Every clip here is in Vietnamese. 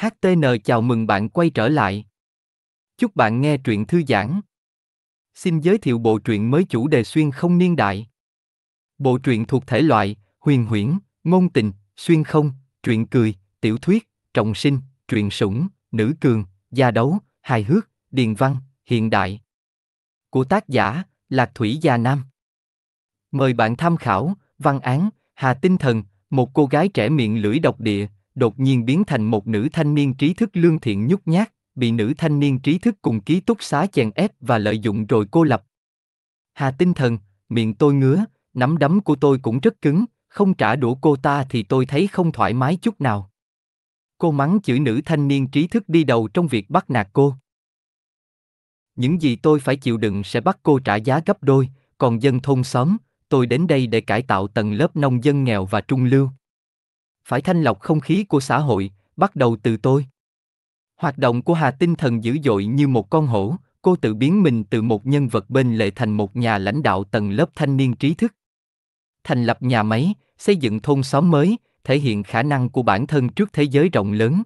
HTN chào mừng bạn quay trở lại. Chúc bạn nghe truyện thư giãn. Xin giới thiệu bộ truyện mới chủ đề xuyên không niên đại. Bộ truyện thuộc thể loại huyền huyễn, ngôn tình, xuyên không, truyện cười, tiểu thuyết, trọng sinh, truyện sủng, nữ cường, gia đấu, hài hước, điền văn, hiện đại. Của tác giả Lạc Thủy Gia Nam. Mời bạn tham khảo văn án Hà Tinh Thần, một cô gái trẻ miệng lưỡi độc địa đột nhiên biến thành một nữ thanh niên trí thức lương thiện nhút nhát, bị nữ thanh niên trí thức cùng ký túc xá chèn ép và lợi dụng rồi cô lập. Hà tinh thần, miệng tôi ngứa, nắm đấm của tôi cũng rất cứng, không trả đũa cô ta thì tôi thấy không thoải mái chút nào. Cô mắng chửi nữ thanh niên trí thức đi đầu trong việc bắt nạt cô. Những gì tôi phải chịu đựng sẽ bắt cô trả giá gấp đôi, còn dân thôn xóm, tôi đến đây để cải tạo tầng lớp nông dân nghèo và trung lưu phải thanh lọc không khí của xã hội, bắt đầu từ tôi. Hoạt động của Hà Tinh Thần dữ dội như một con hổ, cô tự biến mình từ một nhân vật bên lệ thành một nhà lãnh đạo tầng lớp thanh niên trí thức. Thành lập nhà máy, xây dựng thôn xóm mới, thể hiện khả năng của bản thân trước thế giới rộng lớn.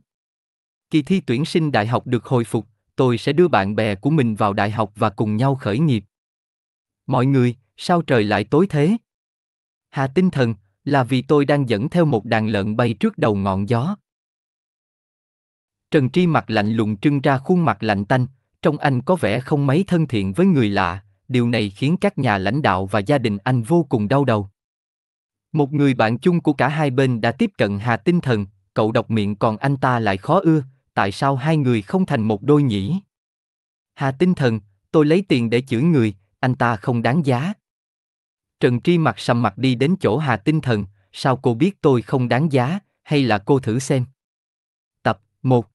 Kỳ thi tuyển sinh đại học được hồi phục, tôi sẽ đưa bạn bè của mình vào đại học và cùng nhau khởi nghiệp. Mọi người, sao trời lại tối thế? Hà Tinh Thần, là vì tôi đang dẫn theo một đàn lợn bay trước đầu ngọn gió. Trần Tri mặt lạnh lùng trưng ra khuôn mặt lạnh tanh, trong anh có vẻ không mấy thân thiện với người lạ, điều này khiến các nhà lãnh đạo và gia đình anh vô cùng đau đầu. Một người bạn chung của cả hai bên đã tiếp cận Hà Tinh Thần, cậu độc miệng còn anh ta lại khó ưa, tại sao hai người không thành một đôi nhỉ? Hà Tinh Thần, tôi lấy tiền để chữa người, anh ta không đáng giá. Trần Tri mặt sầm mặt đi đến chỗ Hà Tinh Thần, sao cô biết tôi không đáng giá, hay là cô thử xem. Tập 1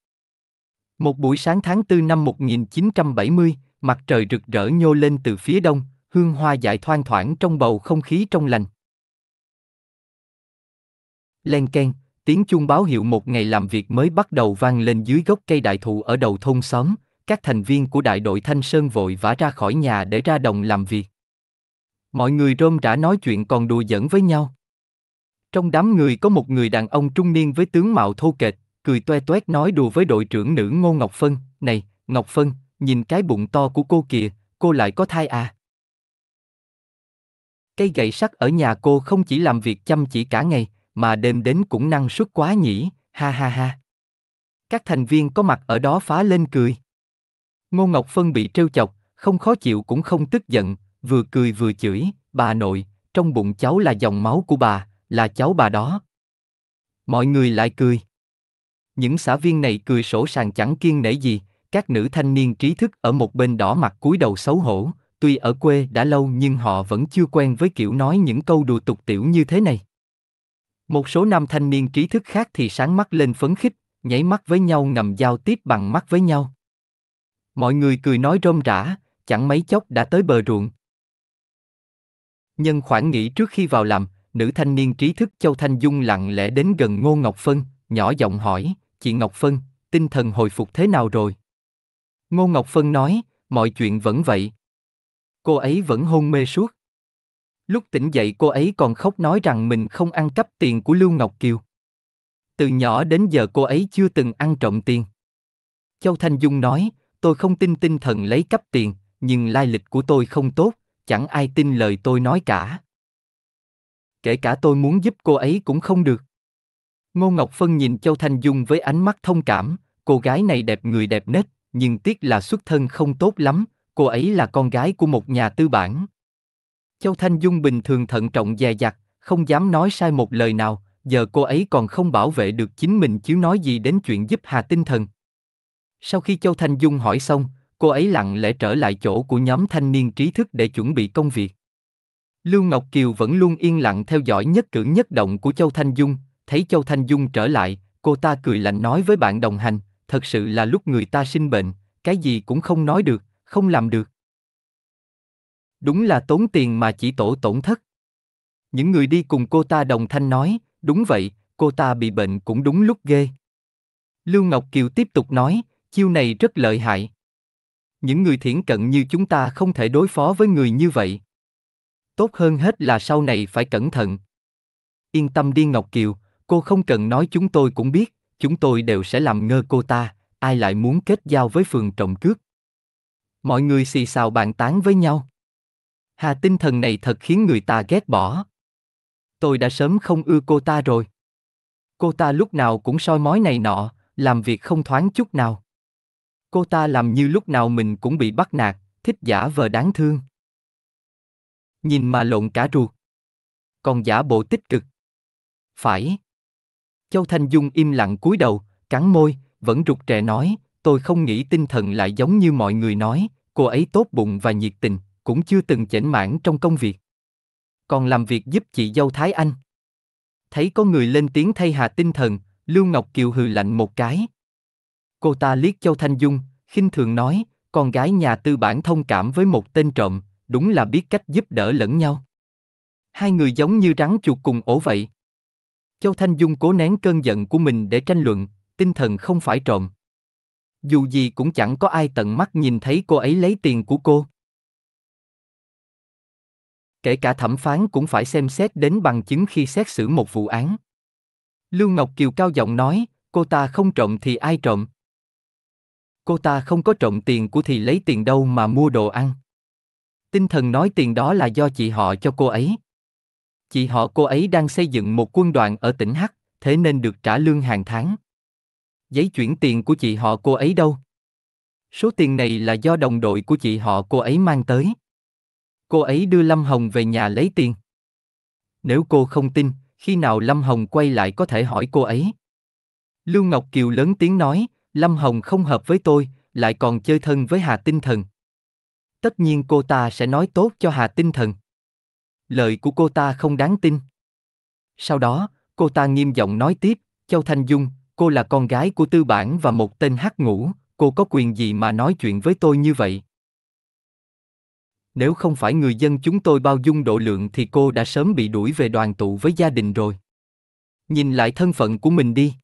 Một buổi sáng tháng 4 năm 1970, mặt trời rực rỡ nhô lên từ phía đông, hương hoa dại thoang thoảng trong bầu không khí trong lành. Len keng, tiếng chuông báo hiệu một ngày làm việc mới bắt đầu vang lên dưới gốc cây đại thụ ở đầu thôn xóm, các thành viên của đại đội Thanh Sơn vội vã ra khỏi nhà để ra đồng làm việc mọi người rôm rã nói chuyện còn đùa giỡn với nhau. Trong đám người có một người đàn ông trung niên với tướng mạo thô kệch, cười toe toét nói đùa với đội trưởng nữ Ngô Ngọc Phân, "Này, Ngọc Phân, nhìn cái bụng to của cô kìa, cô lại có thai à?" Cây gậy sắt ở nhà cô không chỉ làm việc chăm chỉ cả ngày, mà đêm đến cũng năng suất quá nhỉ, ha ha ha. Các thành viên có mặt ở đó phá lên cười. Ngô Ngọc Phân bị trêu chọc, không khó chịu cũng không tức giận, vừa cười vừa chửi, bà nội, trong bụng cháu là dòng máu của bà, là cháu bà đó. Mọi người lại cười. Những xã viên này cười sổ sàng chẳng kiên nể gì, các nữ thanh niên trí thức ở một bên đỏ mặt cúi đầu xấu hổ, tuy ở quê đã lâu nhưng họ vẫn chưa quen với kiểu nói những câu đùa tục tiểu như thế này. Một số nam thanh niên trí thức khác thì sáng mắt lên phấn khích, nháy mắt với nhau ngầm giao tiếp bằng mắt với nhau. Mọi người cười nói rôm rã, chẳng mấy chốc đã tới bờ ruộng. Nhân khoảng nghĩ trước khi vào làm, nữ thanh niên trí thức Châu Thanh Dung lặng lẽ đến gần Ngô Ngọc Phân, nhỏ giọng hỏi, chị Ngọc Phân, tinh thần hồi phục thế nào rồi? Ngô Ngọc Phân nói, mọi chuyện vẫn vậy. Cô ấy vẫn hôn mê suốt. Lúc tỉnh dậy cô ấy còn khóc nói rằng mình không ăn cắp tiền của Lưu Ngọc Kiều. Từ nhỏ đến giờ cô ấy chưa từng ăn trộm tiền. Châu Thanh Dung nói, tôi không tin tinh thần lấy cắp tiền, nhưng lai lịch của tôi không tốt, chẳng ai tin lời tôi nói cả kể cả tôi muốn giúp cô ấy cũng không được ngô ngọc phân nhìn châu thanh dung với ánh mắt thông cảm cô gái này đẹp người đẹp nết nhưng tiếc là xuất thân không tốt lắm cô ấy là con gái của một nhà tư bản châu thanh dung bình thường thận trọng dè dặt không dám nói sai một lời nào giờ cô ấy còn không bảo vệ được chính mình chứ nói gì đến chuyện giúp hà tinh thần sau khi châu thanh dung hỏi xong cô ấy lặng lẽ trở lại chỗ của nhóm thanh niên trí thức để chuẩn bị công việc. Lưu Ngọc Kiều vẫn luôn yên lặng theo dõi nhất cử nhất động của Châu Thanh Dung, thấy Châu Thanh Dung trở lại, cô ta cười lạnh nói với bạn đồng hành, thật sự là lúc người ta sinh bệnh, cái gì cũng không nói được, không làm được. Đúng là tốn tiền mà chỉ tổ tổn thất. Những người đi cùng cô ta đồng thanh nói, đúng vậy, cô ta bị bệnh cũng đúng lúc ghê. Lưu Ngọc Kiều tiếp tục nói, chiêu này rất lợi hại, những người thiển cận như chúng ta không thể đối phó với người như vậy. Tốt hơn hết là sau này phải cẩn thận. Yên tâm đi Ngọc Kiều, cô không cần nói chúng tôi cũng biết, chúng tôi đều sẽ làm ngơ cô ta, ai lại muốn kết giao với phường trộm cướp. Mọi người xì xào bàn tán với nhau. Hà tinh thần này thật khiến người ta ghét bỏ. Tôi đã sớm không ưa cô ta rồi. Cô ta lúc nào cũng soi mói này nọ, làm việc không thoáng chút nào cô ta làm như lúc nào mình cũng bị bắt nạt, thích giả vờ đáng thương. Nhìn mà lộn cả ruột. Còn giả bộ tích cực. Phải. Châu Thanh Dung im lặng cúi đầu, cắn môi, vẫn rụt rè nói, tôi không nghĩ tinh thần lại giống như mọi người nói, cô ấy tốt bụng và nhiệt tình, cũng chưa từng chểnh mãn trong công việc. Còn làm việc giúp chị dâu Thái Anh. Thấy có người lên tiếng thay Hà tinh thần, Lưu Ngọc Kiều hừ lạnh một cái, Cô ta liếc Châu Thanh Dung, khinh thường nói, con gái nhà tư bản thông cảm với một tên trộm, đúng là biết cách giúp đỡ lẫn nhau. Hai người giống như rắn chuột cùng ổ vậy. Châu Thanh Dung cố nén cơn giận của mình để tranh luận, tinh thần không phải trộm. Dù gì cũng chẳng có ai tận mắt nhìn thấy cô ấy lấy tiền của cô. Kể cả thẩm phán cũng phải xem xét đến bằng chứng khi xét xử một vụ án. Lưu Ngọc Kiều cao giọng nói, cô ta không trộm thì ai trộm? cô ta không có trộm tiền của thì lấy tiền đâu mà mua đồ ăn. Tinh thần nói tiền đó là do chị họ cho cô ấy. Chị họ cô ấy đang xây dựng một quân đoàn ở tỉnh Hắc, thế nên được trả lương hàng tháng. Giấy chuyển tiền của chị họ cô ấy đâu? Số tiền này là do đồng đội của chị họ cô ấy mang tới. Cô ấy đưa Lâm Hồng về nhà lấy tiền. Nếu cô không tin, khi nào Lâm Hồng quay lại có thể hỏi cô ấy. Lưu Ngọc Kiều lớn tiếng nói, Lâm Hồng không hợp với tôi, lại còn chơi thân với Hà Tinh Thần. Tất nhiên cô ta sẽ nói tốt cho Hà Tinh Thần. Lời của cô ta không đáng tin. Sau đó, cô ta nghiêm giọng nói tiếp, Châu Thanh Dung, cô là con gái của tư bản và một tên hát ngủ, cô có quyền gì mà nói chuyện với tôi như vậy? Nếu không phải người dân chúng tôi bao dung độ lượng thì cô đã sớm bị đuổi về đoàn tụ với gia đình rồi. Nhìn lại thân phận của mình đi.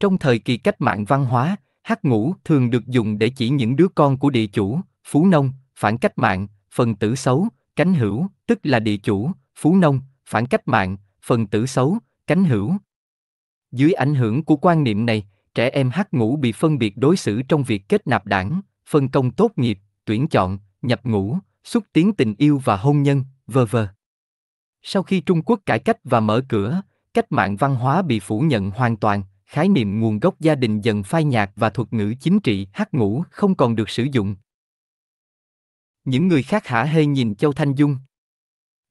Trong thời kỳ cách mạng văn hóa, hát ngũ thường được dùng để chỉ những đứa con của địa chủ, phú nông, phản cách mạng, phần tử xấu, cánh hữu, tức là địa chủ, phú nông, phản cách mạng, phần tử xấu, cánh hữu. Dưới ảnh hưởng của quan niệm này, trẻ em hát ngũ bị phân biệt đối xử trong việc kết nạp đảng, phân công tốt nghiệp, tuyển chọn, nhập ngũ, xúc tiến tình yêu và hôn nhân, v.v. Sau khi Trung Quốc cải cách và mở cửa, cách mạng văn hóa bị phủ nhận hoàn toàn, khái niệm nguồn gốc gia đình dần phai nhạt và thuật ngữ chính trị hát ngũ không còn được sử dụng. Những người khác hả hê nhìn Châu Thanh Dung.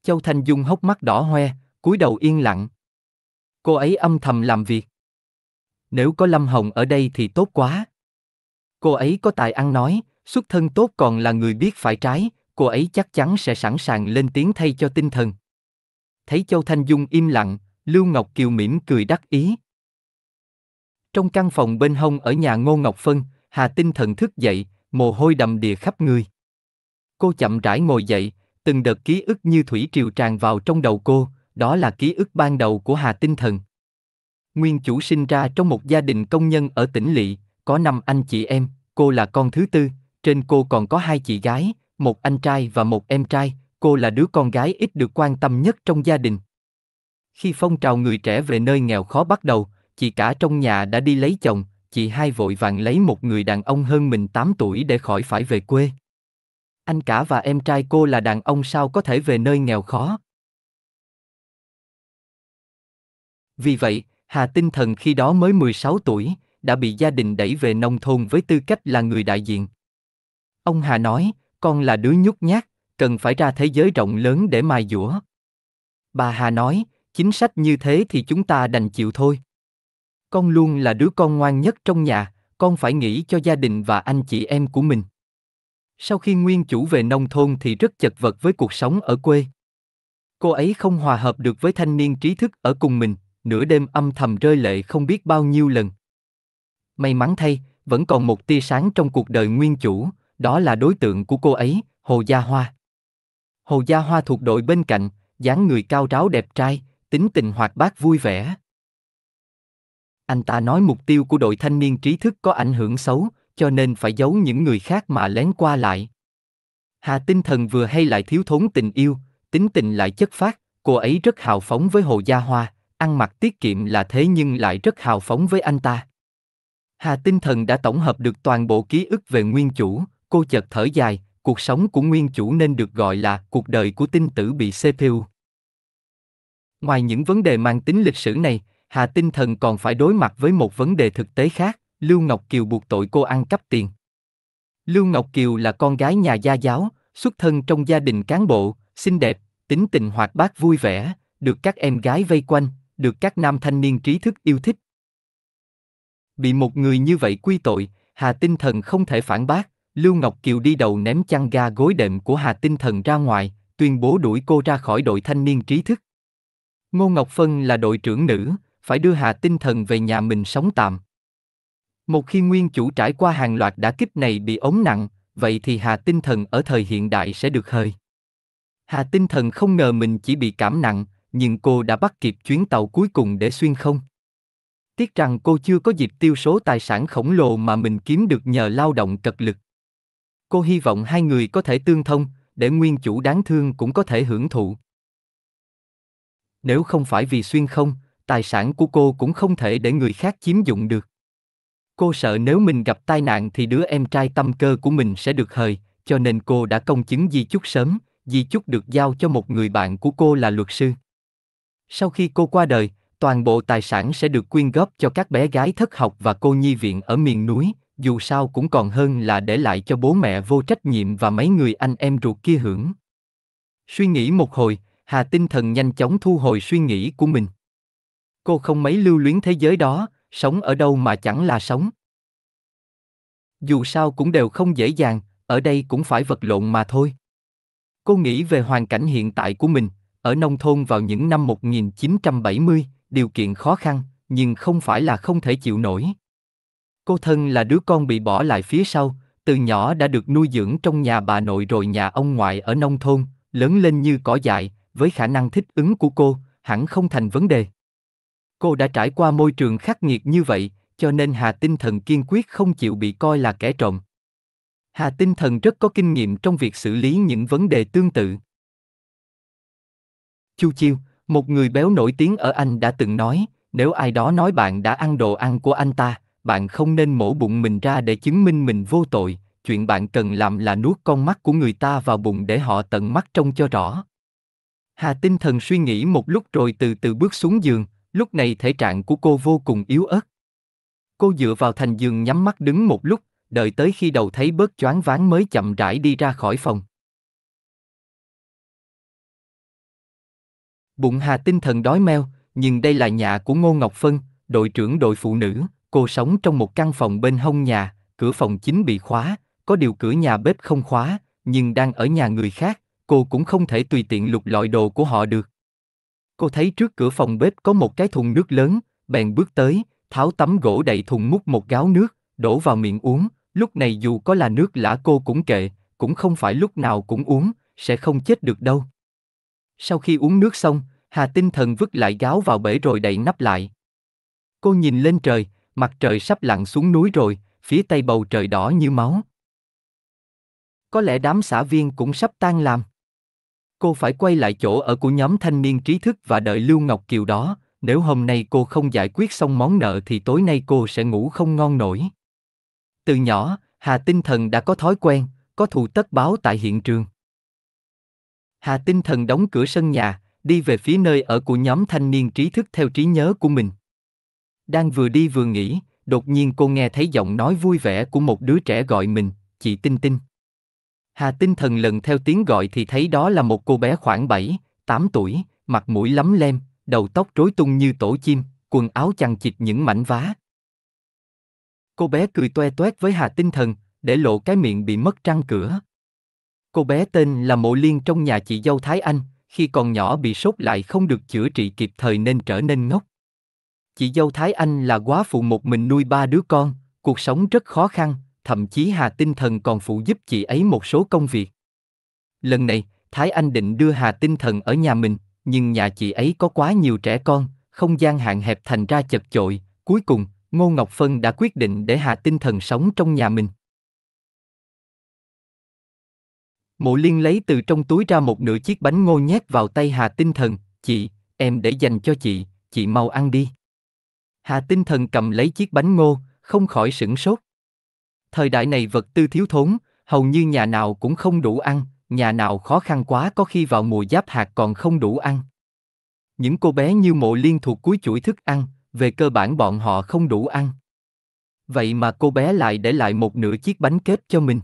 Châu Thanh Dung hốc mắt đỏ hoe, cúi đầu yên lặng. Cô ấy âm thầm làm việc. Nếu có Lâm Hồng ở đây thì tốt quá. Cô ấy có tài ăn nói, xuất thân tốt còn là người biết phải trái, cô ấy chắc chắn sẽ sẵn sàng lên tiếng thay cho tinh thần. Thấy Châu Thanh Dung im lặng, Lưu Ngọc Kiều mỉm cười đắc ý, trong căn phòng bên hông ở nhà Ngô Ngọc Phân, Hà Tinh Thần thức dậy, mồ hôi đầm đìa khắp người. Cô chậm rãi ngồi dậy, từng đợt ký ức như thủy triều tràn vào trong đầu cô, đó là ký ức ban đầu của Hà Tinh Thần. Nguyên chủ sinh ra trong một gia đình công nhân ở tỉnh lỵ có năm anh chị em, cô là con thứ tư, trên cô còn có hai chị gái, một anh trai và một em trai, cô là đứa con gái ít được quan tâm nhất trong gia đình. Khi phong trào người trẻ về nơi nghèo khó bắt đầu, chị cả trong nhà đã đi lấy chồng, chị hai vội vàng lấy một người đàn ông hơn mình 8 tuổi để khỏi phải về quê. Anh cả và em trai cô là đàn ông sao có thể về nơi nghèo khó. Vì vậy, Hà Tinh Thần khi đó mới 16 tuổi, đã bị gia đình đẩy về nông thôn với tư cách là người đại diện. Ông Hà nói, con là đứa nhút nhát, cần phải ra thế giới rộng lớn để mài dũa. Bà Hà nói, chính sách như thế thì chúng ta đành chịu thôi. Con luôn là đứa con ngoan nhất trong nhà, con phải nghĩ cho gia đình và anh chị em của mình. Sau khi nguyên chủ về nông thôn thì rất chật vật với cuộc sống ở quê. Cô ấy không hòa hợp được với thanh niên trí thức ở cùng mình, nửa đêm âm thầm rơi lệ không biết bao nhiêu lần. May mắn thay, vẫn còn một tia sáng trong cuộc đời nguyên chủ, đó là đối tượng của cô ấy, Hồ Gia Hoa. Hồ Gia Hoa thuộc đội bên cạnh, dáng người cao ráo đẹp trai, tính tình hoạt bát vui vẻ. Anh ta nói mục tiêu của đội thanh niên trí thức có ảnh hưởng xấu, cho nên phải giấu những người khác mà lén qua lại. Hà tinh thần vừa hay lại thiếu thốn tình yêu, tính tình lại chất phát, cô ấy rất hào phóng với Hồ Gia Hoa, ăn mặc tiết kiệm là thế nhưng lại rất hào phóng với anh ta. Hà tinh thần đã tổng hợp được toàn bộ ký ức về nguyên chủ, cô chợt thở dài, cuộc sống của nguyên chủ nên được gọi là cuộc đời của tinh tử bị CPU. Ngoài những vấn đề mang tính lịch sử này, Hà Tinh Thần còn phải đối mặt với một vấn đề thực tế khác, Lưu Ngọc Kiều buộc tội cô ăn cắp tiền. Lưu Ngọc Kiều là con gái nhà gia giáo, xuất thân trong gia đình cán bộ, xinh đẹp, tính tình hoạt bát vui vẻ, được các em gái vây quanh, được các nam thanh niên trí thức yêu thích. Bị một người như vậy quy tội, Hà Tinh Thần không thể phản bác, Lưu Ngọc Kiều đi đầu ném chăn ga gối đệm của Hà Tinh Thần ra ngoài, tuyên bố đuổi cô ra khỏi đội thanh niên trí thức. Ngô Ngọc Phân là đội trưởng nữ, phải đưa hạ tinh thần về nhà mình sống tạm. Một khi nguyên chủ trải qua hàng loạt đã kích này bị ống nặng, vậy thì hạ tinh thần ở thời hiện đại sẽ được hơi. Hạ tinh thần không ngờ mình chỉ bị cảm nặng, nhưng cô đã bắt kịp chuyến tàu cuối cùng để xuyên không. Tiếc rằng cô chưa có dịp tiêu số tài sản khổng lồ mà mình kiếm được nhờ lao động cật lực. Cô hy vọng hai người có thể tương thông, để nguyên chủ đáng thương cũng có thể hưởng thụ. Nếu không phải vì xuyên không, tài sản của cô cũng không thể để người khác chiếm dụng được. Cô sợ nếu mình gặp tai nạn thì đứa em trai tâm cơ của mình sẽ được hời, cho nên cô đã công chứng di chúc sớm, di chúc được giao cho một người bạn của cô là luật sư. Sau khi cô qua đời, toàn bộ tài sản sẽ được quyên góp cho các bé gái thất học và cô nhi viện ở miền núi, dù sao cũng còn hơn là để lại cho bố mẹ vô trách nhiệm và mấy người anh em ruột kia hưởng. Suy nghĩ một hồi, Hà Tinh Thần nhanh chóng thu hồi suy nghĩ của mình. Cô không mấy lưu luyến thế giới đó, sống ở đâu mà chẳng là sống. Dù sao cũng đều không dễ dàng, ở đây cũng phải vật lộn mà thôi. Cô nghĩ về hoàn cảnh hiện tại của mình, ở nông thôn vào những năm 1970, điều kiện khó khăn, nhưng không phải là không thể chịu nổi. Cô thân là đứa con bị bỏ lại phía sau, từ nhỏ đã được nuôi dưỡng trong nhà bà nội rồi nhà ông ngoại ở nông thôn, lớn lên như cỏ dại, với khả năng thích ứng của cô, hẳn không thành vấn đề. Cô đã trải qua môi trường khắc nghiệt như vậy, cho nên Hà Tinh Thần kiên quyết không chịu bị coi là kẻ trộm. Hà Tinh Thần rất có kinh nghiệm trong việc xử lý những vấn đề tương tự. Chu Chiêu, một người béo nổi tiếng ở Anh đã từng nói, nếu ai đó nói bạn đã ăn đồ ăn của anh ta, bạn không nên mổ bụng mình ra để chứng minh mình vô tội, chuyện bạn cần làm là nuốt con mắt của người ta vào bụng để họ tận mắt trông cho rõ. Hà Tinh Thần suy nghĩ một lúc rồi từ từ bước xuống giường, Lúc này thể trạng của cô vô cùng yếu ớt. Cô dựa vào thành giường nhắm mắt đứng một lúc, đợi tới khi đầu thấy bớt choáng váng mới chậm rãi đi ra khỏi phòng. Bụng hà tinh thần đói meo, nhưng đây là nhà của Ngô Ngọc Phân, đội trưởng đội phụ nữ, cô sống trong một căn phòng bên hông nhà, cửa phòng chính bị khóa, có điều cửa nhà bếp không khóa, nhưng đang ở nhà người khác, cô cũng không thể tùy tiện lục lọi đồ của họ được. Cô thấy trước cửa phòng bếp có một cái thùng nước lớn, bèn bước tới, tháo tấm gỗ đầy thùng múc một gáo nước, đổ vào miệng uống, lúc này dù có là nước lã cô cũng kệ, cũng không phải lúc nào cũng uống, sẽ không chết được đâu. Sau khi uống nước xong, Hà tinh thần vứt lại gáo vào bể rồi đậy nắp lại. Cô nhìn lên trời, mặt trời sắp lặn xuống núi rồi, phía tây bầu trời đỏ như máu. Có lẽ đám xã viên cũng sắp tan làm. Cô phải quay lại chỗ ở của nhóm thanh niên trí thức và đợi Lưu Ngọc Kiều đó, nếu hôm nay cô không giải quyết xong món nợ thì tối nay cô sẽ ngủ không ngon nổi. Từ nhỏ, Hà Tinh Thần đã có thói quen, có thù tất báo tại hiện trường. Hà Tinh Thần đóng cửa sân nhà, đi về phía nơi ở của nhóm thanh niên trí thức theo trí nhớ của mình. Đang vừa đi vừa nghĩ, đột nhiên cô nghe thấy giọng nói vui vẻ của một đứa trẻ gọi mình, chị Tinh Tinh. Hà tinh thần lần theo tiếng gọi thì thấy đó là một cô bé khoảng 7, 8 tuổi, mặt mũi lấm lem, đầu tóc rối tung như tổ chim, quần áo chằng chịt những mảnh vá. Cô bé cười toe toét với Hà tinh thần, để lộ cái miệng bị mất trăng cửa. Cô bé tên là Mộ Liên trong nhà chị dâu Thái Anh, khi còn nhỏ bị sốt lại không được chữa trị kịp thời nên trở nên ngốc. Chị dâu Thái Anh là quá phụ một mình nuôi ba đứa con, cuộc sống rất khó khăn, thậm chí Hà Tinh Thần còn phụ giúp chị ấy một số công việc. Lần này, Thái Anh định đưa Hà Tinh Thần ở nhà mình, nhưng nhà chị ấy có quá nhiều trẻ con, không gian hạn hẹp thành ra chật chội, cuối cùng, Ngô Ngọc Phân đã quyết định để Hà Tinh Thần sống trong nhà mình. Mộ Liên lấy từ trong túi ra một nửa chiếc bánh ngô nhét vào tay Hà Tinh Thần, "Chị, em để dành cho chị, chị mau ăn đi." Hà Tinh Thần cầm lấy chiếc bánh ngô, không khỏi sửng sốt. Thời đại này vật tư thiếu thốn, hầu như nhà nào cũng không đủ ăn, nhà nào khó khăn quá có khi vào mùa giáp hạt còn không đủ ăn. Những cô bé như mộ liên thuộc cuối chuỗi thức ăn, về cơ bản bọn họ không đủ ăn. Vậy mà cô bé lại để lại một nửa chiếc bánh kết cho mình.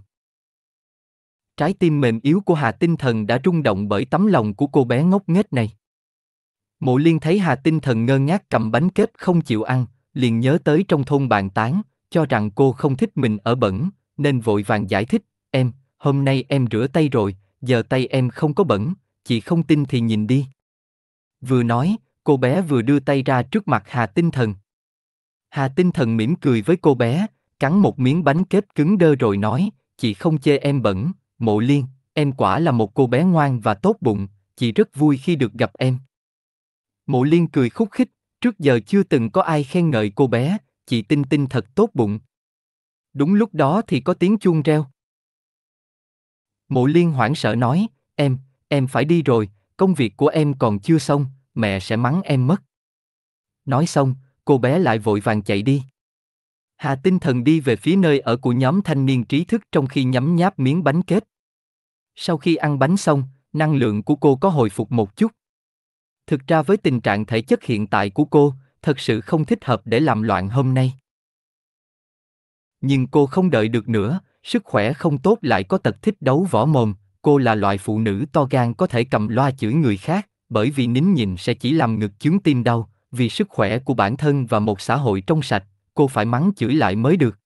Trái tim mềm yếu của Hà Tinh Thần đã rung động bởi tấm lòng của cô bé ngốc nghếch này. Mộ liên thấy Hà Tinh Thần ngơ ngác cầm bánh kết không chịu ăn, liền nhớ tới trong thôn bàn tán, cho rằng cô không thích mình ở bẩn, nên vội vàng giải thích, em, hôm nay em rửa tay rồi, giờ tay em không có bẩn, chị không tin thì nhìn đi. Vừa nói, cô bé vừa đưa tay ra trước mặt Hà Tinh Thần. Hà Tinh Thần mỉm cười với cô bé, cắn một miếng bánh kết cứng đơ rồi nói, chị không chê em bẩn, mộ liên, em quả là một cô bé ngoan và tốt bụng, chị rất vui khi được gặp em. Mộ liên cười khúc khích, trước giờ chưa từng có ai khen ngợi cô bé, chị Tinh Tinh thật tốt bụng. Đúng lúc đó thì có tiếng chuông reo. Mộ Liên hoảng sợ nói, em, em phải đi rồi, công việc của em còn chưa xong, mẹ sẽ mắng em mất. Nói xong, cô bé lại vội vàng chạy đi. Hà tinh thần đi về phía nơi ở của nhóm thanh niên trí thức trong khi nhấm nháp miếng bánh kết. Sau khi ăn bánh xong, năng lượng của cô có hồi phục một chút. Thực ra với tình trạng thể chất hiện tại của cô, thật sự không thích hợp để làm loạn hôm nay. Nhưng cô không đợi được nữa, sức khỏe không tốt lại có tật thích đấu võ mồm, cô là loại phụ nữ to gan có thể cầm loa chửi người khác, bởi vì nín nhìn sẽ chỉ làm ngực chướng tim đau, vì sức khỏe của bản thân và một xã hội trong sạch, cô phải mắng chửi lại mới được.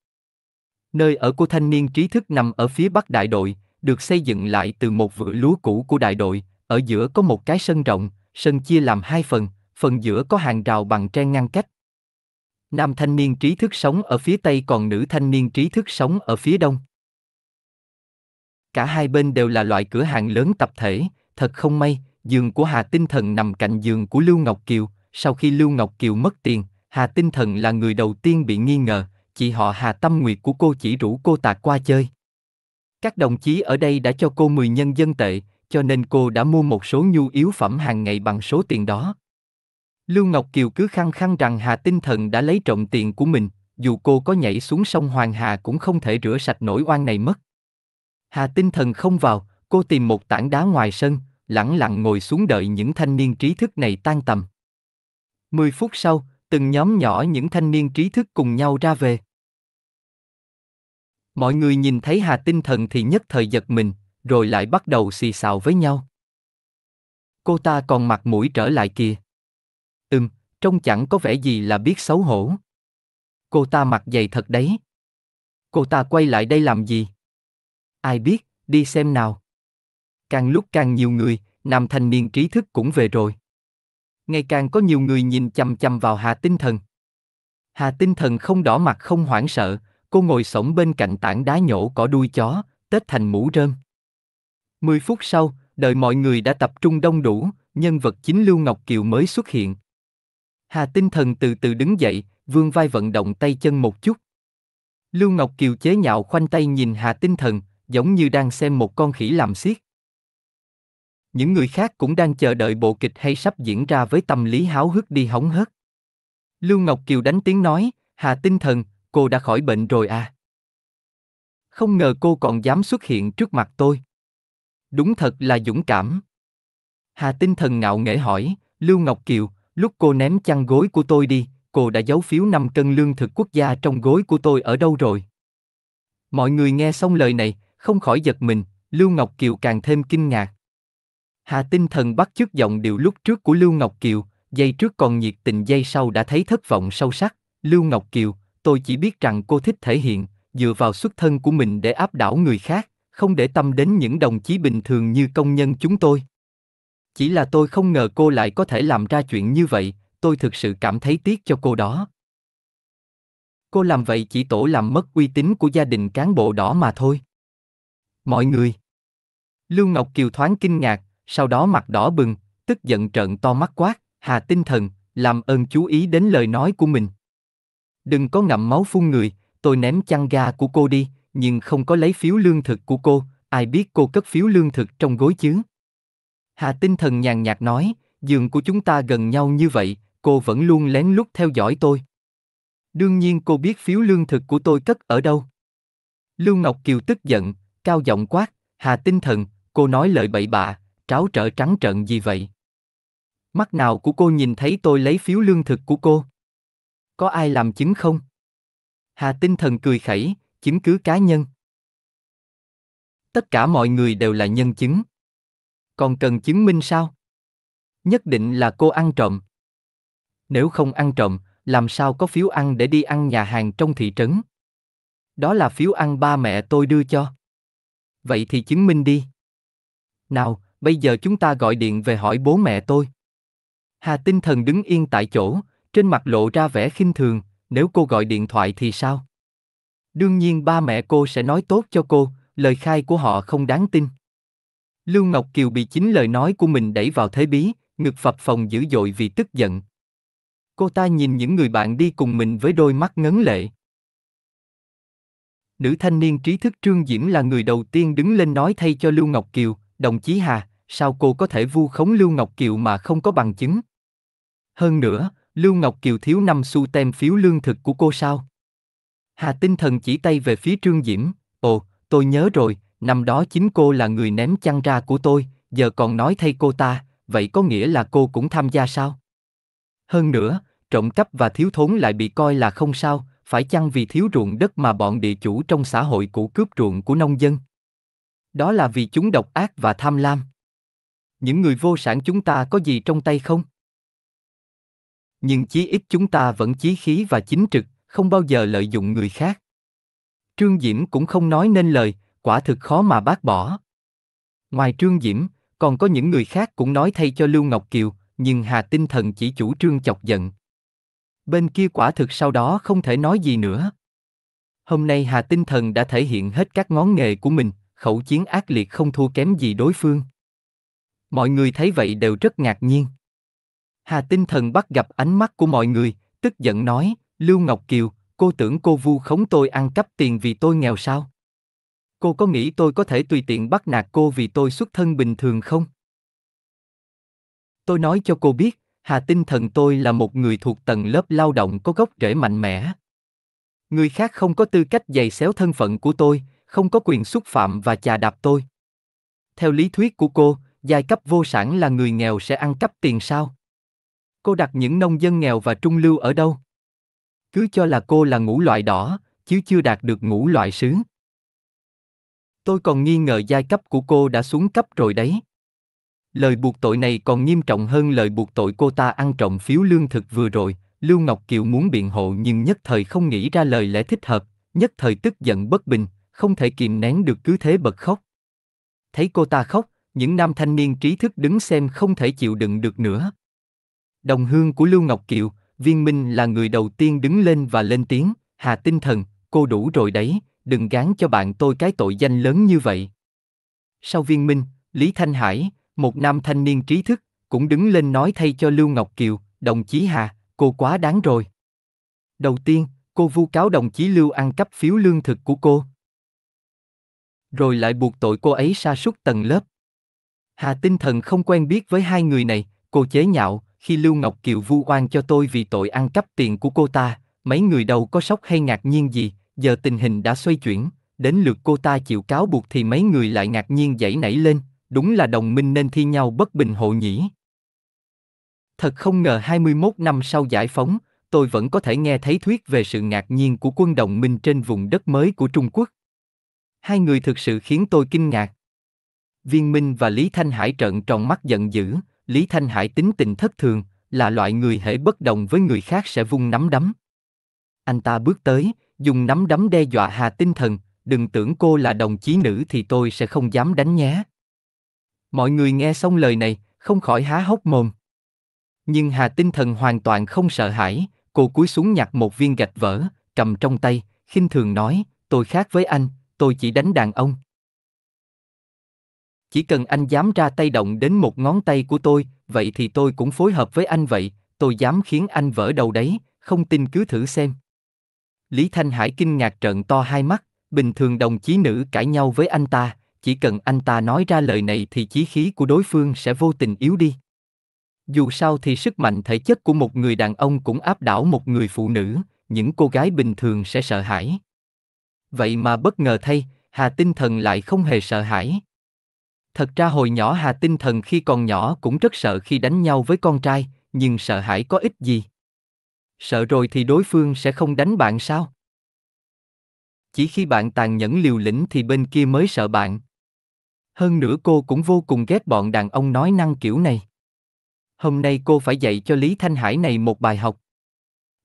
Nơi ở của thanh niên trí thức nằm ở phía bắc đại đội, được xây dựng lại từ một vựa lúa cũ của đại đội, ở giữa có một cái sân rộng, sân chia làm hai phần, phần giữa có hàng rào bằng tre ngăn cách. Nam thanh niên trí thức sống ở phía tây còn nữ thanh niên trí thức sống ở phía đông. Cả hai bên đều là loại cửa hàng lớn tập thể, thật không may, giường của Hà Tinh Thần nằm cạnh giường của Lưu Ngọc Kiều, sau khi Lưu Ngọc Kiều mất tiền, Hà Tinh Thần là người đầu tiên bị nghi ngờ, chị họ Hà Tâm Nguyệt của cô chỉ rủ cô ta qua chơi. Các đồng chí ở đây đã cho cô 10 nhân dân tệ, cho nên cô đã mua một số nhu yếu phẩm hàng ngày bằng số tiền đó. Lưu Ngọc Kiều cứ khăng khăng rằng Hà Tinh Thần đã lấy trộm tiền của mình, dù cô có nhảy xuống sông Hoàng Hà cũng không thể rửa sạch nỗi oan này mất. Hà Tinh Thần không vào, cô tìm một tảng đá ngoài sân, lẳng lặng ngồi xuống đợi những thanh niên trí thức này tan tầm. Mười phút sau, từng nhóm nhỏ những thanh niên trí thức cùng nhau ra về. Mọi người nhìn thấy Hà Tinh Thần thì nhất thời giật mình, rồi lại bắt đầu xì xào với nhau. Cô ta còn mặt mũi trở lại kìa. Ừm, trông chẳng có vẻ gì là biết xấu hổ. Cô ta mặc dày thật đấy. Cô ta quay lại đây làm gì? Ai biết, đi xem nào. Càng lúc càng nhiều người, nam thanh niên trí thức cũng về rồi. Ngày càng có nhiều người nhìn chằm chằm vào Hà Tinh Thần. Hà Tinh Thần không đỏ mặt không hoảng sợ, cô ngồi sổng bên cạnh tảng đá nhổ cỏ đuôi chó, tết thành mũ rơm. Mười phút sau, đợi mọi người đã tập trung đông đủ, nhân vật chính Lưu Ngọc Kiều mới xuất hiện. Hà tinh thần từ từ đứng dậy, vương vai vận động tay chân một chút. Lưu Ngọc Kiều chế nhạo khoanh tay nhìn Hà tinh thần, giống như đang xem một con khỉ làm xiết. Những người khác cũng đang chờ đợi bộ kịch hay sắp diễn ra với tâm lý háo hức đi hóng hớt. Lưu Ngọc Kiều đánh tiếng nói, Hà tinh thần, cô đã khỏi bệnh rồi à? Không ngờ cô còn dám xuất hiện trước mặt tôi. Đúng thật là dũng cảm. Hà tinh thần ngạo nghễ hỏi, Lưu Ngọc Kiều, Lúc cô ném chăn gối của tôi đi, cô đã giấu phiếu 5 cân lương thực quốc gia trong gối của tôi ở đâu rồi? Mọi người nghe xong lời này, không khỏi giật mình, Lưu Ngọc Kiều càng thêm kinh ngạc. Hà tinh thần bắt chước giọng điệu lúc trước của Lưu Ngọc Kiều, dây trước còn nhiệt tình dây sau đã thấy thất vọng sâu sắc. Lưu Ngọc Kiều, tôi chỉ biết rằng cô thích thể hiện, dựa vào xuất thân của mình để áp đảo người khác, không để tâm đến những đồng chí bình thường như công nhân chúng tôi chỉ là tôi không ngờ cô lại có thể làm ra chuyện như vậy tôi thực sự cảm thấy tiếc cho cô đó cô làm vậy chỉ tổ làm mất uy tín của gia đình cán bộ đỏ mà thôi mọi người lưu ngọc kiều thoáng kinh ngạc sau đó mặt đỏ bừng tức giận trợn to mắt quát hà tinh thần làm ơn chú ý đến lời nói của mình đừng có ngậm máu phun người tôi ném chăn ga của cô đi nhưng không có lấy phiếu lương thực của cô ai biết cô cất phiếu lương thực trong gối chứ Hà tinh thần nhàn nhạt nói, giường của chúng ta gần nhau như vậy, cô vẫn luôn lén lút theo dõi tôi. Đương nhiên cô biết phiếu lương thực của tôi cất ở đâu. Lưu Ngọc Kiều tức giận, cao giọng quát, Hà tinh thần, cô nói lời bậy bạ, tráo trở trắng trợn gì vậy? Mắt nào của cô nhìn thấy tôi lấy phiếu lương thực của cô? Có ai làm chứng không? Hà tinh thần cười khẩy, chứng cứ cá nhân. Tất cả mọi người đều là nhân chứng còn cần chứng minh sao? Nhất định là cô ăn trộm. Nếu không ăn trộm, làm sao có phiếu ăn để đi ăn nhà hàng trong thị trấn? Đó là phiếu ăn ba mẹ tôi đưa cho. Vậy thì chứng minh đi. Nào, bây giờ chúng ta gọi điện về hỏi bố mẹ tôi. Hà Tinh Thần đứng yên tại chỗ, trên mặt lộ ra vẻ khinh thường, nếu cô gọi điện thoại thì sao? Đương nhiên ba mẹ cô sẽ nói tốt cho cô, lời khai của họ không đáng tin. Lưu Ngọc Kiều bị chính lời nói của mình đẩy vào thế bí, ngực phập phòng dữ dội vì tức giận. Cô ta nhìn những người bạn đi cùng mình với đôi mắt ngấn lệ. Nữ thanh niên trí thức Trương Diễm là người đầu tiên đứng lên nói thay cho Lưu Ngọc Kiều, đồng chí Hà, sao cô có thể vu khống Lưu Ngọc Kiều mà không có bằng chứng? Hơn nữa, Lưu Ngọc Kiều thiếu năm xu tem phiếu lương thực của cô sao? Hà tinh thần chỉ tay về phía Trương Diễm, ồ, tôi nhớ rồi, năm đó chính cô là người ném chăn ra của tôi, giờ còn nói thay cô ta, vậy có nghĩa là cô cũng tham gia sao? Hơn nữa, trộm cắp và thiếu thốn lại bị coi là không sao, phải chăng vì thiếu ruộng đất mà bọn địa chủ trong xã hội cũ cướp ruộng của nông dân? Đó là vì chúng độc ác và tham lam. Những người vô sản chúng ta có gì trong tay không? Nhưng chí ít chúng ta vẫn chí khí và chính trực, không bao giờ lợi dụng người khác. Trương Diễm cũng không nói nên lời, quả thực khó mà bác bỏ. Ngoài Trương Diễm, còn có những người khác cũng nói thay cho Lưu Ngọc Kiều, nhưng Hà Tinh Thần chỉ chủ trương chọc giận. Bên kia quả thực sau đó không thể nói gì nữa. Hôm nay Hà Tinh Thần đã thể hiện hết các ngón nghề của mình, khẩu chiến ác liệt không thua kém gì đối phương. Mọi người thấy vậy đều rất ngạc nhiên. Hà Tinh Thần bắt gặp ánh mắt của mọi người, tức giận nói, Lưu Ngọc Kiều, cô tưởng cô vu khống tôi ăn cắp tiền vì tôi nghèo sao? Cô có nghĩ tôi có thể tùy tiện bắt nạt cô vì tôi xuất thân bình thường không? Tôi nói cho cô biết, Hà tinh thần tôi là một người thuộc tầng lớp lao động có gốc rễ mạnh mẽ. Người khác không có tư cách giày xéo thân phận của tôi, không có quyền xúc phạm và chà đạp tôi. Theo lý thuyết của cô, giai cấp vô sản là người nghèo sẽ ăn cắp tiền sao? Cô đặt những nông dân nghèo và trung lưu ở đâu? Cứ cho là cô là ngũ loại đỏ, chứ chưa đạt được ngũ loại sứ. Tôi còn nghi ngờ giai cấp của cô đã xuống cấp rồi đấy. Lời buộc tội này còn nghiêm trọng hơn lời buộc tội cô ta ăn trộm phiếu lương thực vừa rồi. Lưu Ngọc Kiều muốn biện hộ nhưng nhất thời không nghĩ ra lời lẽ thích hợp, nhất thời tức giận bất bình, không thể kìm nén được cứ thế bật khóc. Thấy cô ta khóc, những nam thanh niên trí thức đứng xem không thể chịu đựng được nữa. Đồng hương của Lưu Ngọc Kiều, Viên Minh là người đầu tiên đứng lên và lên tiếng, Hà tinh thần, cô đủ rồi đấy, đừng gán cho bạn tôi cái tội danh lớn như vậy. Sau viên minh, Lý Thanh Hải, một nam thanh niên trí thức, cũng đứng lên nói thay cho Lưu Ngọc Kiều, đồng chí Hà, cô quá đáng rồi. Đầu tiên, cô vu cáo đồng chí Lưu ăn cắp phiếu lương thực của cô. Rồi lại buộc tội cô ấy sa sút tầng lớp. Hà tinh thần không quen biết với hai người này, cô chế nhạo, khi Lưu Ngọc Kiều vu oan cho tôi vì tội ăn cắp tiền của cô ta, mấy người đâu có sốc hay ngạc nhiên gì, giờ tình hình đã xoay chuyển, đến lượt cô ta chịu cáo buộc thì mấy người lại ngạc nhiên dậy nảy lên, đúng là đồng minh nên thi nhau bất bình hộ nhỉ Thật không ngờ 21 năm sau giải phóng, tôi vẫn có thể nghe thấy thuyết về sự ngạc nhiên của quân đồng minh trên vùng đất mới của Trung Quốc. Hai người thực sự khiến tôi kinh ngạc. Viên Minh và Lý Thanh Hải trợn tròn mắt giận dữ, Lý Thanh Hải tính tình thất thường, là loại người hễ bất đồng với người khác sẽ vung nắm đấm. Anh ta bước tới, dùng nắm đấm đe dọa Hà Tinh Thần, đừng tưởng cô là đồng chí nữ thì tôi sẽ không dám đánh nhé. Mọi người nghe xong lời này, không khỏi há hốc mồm. Nhưng Hà Tinh Thần hoàn toàn không sợ hãi, cô cúi xuống nhặt một viên gạch vỡ, cầm trong tay, khinh thường nói, tôi khác với anh, tôi chỉ đánh đàn ông. Chỉ cần anh dám ra tay động đến một ngón tay của tôi, vậy thì tôi cũng phối hợp với anh vậy, tôi dám khiến anh vỡ đầu đấy, không tin cứ thử xem. Lý Thanh Hải kinh ngạc trợn to hai mắt, bình thường đồng chí nữ cãi nhau với anh ta, chỉ cần anh ta nói ra lời này thì chí khí của đối phương sẽ vô tình yếu đi. Dù sao thì sức mạnh thể chất của một người đàn ông cũng áp đảo một người phụ nữ, những cô gái bình thường sẽ sợ hãi. Vậy mà bất ngờ thay, Hà Tinh Thần lại không hề sợ hãi. Thật ra hồi nhỏ Hà Tinh Thần khi còn nhỏ cũng rất sợ khi đánh nhau với con trai, nhưng sợ hãi có ích gì. Sợ rồi thì đối phương sẽ không đánh bạn sao? Chỉ khi bạn tàn nhẫn liều lĩnh thì bên kia mới sợ bạn. Hơn nữa cô cũng vô cùng ghét bọn đàn ông nói năng kiểu này. Hôm nay cô phải dạy cho Lý Thanh Hải này một bài học.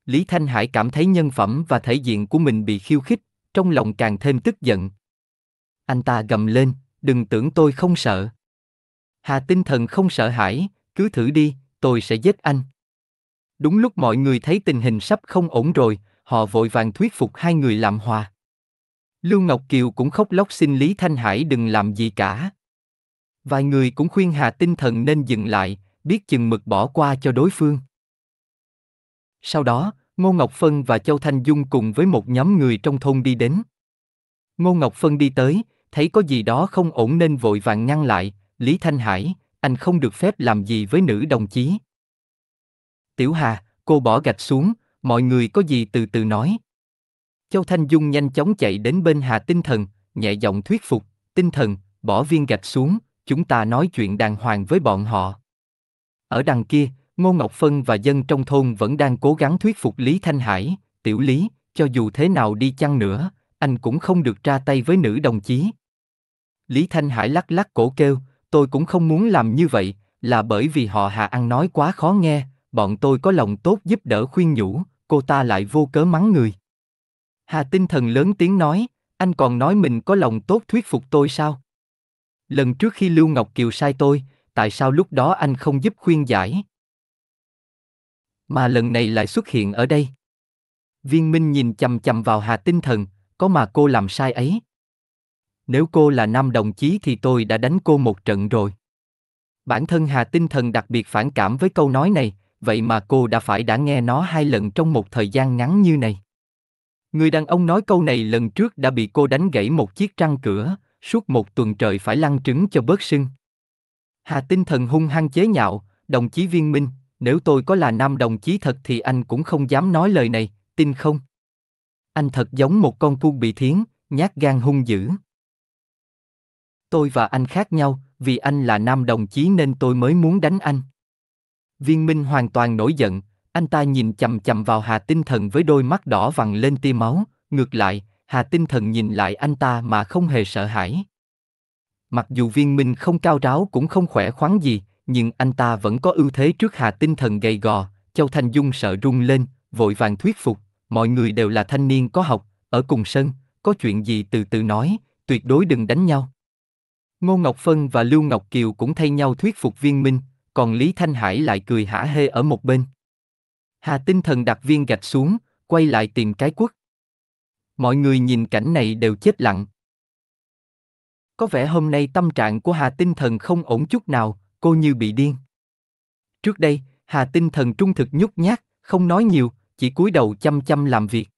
Lý Thanh Hải cảm thấy nhân phẩm và thể diện của mình bị khiêu khích, trong lòng càng thêm tức giận. Anh ta gầm lên, đừng tưởng tôi không sợ. Hà tinh thần không sợ hãi, cứ thử đi, tôi sẽ giết anh. Đúng lúc mọi người thấy tình hình sắp không ổn rồi, họ vội vàng thuyết phục hai người làm hòa. Lưu Ngọc Kiều cũng khóc lóc xin Lý Thanh Hải đừng làm gì cả. Vài người cũng khuyên Hà Tinh Thần nên dừng lại, biết chừng mực bỏ qua cho đối phương. Sau đó, Ngô Ngọc Phân và Châu Thanh Dung cùng với một nhóm người trong thôn đi đến. Ngô Ngọc Phân đi tới, thấy có gì đó không ổn nên vội vàng ngăn lại, Lý Thanh Hải, anh không được phép làm gì với nữ đồng chí. Tiểu Hà, cô bỏ gạch xuống, mọi người có gì từ từ nói. Châu Thanh Dung nhanh chóng chạy đến bên Hà Tinh Thần, nhẹ giọng thuyết phục, Tinh Thần, bỏ viên gạch xuống, chúng ta nói chuyện đàng hoàng với bọn họ. Ở đằng kia, Ngô Ngọc Phân và dân trong thôn vẫn đang cố gắng thuyết phục Lý Thanh Hải, Tiểu Lý, cho dù thế nào đi chăng nữa, anh cũng không được ra tay với nữ đồng chí. Lý Thanh Hải lắc lắc cổ kêu, tôi cũng không muốn làm như vậy, là bởi vì họ Hà ăn nói quá khó nghe, bọn tôi có lòng tốt giúp đỡ khuyên nhủ, cô ta lại vô cớ mắng người. Hà tinh thần lớn tiếng nói, anh còn nói mình có lòng tốt thuyết phục tôi sao? Lần trước khi Lưu Ngọc Kiều sai tôi, tại sao lúc đó anh không giúp khuyên giải? Mà lần này lại xuất hiện ở đây. Viên Minh nhìn chầm chầm vào Hà tinh thần, có mà cô làm sai ấy. Nếu cô là nam đồng chí thì tôi đã đánh cô một trận rồi. Bản thân Hà tinh thần đặc biệt phản cảm với câu nói này, vậy mà cô đã phải đã nghe nó hai lần trong một thời gian ngắn như này. Người đàn ông nói câu này lần trước đã bị cô đánh gãy một chiếc răng cửa, suốt một tuần trời phải lăn trứng cho bớt sưng. Hà tinh thần hung hăng chế nhạo, đồng chí viên minh, nếu tôi có là nam đồng chí thật thì anh cũng không dám nói lời này, tin không? Anh thật giống một con cuông bị thiến, nhát gan hung dữ. Tôi và anh khác nhau, vì anh là nam đồng chí nên tôi mới muốn đánh anh. Viên Minh hoàn toàn nổi giận, anh ta nhìn chầm chầm vào Hà Tinh Thần với đôi mắt đỏ vằn lên tia máu, ngược lại, Hà Tinh Thần nhìn lại anh ta mà không hề sợ hãi. Mặc dù viên minh không cao ráo cũng không khỏe khoắn gì, nhưng anh ta vẫn có ưu thế trước Hà Tinh Thần gầy gò, Châu Thanh Dung sợ run lên, vội vàng thuyết phục, mọi người đều là thanh niên có học, ở cùng sân, có chuyện gì từ từ nói, tuyệt đối đừng đánh nhau. Ngô Ngọc Phân và Lưu Ngọc Kiều cũng thay nhau thuyết phục viên minh, còn Lý Thanh Hải lại cười hả hê ở một bên. Hà tinh thần đặt viên gạch xuống, quay lại tìm cái quất. Mọi người nhìn cảnh này đều chết lặng. Có vẻ hôm nay tâm trạng của Hà tinh thần không ổn chút nào, cô như bị điên. Trước đây, Hà tinh thần trung thực nhút nhát, không nói nhiều, chỉ cúi đầu chăm chăm làm việc.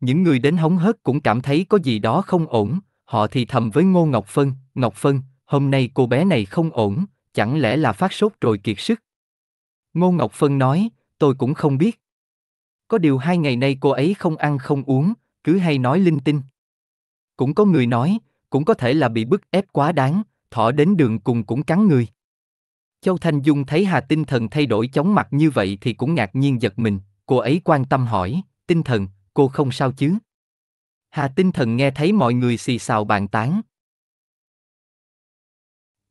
Những người đến hóng hớt cũng cảm thấy có gì đó không ổn, họ thì thầm với Ngô Ngọc Phân, Ngọc Phân, hôm nay cô bé này không ổn, Chẳng lẽ là phát sốt rồi kiệt sức? Ngô Ngọc Phân nói, tôi cũng không biết. Có điều hai ngày nay cô ấy không ăn không uống, cứ hay nói linh tinh. Cũng có người nói, cũng có thể là bị bức ép quá đáng, thỏ đến đường cùng cũng cắn người. Châu Thanh Dung thấy Hà Tinh Thần thay đổi chóng mặt như vậy thì cũng ngạc nhiên giật mình, cô ấy quan tâm hỏi, Tinh Thần, cô không sao chứ? Hà Tinh Thần nghe thấy mọi người xì xào bàn tán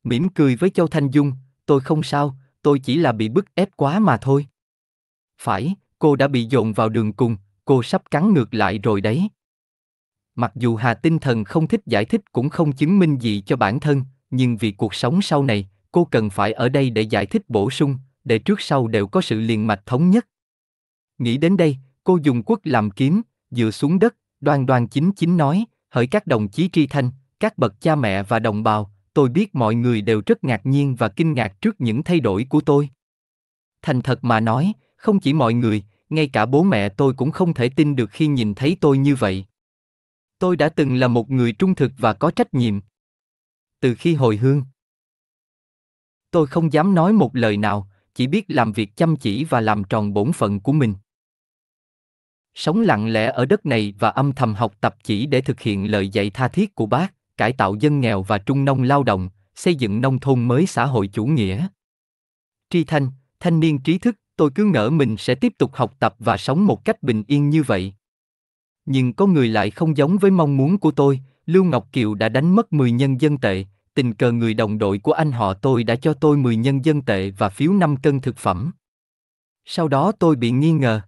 mỉm cười với Châu Thanh Dung, tôi không sao, tôi chỉ là bị bức ép quá mà thôi. Phải, cô đã bị dồn vào đường cùng, cô sắp cắn ngược lại rồi đấy. Mặc dù Hà Tinh Thần không thích giải thích cũng không chứng minh gì cho bản thân, nhưng vì cuộc sống sau này, cô cần phải ở đây để giải thích bổ sung, để trước sau đều có sự liền mạch thống nhất. Nghĩ đến đây, cô dùng quất làm kiếm, dựa xuống đất, đoan đoan chính chính nói, hỡi các đồng chí tri thanh, các bậc cha mẹ và đồng bào, tôi biết mọi người đều rất ngạc nhiên và kinh ngạc trước những thay đổi của tôi thành thật mà nói không chỉ mọi người ngay cả bố mẹ tôi cũng không thể tin được khi nhìn thấy tôi như vậy tôi đã từng là một người trung thực và có trách nhiệm từ khi hồi hương tôi không dám nói một lời nào chỉ biết làm việc chăm chỉ và làm tròn bổn phận của mình sống lặng lẽ ở đất này và âm thầm học tập chỉ để thực hiện lời dạy tha thiết của bác cải tạo dân nghèo và trung nông lao động, xây dựng nông thôn mới xã hội chủ nghĩa. Tri Thanh, thanh niên trí thức, tôi cứ ngỡ mình sẽ tiếp tục học tập và sống một cách bình yên như vậy. Nhưng có người lại không giống với mong muốn của tôi, Lưu Ngọc Kiều đã đánh mất 10 nhân dân tệ, tình cờ người đồng đội của anh họ tôi đã cho tôi 10 nhân dân tệ và phiếu 5 cân thực phẩm. Sau đó tôi bị nghi ngờ.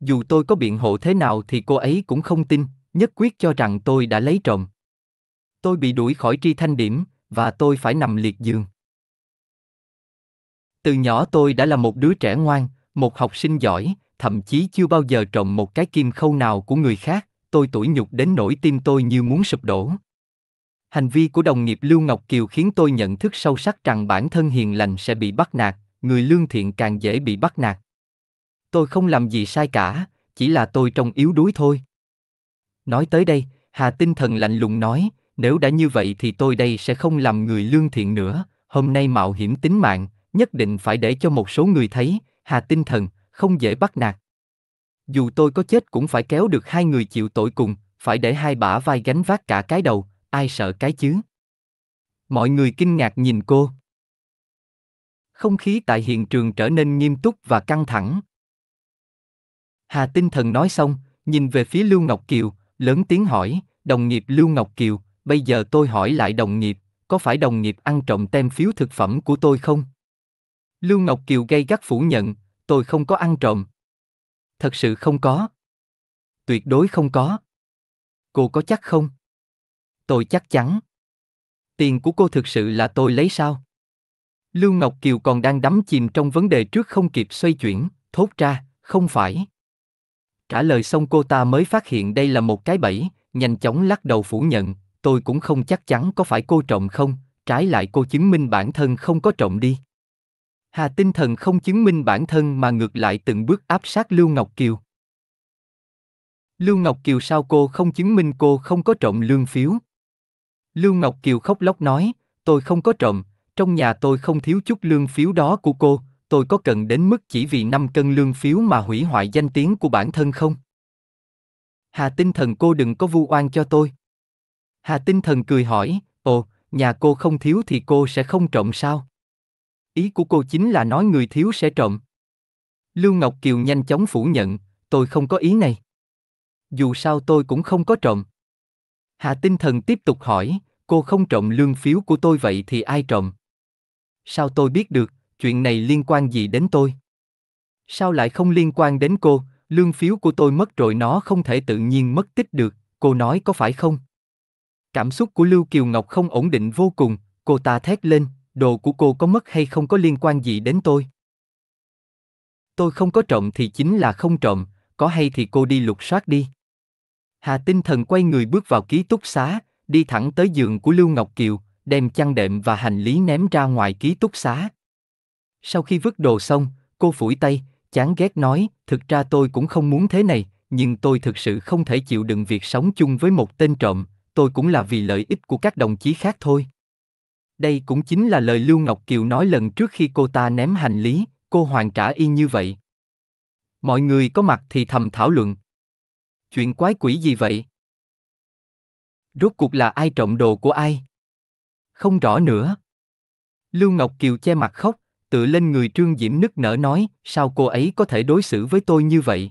Dù tôi có biện hộ thế nào thì cô ấy cũng không tin, nhất quyết cho rằng tôi đã lấy trộm tôi bị đuổi khỏi tri thanh điểm, và tôi phải nằm liệt giường. Từ nhỏ tôi đã là một đứa trẻ ngoan, một học sinh giỏi, thậm chí chưa bao giờ trộm một cái kim khâu nào của người khác, tôi tủi nhục đến nỗi tim tôi như muốn sụp đổ. Hành vi của đồng nghiệp Lưu Ngọc Kiều khiến tôi nhận thức sâu sắc rằng bản thân hiền lành sẽ bị bắt nạt, người lương thiện càng dễ bị bắt nạt. Tôi không làm gì sai cả, chỉ là tôi trông yếu đuối thôi. Nói tới đây, Hà Tinh Thần lạnh lùng nói, nếu đã như vậy thì tôi đây sẽ không làm người lương thiện nữa, hôm nay mạo hiểm tính mạng, nhất định phải để cho một số người thấy, hà tinh thần, không dễ bắt nạt. Dù tôi có chết cũng phải kéo được hai người chịu tội cùng, phải để hai bả vai gánh vác cả cái đầu, ai sợ cái chứ? Mọi người kinh ngạc nhìn cô. Không khí tại hiện trường trở nên nghiêm túc và căng thẳng. Hà Tinh Thần nói xong, nhìn về phía Lưu Ngọc Kiều, lớn tiếng hỏi, đồng nghiệp Lưu Ngọc Kiều, Bây giờ tôi hỏi lại đồng nghiệp, có phải đồng nghiệp ăn trộm tem phiếu thực phẩm của tôi không? Lưu Ngọc Kiều gây gắt phủ nhận, tôi không có ăn trộm. Thật sự không có. Tuyệt đối không có. Cô có chắc không? Tôi chắc chắn. Tiền của cô thực sự là tôi lấy sao? Lưu Ngọc Kiều còn đang đắm chìm trong vấn đề trước không kịp xoay chuyển, thốt ra, không phải. Trả lời xong cô ta mới phát hiện đây là một cái bẫy, nhanh chóng lắc đầu phủ nhận, tôi cũng không chắc chắn có phải cô trộm không, trái lại cô chứng minh bản thân không có trộm đi. Hà tinh thần không chứng minh bản thân mà ngược lại từng bước áp sát Lưu Ngọc Kiều. Lưu Ngọc Kiều sao cô không chứng minh cô không có trộm lương phiếu? Lưu Ngọc Kiều khóc lóc nói, tôi không có trộm, trong nhà tôi không thiếu chút lương phiếu đó của cô, tôi có cần đến mức chỉ vì 5 cân lương phiếu mà hủy hoại danh tiếng của bản thân không? Hà tinh thần cô đừng có vu oan cho tôi. Hà tinh thần cười hỏi, ồ, nhà cô không thiếu thì cô sẽ không trộm sao? Ý của cô chính là nói người thiếu sẽ trộm. Lưu Ngọc Kiều nhanh chóng phủ nhận, tôi không có ý này. Dù sao tôi cũng không có trộm. Hà tinh thần tiếp tục hỏi, cô không trộm lương phiếu của tôi vậy thì ai trộm? Sao tôi biết được, chuyện này liên quan gì đến tôi? Sao lại không liên quan đến cô, lương phiếu của tôi mất rồi nó không thể tự nhiên mất tích được, cô nói có phải không? Cảm xúc của Lưu Kiều Ngọc không ổn định vô cùng, cô ta thét lên, đồ của cô có mất hay không có liên quan gì đến tôi. Tôi không có trộm thì chính là không trộm, có hay thì cô đi lục soát đi. Hà tinh thần quay người bước vào ký túc xá, đi thẳng tới giường của Lưu Ngọc Kiều, đem chăn đệm và hành lý ném ra ngoài ký túc xá. Sau khi vứt đồ xong, cô phủi tay, chán ghét nói, thực ra tôi cũng không muốn thế này, nhưng tôi thực sự không thể chịu đựng việc sống chung với một tên trộm, tôi cũng là vì lợi ích của các đồng chí khác thôi. Đây cũng chính là lời Lưu Ngọc Kiều nói lần trước khi cô ta ném hành lý, cô hoàn trả y như vậy. Mọi người có mặt thì thầm thảo luận. Chuyện quái quỷ gì vậy? Rốt cuộc là ai trộm đồ của ai? Không rõ nữa. Lưu Ngọc Kiều che mặt khóc, tựa lên người Trương Diễm nức nở nói, sao cô ấy có thể đối xử với tôi như vậy?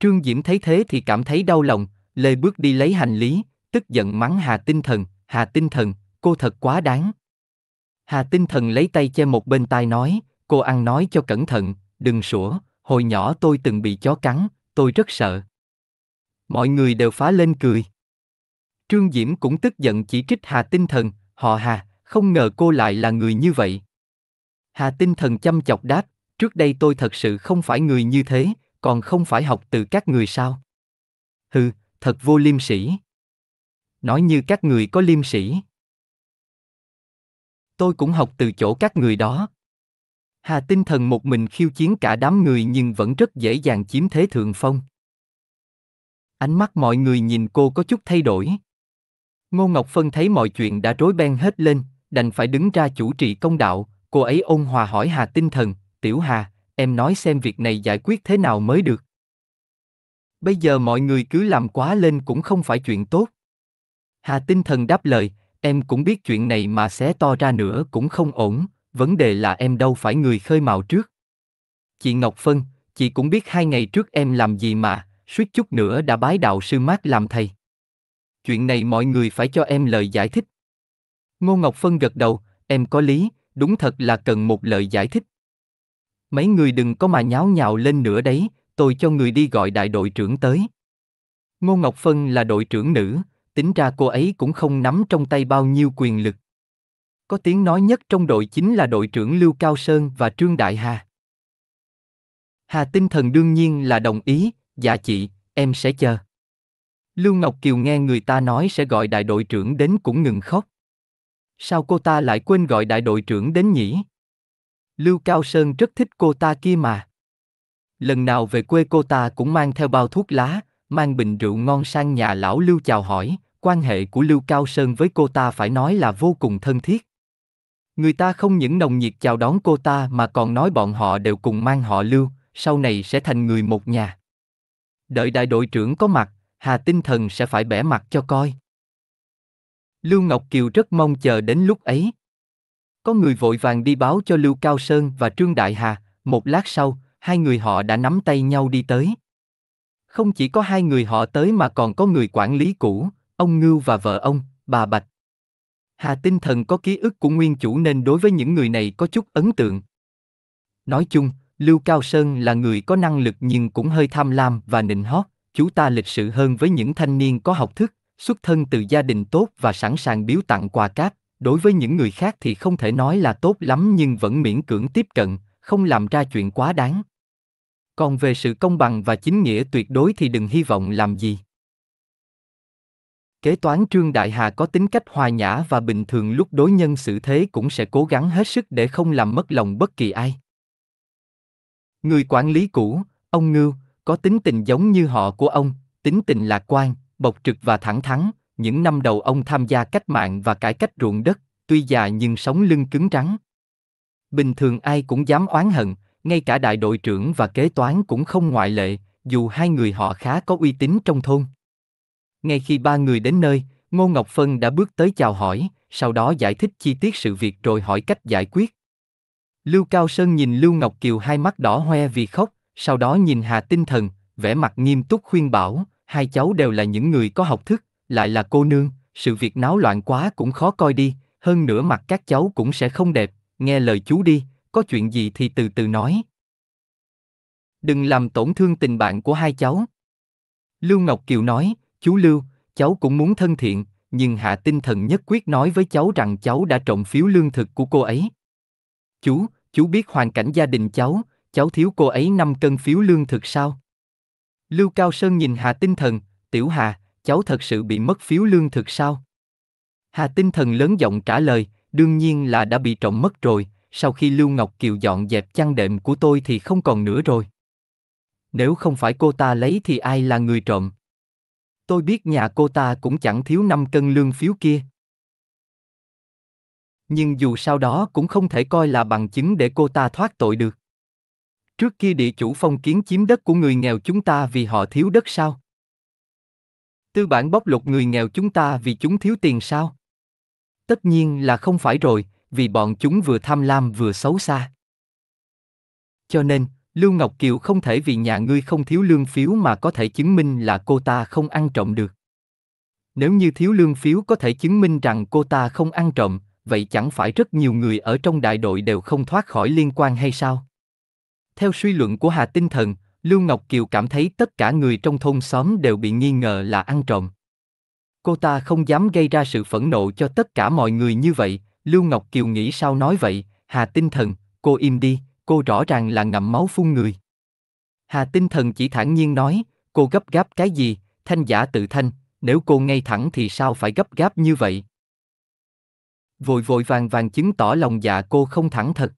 Trương Diễm thấy thế thì cảm thấy đau lòng, lê bước đi lấy hành lý, tức giận mắng Hà Tinh Thần, Hà Tinh Thần, cô thật quá đáng. Hà Tinh Thần lấy tay che một bên tai nói, cô ăn nói cho cẩn thận, đừng sủa, hồi nhỏ tôi từng bị chó cắn, tôi rất sợ. Mọi người đều phá lên cười. Trương Diễm cũng tức giận chỉ trích Hà Tinh Thần, họ Hà, không ngờ cô lại là người như vậy. Hà Tinh Thần chăm chọc đáp, trước đây tôi thật sự không phải người như thế, còn không phải học từ các người sao. Hừ, thật vô liêm sỉ nói như các người có liêm sĩ. Tôi cũng học từ chỗ các người đó. Hà tinh thần một mình khiêu chiến cả đám người nhưng vẫn rất dễ dàng chiếm thế thượng phong. Ánh mắt mọi người nhìn cô có chút thay đổi. Ngô Ngọc Phân thấy mọi chuyện đã rối beng hết lên, đành phải đứng ra chủ trì công đạo, cô ấy ôn hòa hỏi Hà tinh thần, tiểu Hà, em nói xem việc này giải quyết thế nào mới được. Bây giờ mọi người cứ làm quá lên cũng không phải chuyện tốt. Hà tinh thần đáp lời, em cũng biết chuyện này mà xé to ra nữa cũng không ổn, vấn đề là em đâu phải người khơi mào trước. Chị Ngọc Phân, chị cũng biết hai ngày trước em làm gì mà, suýt chút nữa đã bái đạo sư mát làm thầy. Chuyện này mọi người phải cho em lời giải thích. Ngô Ngọc Phân gật đầu, em có lý, đúng thật là cần một lời giải thích. Mấy người đừng có mà nháo nhào lên nữa đấy, tôi cho người đi gọi đại đội trưởng tới. Ngô Ngọc Phân là đội trưởng nữ, tính ra cô ấy cũng không nắm trong tay bao nhiêu quyền lực. Có tiếng nói nhất trong đội chính là đội trưởng Lưu Cao Sơn và Trương Đại Hà. Hà tinh thần đương nhiên là đồng ý, dạ chị, em sẽ chờ. Lưu Ngọc Kiều nghe người ta nói sẽ gọi đại đội trưởng đến cũng ngừng khóc. Sao cô ta lại quên gọi đại đội trưởng đến nhỉ? Lưu Cao Sơn rất thích cô ta kia mà. Lần nào về quê cô ta cũng mang theo bao thuốc lá, mang bình rượu ngon sang nhà lão Lưu chào hỏi, quan hệ của Lưu Cao Sơn với cô ta phải nói là vô cùng thân thiết. Người ta không những nồng nhiệt chào đón cô ta mà còn nói bọn họ đều cùng mang họ Lưu, sau này sẽ thành người một nhà. Đợi đại đội trưởng có mặt, Hà Tinh Thần sẽ phải bẻ mặt cho coi. Lưu Ngọc Kiều rất mong chờ đến lúc ấy. Có người vội vàng đi báo cho Lưu Cao Sơn và Trương Đại Hà, một lát sau, hai người họ đã nắm tay nhau đi tới. Không chỉ có hai người họ tới mà còn có người quản lý cũ, ông Ngưu và vợ ông, bà Bạch. Hà tinh thần có ký ức của nguyên chủ nên đối với những người này có chút ấn tượng. Nói chung, Lưu Cao Sơn là người có năng lực nhưng cũng hơi tham lam và nịnh hót, chú ta lịch sự hơn với những thanh niên có học thức, xuất thân từ gia đình tốt và sẵn sàng biếu tặng quà cáp, đối với những người khác thì không thể nói là tốt lắm nhưng vẫn miễn cưỡng tiếp cận, không làm ra chuyện quá đáng. Còn về sự công bằng và chính nghĩa tuyệt đối thì đừng hy vọng làm gì. Kế toán Trương Đại Hà có tính cách hòa nhã và bình thường lúc đối nhân xử thế cũng sẽ cố gắng hết sức để không làm mất lòng bất kỳ ai. Người quản lý cũ, ông Ngưu, có tính tình giống như họ của ông, tính tình lạc quan, bộc trực và thẳng thắn. Những năm đầu ông tham gia cách mạng và cải cách ruộng đất, tuy già nhưng sống lưng cứng rắn. Bình thường ai cũng dám oán hận, ngay cả đại đội trưởng và kế toán cũng không ngoại lệ, dù hai người họ khá có uy tín trong thôn. Ngay khi ba người đến nơi, Ngô Ngọc Phân đã bước tới chào hỏi, sau đó giải thích chi tiết sự việc rồi hỏi cách giải quyết. Lưu Cao Sơn nhìn Lưu Ngọc Kiều hai mắt đỏ hoe vì khóc, sau đó nhìn Hà Tinh Thần, vẻ mặt nghiêm túc khuyên bảo, hai cháu đều là những người có học thức, lại là cô nương, sự việc náo loạn quá cũng khó coi đi, hơn nữa mặt các cháu cũng sẽ không đẹp, nghe lời chú đi, có chuyện gì thì từ từ nói. Đừng làm tổn thương tình bạn của hai cháu. Lưu Ngọc Kiều nói, chú Lưu, cháu cũng muốn thân thiện, nhưng Hạ tinh thần nhất quyết nói với cháu rằng cháu đã trộm phiếu lương thực của cô ấy. Chú, chú biết hoàn cảnh gia đình cháu, cháu thiếu cô ấy năm cân phiếu lương thực sao? Lưu Cao Sơn nhìn Hạ tinh thần, tiểu Hà, cháu thật sự bị mất phiếu lương thực sao? Hà Tinh Thần lớn giọng trả lời, đương nhiên là đã bị trộm mất rồi, sau khi Lưu Ngọc Kiều dọn dẹp chăn đệm của tôi thì không còn nữa rồi. Nếu không phải cô ta lấy thì ai là người trộm? Tôi biết nhà cô ta cũng chẳng thiếu năm cân lương phiếu kia. Nhưng dù sao đó cũng không thể coi là bằng chứng để cô ta thoát tội được. Trước kia địa chủ phong kiến chiếm đất của người nghèo chúng ta vì họ thiếu đất sao? Tư bản bóc lột người nghèo chúng ta vì chúng thiếu tiền sao? Tất nhiên là không phải rồi, vì bọn chúng vừa tham lam vừa xấu xa. Cho nên, Lưu Ngọc Kiều không thể vì nhà ngươi không thiếu lương phiếu mà có thể chứng minh là cô ta không ăn trộm được. Nếu như thiếu lương phiếu có thể chứng minh rằng cô ta không ăn trộm, vậy chẳng phải rất nhiều người ở trong đại đội đều không thoát khỏi liên quan hay sao? Theo suy luận của Hà Tinh Thần, Lưu Ngọc Kiều cảm thấy tất cả người trong thôn xóm đều bị nghi ngờ là ăn trộm. Cô ta không dám gây ra sự phẫn nộ cho tất cả mọi người như vậy, Lưu Ngọc Kiều nghĩ sao nói vậy, Hà Tinh Thần, cô im đi cô rõ ràng là ngậm máu phun người. Hà tinh thần chỉ thản nhiên nói, cô gấp gáp cái gì, thanh giả tự thanh, nếu cô ngay thẳng thì sao phải gấp gáp như vậy? Vội vội vàng vàng chứng tỏ lòng dạ cô không thẳng thật.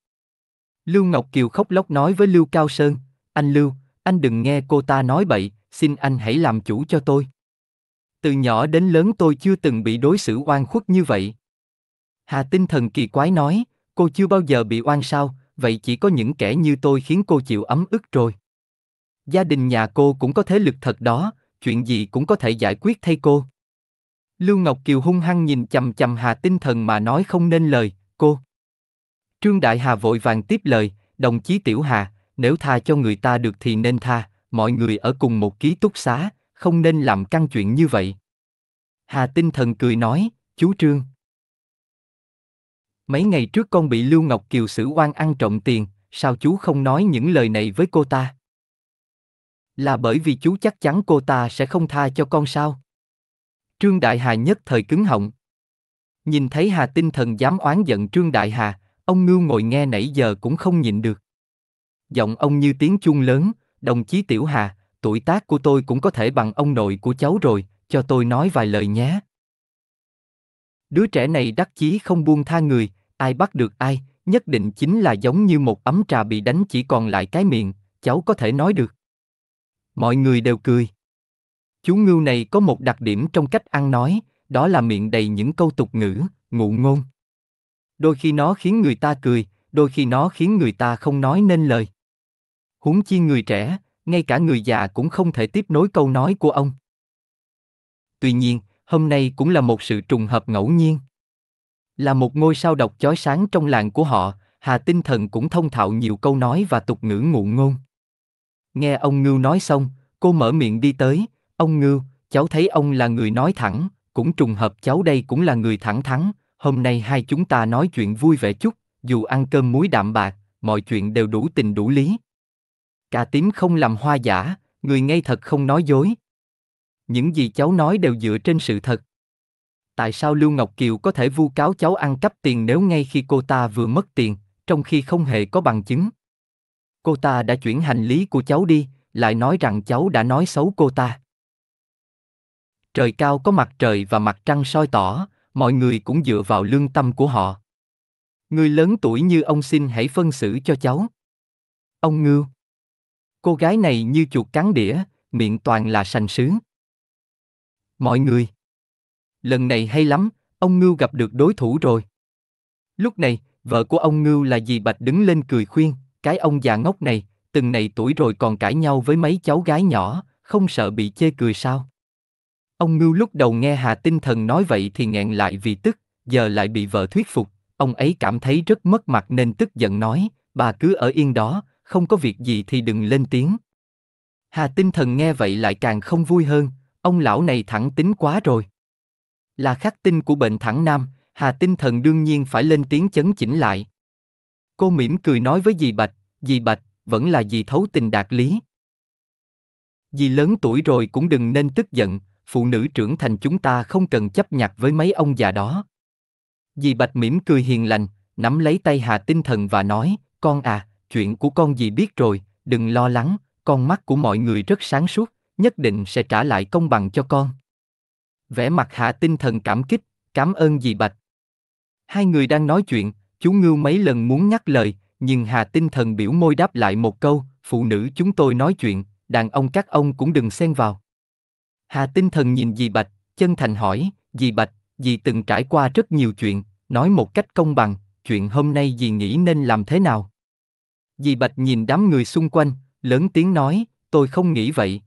Lưu Ngọc Kiều khóc lóc nói với Lưu Cao Sơn, anh Lưu, anh đừng nghe cô ta nói bậy, xin anh hãy làm chủ cho tôi. Từ nhỏ đến lớn tôi chưa từng bị đối xử oan khuất như vậy. Hà tinh thần kỳ quái nói, cô chưa bao giờ bị oan sao, vậy chỉ có những kẻ như tôi khiến cô chịu ấm ức rồi. Gia đình nhà cô cũng có thế lực thật đó, chuyện gì cũng có thể giải quyết thay cô. Lưu Ngọc Kiều hung hăng nhìn chầm chầm Hà Tinh Thần mà nói không nên lời, cô. Trương Đại Hà vội vàng tiếp lời, đồng chí Tiểu Hà, nếu tha cho người ta được thì nên tha, mọi người ở cùng một ký túc xá, không nên làm căng chuyện như vậy. Hà Tinh Thần cười nói, chú Trương mấy ngày trước con bị Lưu Ngọc Kiều xử oan ăn trộm tiền, sao chú không nói những lời này với cô ta? Là bởi vì chú chắc chắn cô ta sẽ không tha cho con sao? Trương Đại Hà nhất thời cứng họng. Nhìn thấy Hà tinh thần dám oán giận Trương Đại Hà, ông Ngưu ngồi nghe nãy giờ cũng không nhịn được. Giọng ông như tiếng chuông lớn, đồng chí Tiểu Hà, tuổi tác của tôi cũng có thể bằng ông nội của cháu rồi, cho tôi nói vài lời nhé. Đứa trẻ này đắc chí không buông tha người, ai bắt được ai, nhất định chính là giống như một ấm trà bị đánh chỉ còn lại cái miệng, cháu có thể nói được. Mọi người đều cười. Chú ngưu này có một đặc điểm trong cách ăn nói, đó là miệng đầy những câu tục ngữ, ngụ ngôn. Đôi khi nó khiến người ta cười, đôi khi nó khiến người ta không nói nên lời. Huống chi người trẻ, ngay cả người già cũng không thể tiếp nối câu nói của ông. Tuy nhiên, hôm nay cũng là một sự trùng hợp ngẫu nhiên. Là một ngôi sao độc chói sáng trong làng của họ, Hà Tinh Thần cũng thông thạo nhiều câu nói và tục ngữ ngụ ngôn. Nghe ông Ngưu nói xong, cô mở miệng đi tới, ông Ngưu, cháu thấy ông là người nói thẳng, cũng trùng hợp cháu đây cũng là người thẳng thắn, hôm nay hai chúng ta nói chuyện vui vẻ chút, dù ăn cơm muối đạm bạc, mọi chuyện đều đủ tình đủ lý. Cà tím không làm hoa giả, người ngay thật không nói dối. Những gì cháu nói đều dựa trên sự thật, tại sao Lưu Ngọc Kiều có thể vu cáo cháu ăn cắp tiền nếu ngay khi cô ta vừa mất tiền, trong khi không hề có bằng chứng. Cô ta đã chuyển hành lý của cháu đi, lại nói rằng cháu đã nói xấu cô ta. Trời cao có mặt trời và mặt trăng soi tỏ, mọi người cũng dựa vào lương tâm của họ. Người lớn tuổi như ông xin hãy phân xử cho cháu. Ông Ngưu. Cô gái này như chuột cắn đĩa, miệng toàn là sành sướng. Mọi người lần này hay lắm, ông Ngưu gặp được đối thủ rồi. Lúc này, vợ của ông Ngưu là dì Bạch đứng lên cười khuyên, cái ông già ngốc này, từng này tuổi rồi còn cãi nhau với mấy cháu gái nhỏ, không sợ bị chê cười sao? Ông Ngưu lúc đầu nghe Hà Tinh Thần nói vậy thì nghẹn lại vì tức, giờ lại bị vợ thuyết phục, ông ấy cảm thấy rất mất mặt nên tức giận nói, bà cứ ở yên đó, không có việc gì thì đừng lên tiếng. Hà Tinh Thần nghe vậy lại càng không vui hơn, ông lão này thẳng tính quá rồi là khắc tinh của bệnh thẳng nam, Hà Tinh Thần đương nhiên phải lên tiếng chấn chỉnh lại. Cô mỉm cười nói với dì Bạch, dì Bạch, vẫn là dì thấu tình đạt lý. Dì lớn tuổi rồi cũng đừng nên tức giận, phụ nữ trưởng thành chúng ta không cần chấp nhặt với mấy ông già đó. Dì Bạch mỉm cười hiền lành, nắm lấy tay Hà Tinh Thần và nói, con à, chuyện của con dì biết rồi, đừng lo lắng, con mắt của mọi người rất sáng suốt, nhất định sẽ trả lại công bằng cho con vẻ mặt hạ tinh thần cảm kích, cảm ơn dì Bạch. Hai người đang nói chuyện, chú Ngưu mấy lần muốn nhắc lời, nhưng Hà Tinh Thần biểu môi đáp lại một câu, phụ nữ chúng tôi nói chuyện, đàn ông các ông cũng đừng xen vào. Hà Tinh Thần nhìn dì Bạch, chân thành hỏi, dì Bạch, dì từng trải qua rất nhiều chuyện, nói một cách công bằng, chuyện hôm nay dì nghĩ nên làm thế nào? Dì Bạch nhìn đám người xung quanh, lớn tiếng nói, tôi không nghĩ vậy.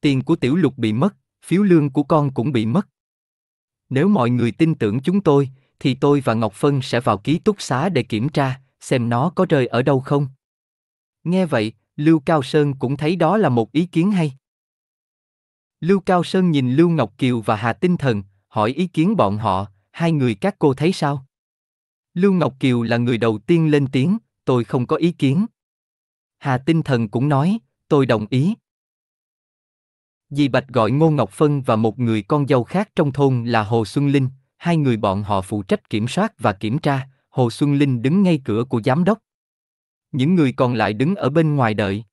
Tiền của tiểu lục bị mất, phiếu lương của con cũng bị mất. Nếu mọi người tin tưởng chúng tôi, thì tôi và Ngọc Phân sẽ vào ký túc xá để kiểm tra, xem nó có rơi ở đâu không. Nghe vậy, Lưu Cao Sơn cũng thấy đó là một ý kiến hay. Lưu Cao Sơn nhìn Lưu Ngọc Kiều và Hà Tinh Thần, hỏi ý kiến bọn họ, hai người các cô thấy sao? Lưu Ngọc Kiều là người đầu tiên lên tiếng, tôi không có ý kiến. Hà Tinh Thần cũng nói, tôi đồng ý. Dì Bạch gọi Ngô Ngọc Phân và một người con dâu khác trong thôn là Hồ Xuân Linh, hai người bọn họ phụ trách kiểm soát và kiểm tra, Hồ Xuân Linh đứng ngay cửa của giám đốc. Những người còn lại đứng ở bên ngoài đợi.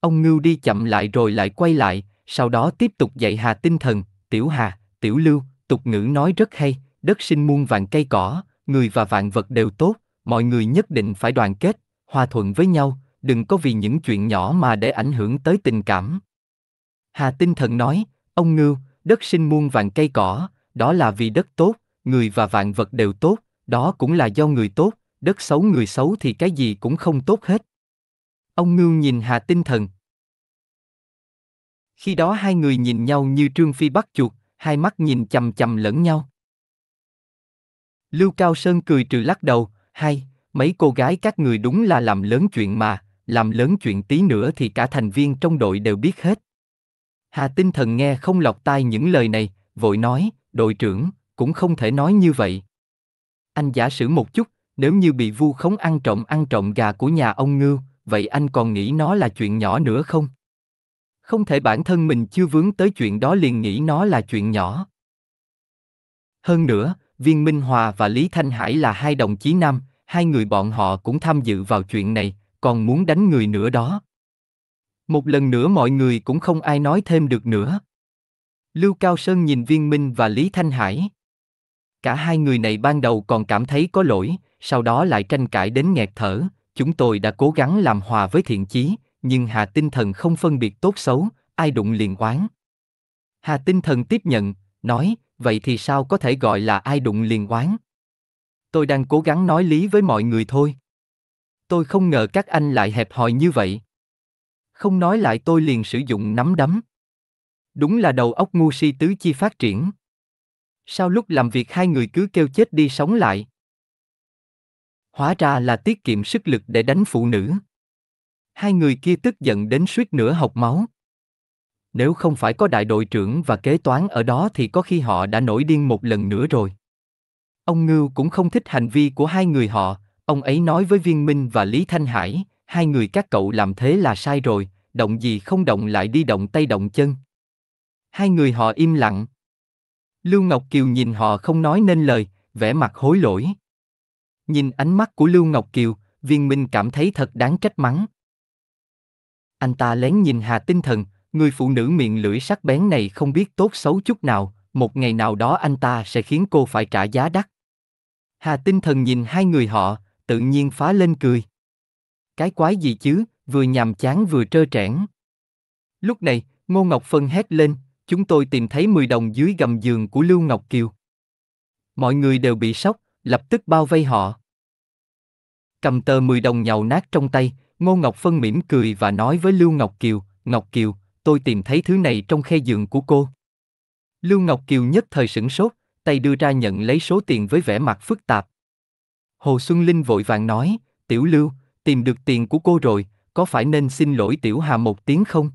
Ông Ngưu đi chậm lại rồi lại quay lại, sau đó tiếp tục dạy Hà tinh thần, Tiểu Hà, Tiểu Lưu, tục ngữ nói rất hay, đất sinh muôn vạn cây cỏ, người và vạn vật đều tốt, mọi người nhất định phải đoàn kết, hòa thuận với nhau, đừng có vì những chuyện nhỏ mà để ảnh hưởng tới tình cảm. Hà Tinh Thần nói, ông Ngưu, đất sinh muôn vàng cây cỏ, đó là vì đất tốt, người và vạn vật đều tốt, đó cũng là do người tốt, đất xấu người xấu thì cái gì cũng không tốt hết. Ông Ngưu nhìn Hà Tinh Thần. Khi đó hai người nhìn nhau như trương phi bắt chuột, hai mắt nhìn chầm chầm lẫn nhau. Lưu Cao Sơn cười trừ lắc đầu, hay, mấy cô gái các người đúng là làm lớn chuyện mà, làm lớn chuyện tí nữa thì cả thành viên trong đội đều biết hết. Hà tinh thần nghe không lọc tai những lời này, vội nói, đội trưởng, cũng không thể nói như vậy. Anh giả sử một chút, nếu như bị vu khống ăn trộm ăn trộm gà của nhà ông Ngưu, vậy anh còn nghĩ nó là chuyện nhỏ nữa không? Không thể bản thân mình chưa vướng tới chuyện đó liền nghĩ nó là chuyện nhỏ. Hơn nữa, Viên Minh Hòa và Lý Thanh Hải là hai đồng chí nam, hai người bọn họ cũng tham dự vào chuyện này, còn muốn đánh người nữa đó. Một lần nữa mọi người cũng không ai nói thêm được nữa. Lưu Cao Sơn nhìn Viên Minh và Lý Thanh Hải. Cả hai người này ban đầu còn cảm thấy có lỗi, sau đó lại tranh cãi đến nghẹt thở, chúng tôi đã cố gắng làm hòa với thiện chí, nhưng Hà Tinh Thần không phân biệt tốt xấu, ai đụng liền oán. Hà Tinh Thần tiếp nhận, nói, vậy thì sao có thể gọi là ai đụng liền oán? Tôi đang cố gắng nói lý với mọi người thôi. Tôi không ngờ các anh lại hẹp hòi như vậy không nói lại tôi liền sử dụng nắm đấm. Đúng là đầu óc ngu si tứ chi phát triển. sao lúc làm việc hai người cứ kêu chết đi sống lại. Hóa ra là tiết kiệm sức lực để đánh phụ nữ. Hai người kia tức giận đến suýt nửa học máu. Nếu không phải có đại đội trưởng và kế toán ở đó thì có khi họ đã nổi điên một lần nữa rồi. Ông Ngưu cũng không thích hành vi của hai người họ, ông ấy nói với Viên Minh và Lý Thanh Hải, hai người các cậu làm thế là sai rồi, động gì không động lại đi động tay động chân. Hai người họ im lặng. Lưu Ngọc Kiều nhìn họ không nói nên lời, vẻ mặt hối lỗi. Nhìn ánh mắt của Lưu Ngọc Kiều, viên minh cảm thấy thật đáng trách mắng. Anh ta lén nhìn Hà Tinh Thần, người phụ nữ miệng lưỡi sắc bén này không biết tốt xấu chút nào, một ngày nào đó anh ta sẽ khiến cô phải trả giá đắt. Hà Tinh Thần nhìn hai người họ, tự nhiên phá lên cười. Cái quái gì chứ, vừa nhàm chán vừa trơ trẽn. Lúc này, Ngô Ngọc Phân hét lên, chúng tôi tìm thấy 10 đồng dưới gầm giường của Lưu Ngọc Kiều. Mọi người đều bị sốc, lập tức bao vây họ. Cầm tờ 10 đồng nhàu nát trong tay, Ngô Ngọc Phân mỉm cười và nói với Lưu Ngọc Kiều, Ngọc Kiều, tôi tìm thấy thứ này trong khe giường của cô. Lưu Ngọc Kiều nhất thời sửng sốt, tay đưa ra nhận lấy số tiền với vẻ mặt phức tạp. Hồ Xuân Linh vội vàng nói, Tiểu Lưu, tìm được tiền của cô rồi, có phải nên xin lỗi Tiểu Hà một tiếng không?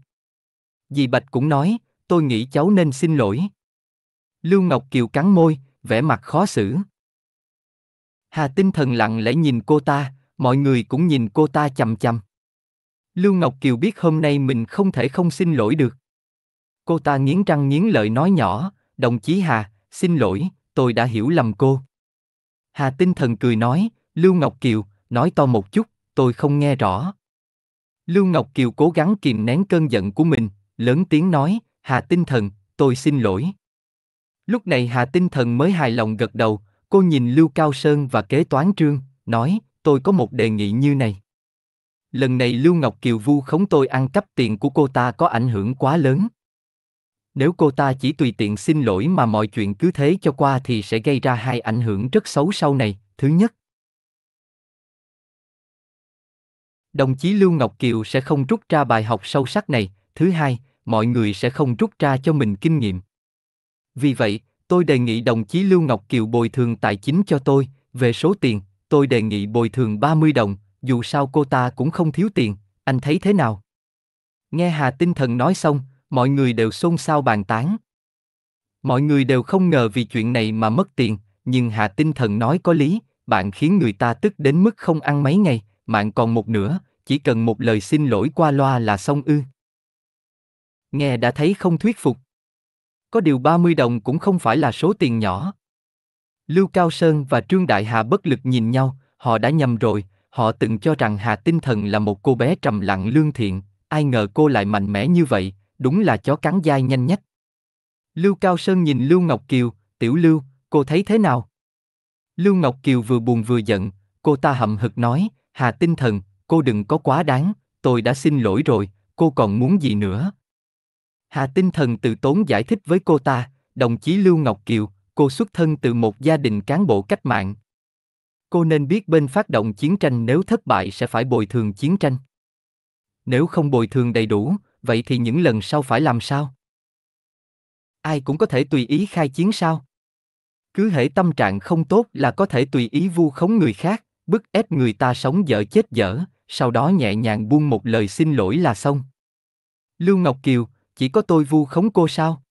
Dì Bạch cũng nói, tôi nghĩ cháu nên xin lỗi. Lưu Ngọc Kiều cắn môi, vẻ mặt khó xử. Hà tinh thần lặng lẽ nhìn cô ta, mọi người cũng nhìn cô ta chằm chằm. Lưu Ngọc Kiều biết hôm nay mình không thể không xin lỗi được. Cô ta nghiến răng nghiến lợi nói nhỏ, đồng chí Hà, xin lỗi, tôi đã hiểu lầm cô. Hà tinh thần cười nói, Lưu Ngọc Kiều, nói to một chút tôi không nghe rõ. Lưu Ngọc Kiều cố gắng kìm nén cơn giận của mình, lớn tiếng nói, Hà Tinh Thần, tôi xin lỗi. Lúc này Hà Tinh Thần mới hài lòng gật đầu, cô nhìn Lưu Cao Sơn và kế toán trương, nói, tôi có một đề nghị như này. Lần này Lưu Ngọc Kiều vu khống tôi ăn cắp tiền của cô ta có ảnh hưởng quá lớn. Nếu cô ta chỉ tùy tiện xin lỗi mà mọi chuyện cứ thế cho qua thì sẽ gây ra hai ảnh hưởng rất xấu sau này. Thứ nhất, đồng chí Lưu Ngọc Kiều sẽ không rút ra bài học sâu sắc này, thứ hai, mọi người sẽ không rút ra cho mình kinh nghiệm. Vì vậy, tôi đề nghị đồng chí Lưu Ngọc Kiều bồi thường tài chính cho tôi, về số tiền, tôi đề nghị bồi thường 30 đồng, dù sao cô ta cũng không thiếu tiền, anh thấy thế nào? Nghe Hà Tinh Thần nói xong, mọi người đều xôn xao bàn tán. Mọi người đều không ngờ vì chuyện này mà mất tiền, nhưng Hà Tinh Thần nói có lý, bạn khiến người ta tức đến mức không ăn mấy ngày, mạng còn một nửa, chỉ cần một lời xin lỗi qua loa là xong ư. Nghe đã thấy không thuyết phục. Có điều 30 đồng cũng không phải là số tiền nhỏ. Lưu Cao Sơn và Trương Đại Hà bất lực nhìn nhau, họ đã nhầm rồi, họ từng cho rằng Hà Tinh Thần là một cô bé trầm lặng lương thiện, ai ngờ cô lại mạnh mẽ như vậy, đúng là chó cắn dai nhanh nhất. Lưu Cao Sơn nhìn Lưu Ngọc Kiều, tiểu Lưu, cô thấy thế nào? Lưu Ngọc Kiều vừa buồn vừa giận, cô ta hậm hực nói, Hà tinh thần, cô đừng có quá đáng, tôi đã xin lỗi rồi, cô còn muốn gì nữa? Hà tinh thần từ tốn giải thích với cô ta, đồng chí Lưu Ngọc Kiều, cô xuất thân từ một gia đình cán bộ cách mạng. Cô nên biết bên phát động chiến tranh nếu thất bại sẽ phải bồi thường chiến tranh. Nếu không bồi thường đầy đủ, vậy thì những lần sau phải làm sao? Ai cũng có thể tùy ý khai chiến sao? Cứ hễ tâm trạng không tốt là có thể tùy ý vu khống người khác bức ép người ta sống dở chết dở, sau đó nhẹ nhàng buông một lời xin lỗi là xong. Lưu Ngọc Kiều, chỉ có tôi vu khống cô sao?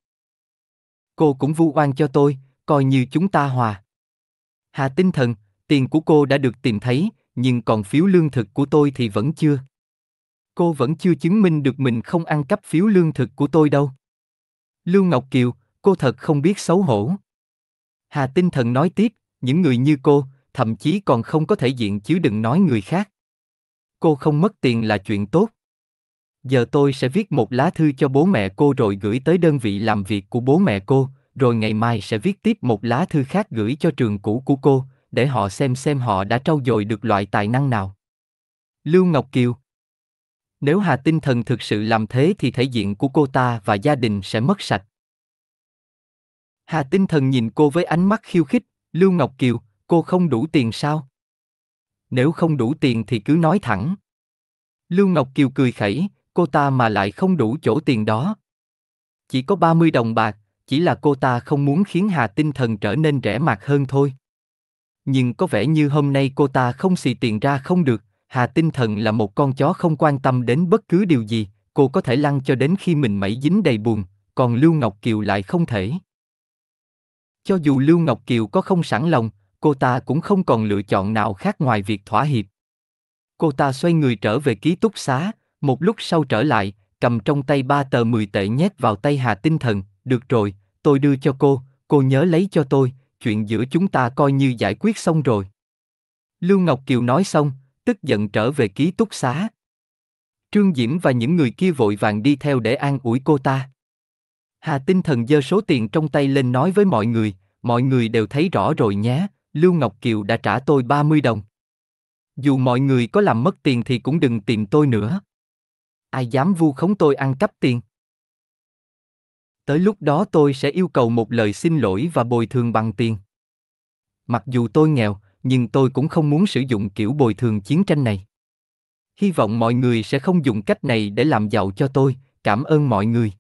Cô cũng vu oan cho tôi, coi như chúng ta hòa. Hà tinh thần, tiền của cô đã được tìm thấy, nhưng còn phiếu lương thực của tôi thì vẫn chưa. Cô vẫn chưa chứng minh được mình không ăn cắp phiếu lương thực của tôi đâu. Lưu Ngọc Kiều, cô thật không biết xấu hổ. Hà tinh thần nói tiếp, những người như cô, thậm chí còn không có thể diện chứ đừng nói người khác. Cô không mất tiền là chuyện tốt. Giờ tôi sẽ viết một lá thư cho bố mẹ cô rồi gửi tới đơn vị làm việc của bố mẹ cô, rồi ngày mai sẽ viết tiếp một lá thư khác gửi cho trường cũ của cô, để họ xem xem họ đã trau dồi được loại tài năng nào. Lưu Ngọc Kiều Nếu Hà Tinh Thần thực sự làm thế thì thể diện của cô ta và gia đình sẽ mất sạch. Hà Tinh Thần nhìn cô với ánh mắt khiêu khích, Lưu Ngọc Kiều, cô không đủ tiền sao? Nếu không đủ tiền thì cứ nói thẳng. Lưu Ngọc Kiều cười khẩy, cô ta mà lại không đủ chỗ tiền đó. Chỉ có 30 đồng bạc, chỉ là cô ta không muốn khiến Hà Tinh Thần trở nên rẻ mạt hơn thôi. Nhưng có vẻ như hôm nay cô ta không xì tiền ra không được, Hà Tinh Thần là một con chó không quan tâm đến bất cứ điều gì, cô có thể lăn cho đến khi mình mẩy dính đầy buồn, còn Lưu Ngọc Kiều lại không thể. Cho dù Lưu Ngọc Kiều có không sẵn lòng, cô ta cũng không còn lựa chọn nào khác ngoài việc thỏa hiệp. Cô ta xoay người trở về ký túc xá, một lúc sau trở lại, cầm trong tay ba tờ 10 tệ nhét vào tay Hà Tinh Thần, được rồi, tôi đưa cho cô, cô nhớ lấy cho tôi, chuyện giữa chúng ta coi như giải quyết xong rồi. Lưu Ngọc Kiều nói xong, tức giận trở về ký túc xá. Trương Diễm và những người kia vội vàng đi theo để an ủi cô ta. Hà Tinh Thần giơ số tiền trong tay lên nói với mọi người, mọi người đều thấy rõ rồi nhé, Lưu Ngọc Kiều đã trả tôi 30 đồng. Dù mọi người có làm mất tiền thì cũng đừng tìm tôi nữa. Ai dám vu khống tôi ăn cắp tiền. Tới lúc đó tôi sẽ yêu cầu một lời xin lỗi và bồi thường bằng tiền. Mặc dù tôi nghèo, nhưng tôi cũng không muốn sử dụng kiểu bồi thường chiến tranh này. Hy vọng mọi người sẽ không dùng cách này để làm giàu cho tôi, cảm ơn mọi người.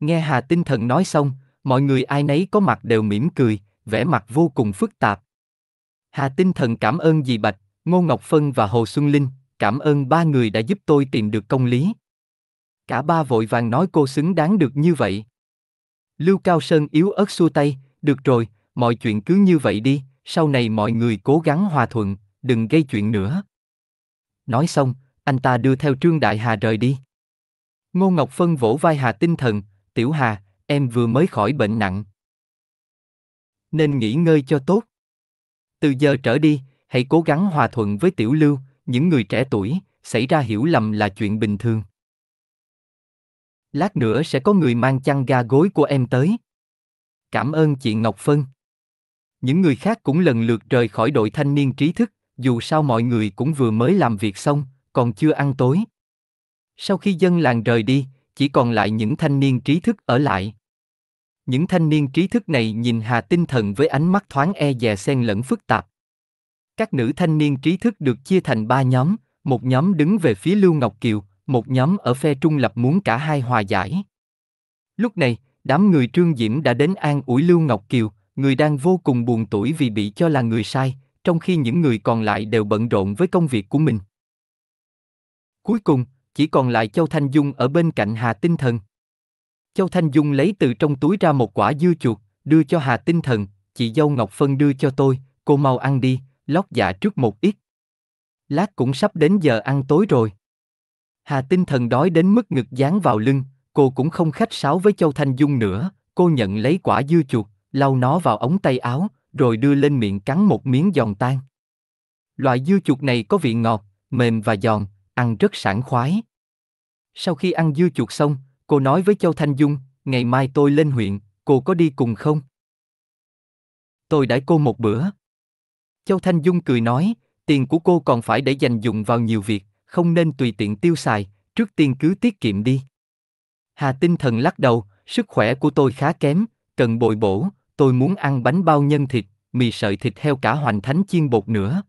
Nghe Hà Tinh Thần nói xong, mọi người ai nấy có mặt đều mỉm cười, vẻ mặt vô cùng phức tạp. Hà tinh thần cảm ơn dì Bạch, Ngô Ngọc Phân và Hồ Xuân Linh, cảm ơn ba người đã giúp tôi tìm được công lý. Cả ba vội vàng nói cô xứng đáng được như vậy. Lưu Cao Sơn yếu ớt xua tay, được rồi, mọi chuyện cứ như vậy đi, sau này mọi người cố gắng hòa thuận, đừng gây chuyện nữa. Nói xong, anh ta đưa theo Trương Đại Hà rời đi. Ngô Ngọc Phân vỗ vai Hà tinh thần, Tiểu Hà, em vừa mới khỏi bệnh nặng, nên nghỉ ngơi cho tốt. Từ giờ trở đi, hãy cố gắng hòa thuận với tiểu lưu, những người trẻ tuổi, xảy ra hiểu lầm là chuyện bình thường. Lát nữa sẽ có người mang chăn ga gối của em tới. Cảm ơn chị Ngọc Phân. Những người khác cũng lần lượt rời khỏi đội thanh niên trí thức, dù sao mọi người cũng vừa mới làm việc xong, còn chưa ăn tối. Sau khi dân làng rời đi, chỉ còn lại những thanh niên trí thức ở lại những thanh niên trí thức này nhìn Hà Tinh Thần với ánh mắt thoáng e dè xen lẫn phức tạp. Các nữ thanh niên trí thức được chia thành ba nhóm, một nhóm đứng về phía Lưu Ngọc Kiều, một nhóm ở phe trung lập muốn cả hai hòa giải. Lúc này, đám người Trương Diễm đã đến an ủi Lưu Ngọc Kiều, người đang vô cùng buồn tuổi vì bị cho là người sai, trong khi những người còn lại đều bận rộn với công việc của mình. Cuối cùng, chỉ còn lại Châu Thanh Dung ở bên cạnh Hà Tinh Thần. Châu Thanh Dung lấy từ trong túi ra một quả dưa chuột, đưa cho Hà Tinh Thần, chị dâu Ngọc Phân đưa cho tôi, cô mau ăn đi, lót dạ trước một ít. Lát cũng sắp đến giờ ăn tối rồi. Hà Tinh Thần đói đến mức ngực dán vào lưng, cô cũng không khách sáo với Châu Thanh Dung nữa, cô nhận lấy quả dưa chuột, lau nó vào ống tay áo, rồi đưa lên miệng cắn một miếng giòn tan. Loại dưa chuột này có vị ngọt, mềm và giòn, ăn rất sảng khoái. Sau khi ăn dưa chuột xong, cô nói với Châu Thanh Dung, ngày mai tôi lên huyện, cô có đi cùng không? Tôi đãi cô một bữa. Châu Thanh Dung cười nói, tiền của cô còn phải để dành dụng vào nhiều việc, không nên tùy tiện tiêu xài, trước tiên cứ tiết kiệm đi. Hà tinh thần lắc đầu, sức khỏe của tôi khá kém, cần bồi bổ, tôi muốn ăn bánh bao nhân thịt, mì sợi thịt heo cả hoành thánh chiên bột nữa.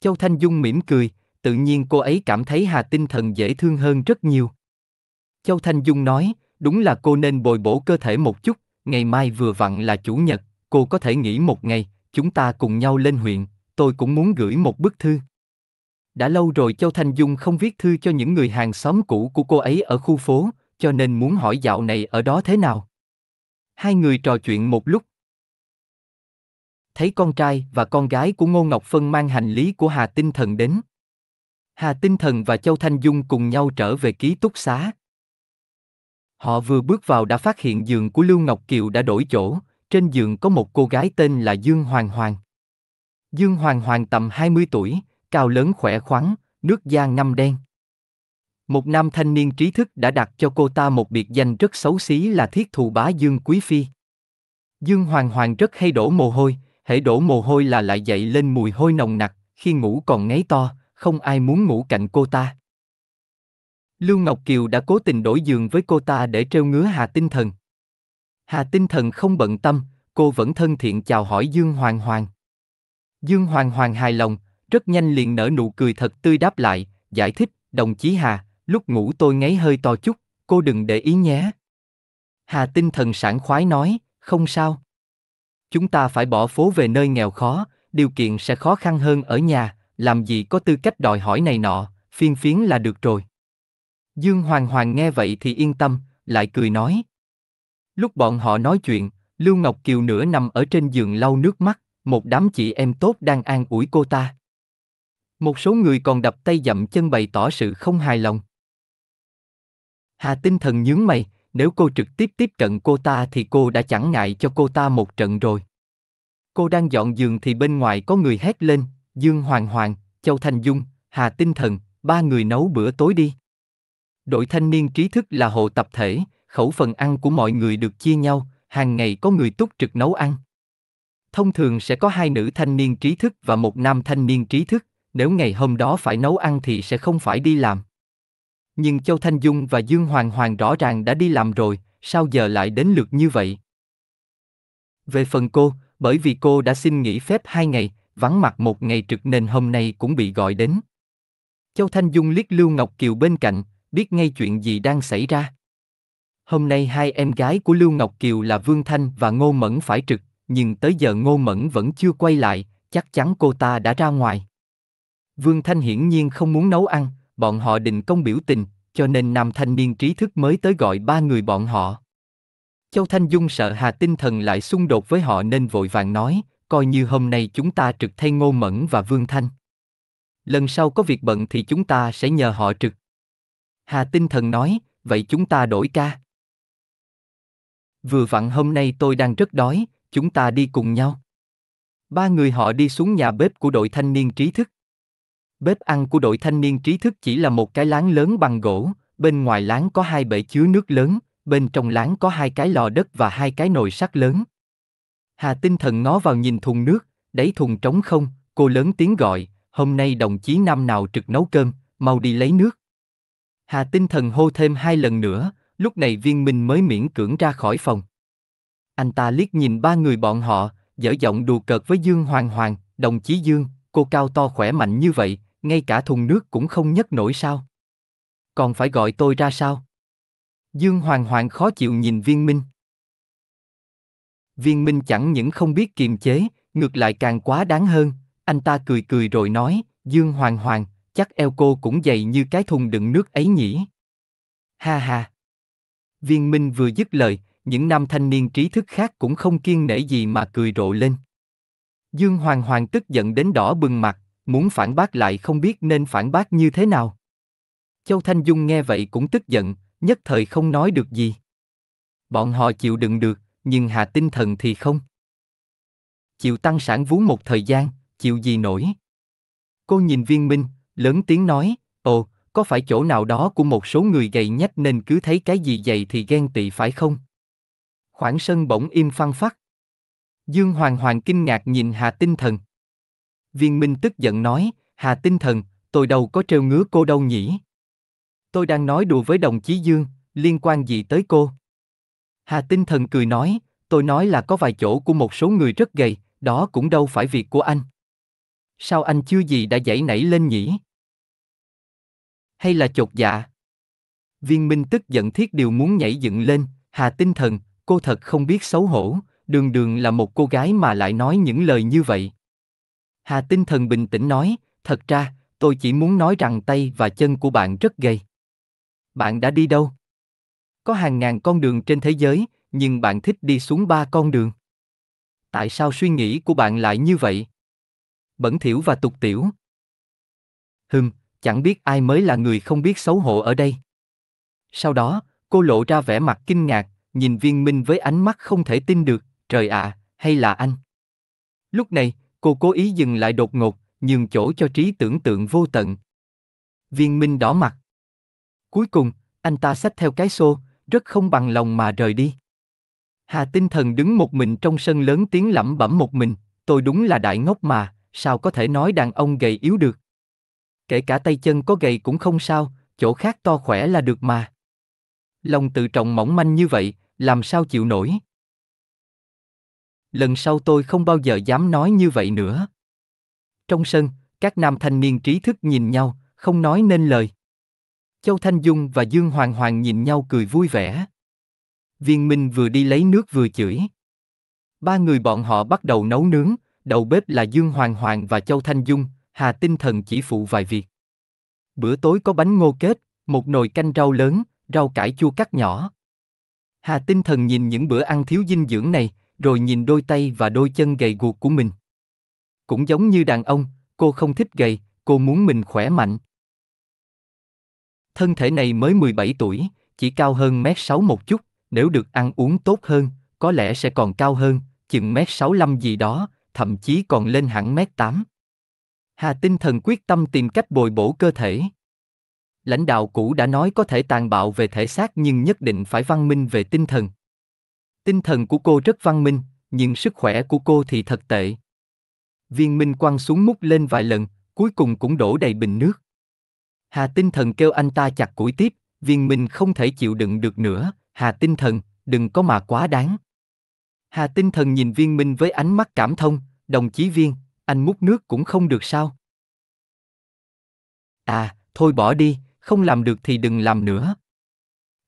Châu Thanh Dung mỉm cười, tự nhiên cô ấy cảm thấy Hà tinh thần dễ thương hơn rất nhiều. Châu Thanh Dung nói, đúng là cô nên bồi bổ cơ thể một chút, ngày mai vừa vặn là chủ nhật, cô có thể nghỉ một ngày, chúng ta cùng nhau lên huyện, tôi cũng muốn gửi một bức thư. Đã lâu rồi Châu Thanh Dung không viết thư cho những người hàng xóm cũ của cô ấy ở khu phố, cho nên muốn hỏi dạo này ở đó thế nào. Hai người trò chuyện một lúc. Thấy con trai và con gái của Ngô Ngọc Phân mang hành lý của Hà Tinh Thần đến. Hà Tinh Thần và Châu Thanh Dung cùng nhau trở về ký túc xá. Họ vừa bước vào đã phát hiện giường của Lưu Ngọc Kiều đã đổi chỗ, trên giường có một cô gái tên là Dương Hoàng Hoàng. Dương Hoàng Hoàng tầm 20 tuổi, cao lớn khỏe khoắn, nước da ngăm đen. Một nam thanh niên trí thức đã đặt cho cô ta một biệt danh rất xấu xí là Thiết Thù Bá Dương Quý Phi. Dương Hoàng Hoàng rất hay đổ mồ hôi, hễ đổ mồ hôi là lại dậy lên mùi hôi nồng nặc, khi ngủ còn ngáy to, không ai muốn ngủ cạnh cô ta. Lưu Ngọc Kiều đã cố tình đổi giường với cô ta để trêu ngứa Hà Tinh Thần. Hà Tinh Thần không bận tâm, cô vẫn thân thiện chào hỏi Dương Hoàng Hoàng. Dương Hoàng Hoàng hài lòng, rất nhanh liền nở nụ cười thật tươi đáp lại, giải thích, đồng chí Hà, lúc ngủ tôi ngáy hơi to chút, cô đừng để ý nhé. Hà Tinh Thần sảng khoái nói, không sao. Chúng ta phải bỏ phố về nơi nghèo khó, điều kiện sẽ khó khăn hơn ở nhà, làm gì có tư cách đòi hỏi này nọ, phiên phiến là được rồi. Dương Hoàng Hoàng nghe vậy thì yên tâm, lại cười nói. Lúc bọn họ nói chuyện, Lưu Ngọc Kiều nửa nằm ở trên giường lau nước mắt, một đám chị em tốt đang an ủi cô ta. Một số người còn đập tay dậm chân bày tỏ sự không hài lòng. Hà tinh thần nhướng mày, nếu cô trực tiếp tiếp cận cô ta thì cô đã chẳng ngại cho cô ta một trận rồi. Cô đang dọn giường thì bên ngoài có người hét lên, Dương Hoàng Hoàng, Châu Thanh Dung, Hà Tinh Thần, ba người nấu bữa tối đi. Đội thanh niên trí thức là hộ tập thể, khẩu phần ăn của mọi người được chia nhau, hàng ngày có người túc trực nấu ăn. Thông thường sẽ có hai nữ thanh niên trí thức và một nam thanh niên trí thức, nếu ngày hôm đó phải nấu ăn thì sẽ không phải đi làm. Nhưng Châu Thanh Dung và Dương Hoàng Hoàng rõ ràng đã đi làm rồi, sao giờ lại đến lượt như vậy? Về phần cô, bởi vì cô đã xin nghỉ phép hai ngày, vắng mặt một ngày trực nên hôm nay cũng bị gọi đến. Châu Thanh Dung liếc Lưu Ngọc Kiều bên cạnh, biết ngay chuyện gì đang xảy ra. Hôm nay hai em gái của Lưu Ngọc Kiều là Vương Thanh và Ngô Mẫn phải trực, nhưng tới giờ Ngô Mẫn vẫn chưa quay lại, chắc chắn cô ta đã ra ngoài. Vương Thanh hiển nhiên không muốn nấu ăn, bọn họ định công biểu tình, cho nên nam thanh niên trí thức mới tới gọi ba người bọn họ. Châu Thanh Dung sợ Hà Tinh Thần lại xung đột với họ nên vội vàng nói, coi như hôm nay chúng ta trực thay Ngô Mẫn và Vương Thanh. Lần sau có việc bận thì chúng ta sẽ nhờ họ trực. Hà Tinh Thần nói, vậy chúng ta đổi ca. Vừa vặn hôm nay tôi đang rất đói, chúng ta đi cùng nhau. Ba người họ đi xuống nhà bếp của đội thanh niên trí thức. Bếp ăn của đội thanh niên trí thức chỉ là một cái láng lớn bằng gỗ, bên ngoài láng có hai bể chứa nước lớn, bên trong láng có hai cái lò đất và hai cái nồi sắt lớn. Hà tinh thần ngó vào nhìn thùng nước, đáy thùng trống không, cô lớn tiếng gọi, hôm nay đồng chí nam nào trực nấu cơm, mau đi lấy nước. Hà tinh thần hô thêm hai lần nữa, lúc này viên minh mới miễn cưỡng ra khỏi phòng. Anh ta liếc nhìn ba người bọn họ, dở giọng đùa cợt với Dương Hoàng Hoàng, đồng chí Dương, cô cao to khỏe mạnh như vậy, ngay cả thùng nước cũng không nhấc nổi sao. Còn phải gọi tôi ra sao? Dương Hoàng Hoàng khó chịu nhìn viên minh. Viên minh chẳng những không biết kiềm chế, ngược lại càng quá đáng hơn, anh ta cười cười rồi nói, Dương Hoàng Hoàng, chắc eo cô cũng dày như cái thùng đựng nước ấy nhỉ. Ha ha. Viên Minh vừa dứt lời, những nam thanh niên trí thức khác cũng không kiên nể gì mà cười rộ lên. Dương Hoàng Hoàng tức giận đến đỏ bừng mặt, muốn phản bác lại không biết nên phản bác như thế nào. Châu Thanh Dung nghe vậy cũng tức giận, nhất thời không nói được gì. Bọn họ chịu đựng được, nhưng hà tinh thần thì không. Chịu tăng sản vú một thời gian, chịu gì nổi. Cô nhìn viên minh, lớn tiếng nói, ồ, có phải chỗ nào đó của một số người gầy nhất nên cứ thấy cái gì dày thì ghen tị phải không? Khoảng sân bỗng im phăng phát. Dương Hoàng Hoàng kinh ngạc nhìn Hà Tinh Thần. Viên Minh tức giận nói, Hà Tinh Thần, tôi đâu có trêu ngứa cô đâu nhỉ? Tôi đang nói đùa với đồng chí Dương, liên quan gì tới cô? Hà Tinh Thần cười nói, tôi nói là có vài chỗ của một số người rất gầy, đó cũng đâu phải việc của anh. Sao anh chưa gì đã dậy nảy lên nhỉ? Hay là chột dạ? Viên Minh tức giận thiết điều muốn nhảy dựng lên, hà tinh thần, cô thật không biết xấu hổ, đường đường là một cô gái mà lại nói những lời như vậy. Hà tinh thần bình tĩnh nói, thật ra, tôi chỉ muốn nói rằng tay và chân của bạn rất gầy. Bạn đã đi đâu? Có hàng ngàn con đường trên thế giới, nhưng bạn thích đi xuống ba con đường. Tại sao suy nghĩ của bạn lại như vậy? bẩn thỉu và tục tiểu. Hừm, chẳng biết ai mới là người không biết xấu hổ ở đây. Sau đó, cô lộ ra vẻ mặt kinh ngạc, nhìn viên minh với ánh mắt không thể tin được, trời ạ, à, hay là anh? Lúc này, cô cố ý dừng lại đột ngột, nhường chỗ cho trí tưởng tượng vô tận. Viên minh đỏ mặt. Cuối cùng, anh ta xách theo cái xô, rất không bằng lòng mà rời đi. Hà tinh thần đứng một mình trong sân lớn tiếng lẩm bẩm một mình, tôi đúng là đại ngốc mà, sao có thể nói đàn ông gầy yếu được? Kể cả tay chân có gầy cũng không sao, chỗ khác to khỏe là được mà. Lòng tự trọng mỏng manh như vậy, làm sao chịu nổi? Lần sau tôi không bao giờ dám nói như vậy nữa. Trong sân, các nam thanh niên trí thức nhìn nhau, không nói nên lời. Châu Thanh Dung và Dương Hoàng Hoàng nhìn nhau cười vui vẻ. Viên Minh vừa đi lấy nước vừa chửi. Ba người bọn họ bắt đầu nấu nướng, đầu bếp là Dương Hoàng Hoàng và Châu Thanh Dung, Hà Tinh Thần chỉ phụ vài việc. Bữa tối có bánh ngô kết, một nồi canh rau lớn, rau cải chua cắt nhỏ. Hà Tinh Thần nhìn những bữa ăn thiếu dinh dưỡng này, rồi nhìn đôi tay và đôi chân gầy guộc của mình. Cũng giống như đàn ông, cô không thích gầy, cô muốn mình khỏe mạnh. Thân thể này mới 17 tuổi, chỉ cao hơn mét sáu một chút, nếu được ăn uống tốt hơn, có lẽ sẽ còn cao hơn, chừng mét sáu lăm gì đó, thậm chí còn lên hẳn mét 8. Hà tinh thần quyết tâm tìm cách bồi bổ cơ thể. Lãnh đạo cũ đã nói có thể tàn bạo về thể xác nhưng nhất định phải văn minh về tinh thần. Tinh thần của cô rất văn minh, nhưng sức khỏe của cô thì thật tệ. Viên minh quăng xuống múc lên vài lần, cuối cùng cũng đổ đầy bình nước. Hà tinh thần kêu anh ta chặt củi tiếp, viên minh không thể chịu đựng được nữa, hà tinh thần, đừng có mà quá đáng. Hà tinh thần nhìn viên minh với ánh mắt cảm thông, đồng chí viên, anh múc nước cũng không được sao. À, thôi bỏ đi, không làm được thì đừng làm nữa.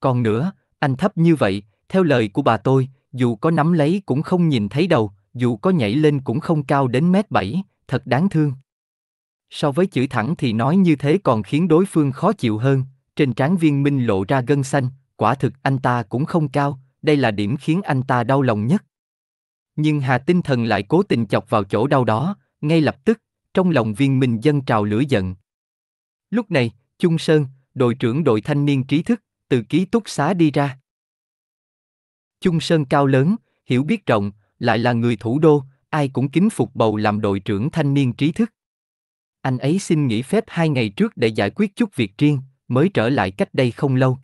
Còn nữa, anh thấp như vậy, theo lời của bà tôi, dù có nắm lấy cũng không nhìn thấy đầu, dù có nhảy lên cũng không cao đến mét bảy, thật đáng thương. So với chữ thẳng thì nói như thế còn khiến đối phương khó chịu hơn, trên trán viên minh lộ ra gân xanh, quả thực anh ta cũng không cao, đây là điểm khiến anh ta đau lòng nhất. Nhưng Hà Tinh Thần lại cố tình chọc vào chỗ đau đó, ngay lập tức, trong lòng viên minh dân trào lửa giận. Lúc này, Chung Sơn, đội trưởng đội thanh niên trí thức, từ ký túc xá đi ra. Chung Sơn cao lớn, hiểu biết rộng, lại là người thủ đô, ai cũng kính phục bầu làm đội trưởng thanh niên trí thức. Anh ấy xin nghỉ phép hai ngày trước để giải quyết chút việc riêng, mới trở lại cách đây không lâu.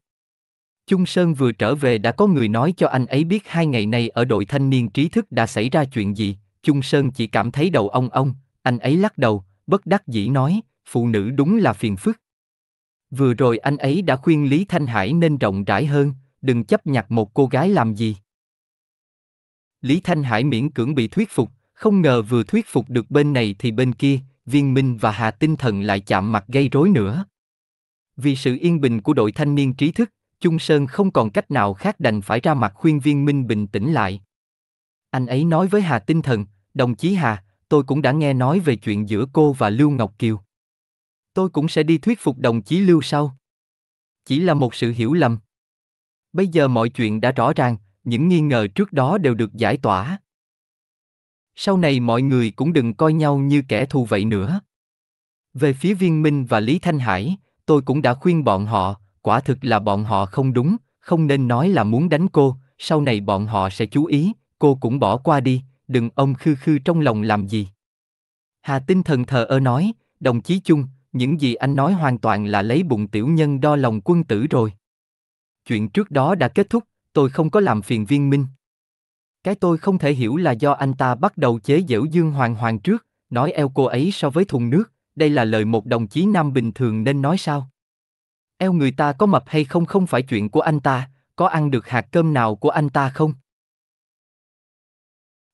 Chung Sơn vừa trở về đã có người nói cho anh ấy biết hai ngày nay ở đội thanh niên trí thức đã xảy ra chuyện gì, Chung Sơn chỉ cảm thấy đầu ong ong. anh ấy lắc đầu, bất đắc dĩ nói, phụ nữ đúng là phiền phức. Vừa rồi anh ấy đã khuyên Lý Thanh Hải nên rộng rãi hơn, đừng chấp nhặt một cô gái làm gì. Lý Thanh Hải miễn cưỡng bị thuyết phục, không ngờ vừa thuyết phục được bên này thì bên kia, Viên Minh và Hà Tinh Thần lại chạm mặt gây rối nữa. Vì sự yên bình của đội thanh niên trí thức, Chung Sơn không còn cách nào khác đành phải ra mặt khuyên viên Minh bình tĩnh lại. Anh ấy nói với Hà Tinh Thần, đồng chí Hà, tôi cũng đã nghe nói về chuyện giữa cô và Lưu Ngọc Kiều. Tôi cũng sẽ đi thuyết phục đồng chí Lưu sau. Chỉ là một sự hiểu lầm. Bây giờ mọi chuyện đã rõ ràng, những nghi ngờ trước đó đều được giải tỏa. Sau này mọi người cũng đừng coi nhau như kẻ thù vậy nữa. Về phía Viên Minh và Lý Thanh Hải, tôi cũng đã khuyên bọn họ, quả thực là bọn họ không đúng không nên nói là muốn đánh cô sau này bọn họ sẽ chú ý cô cũng bỏ qua đi đừng ông khư khư trong lòng làm gì hà tinh thần thờ ơ nói đồng chí chung những gì anh nói hoàn toàn là lấy bụng tiểu nhân đo lòng quân tử rồi chuyện trước đó đã kết thúc tôi không có làm phiền viên minh cái tôi không thể hiểu là do anh ta bắt đầu chế giễu dương hoàng hoàng trước nói eo cô ấy so với thùng nước đây là lời một đồng chí nam bình thường nên nói sao eo người ta có mập hay không không phải chuyện của anh ta, có ăn được hạt cơm nào của anh ta không?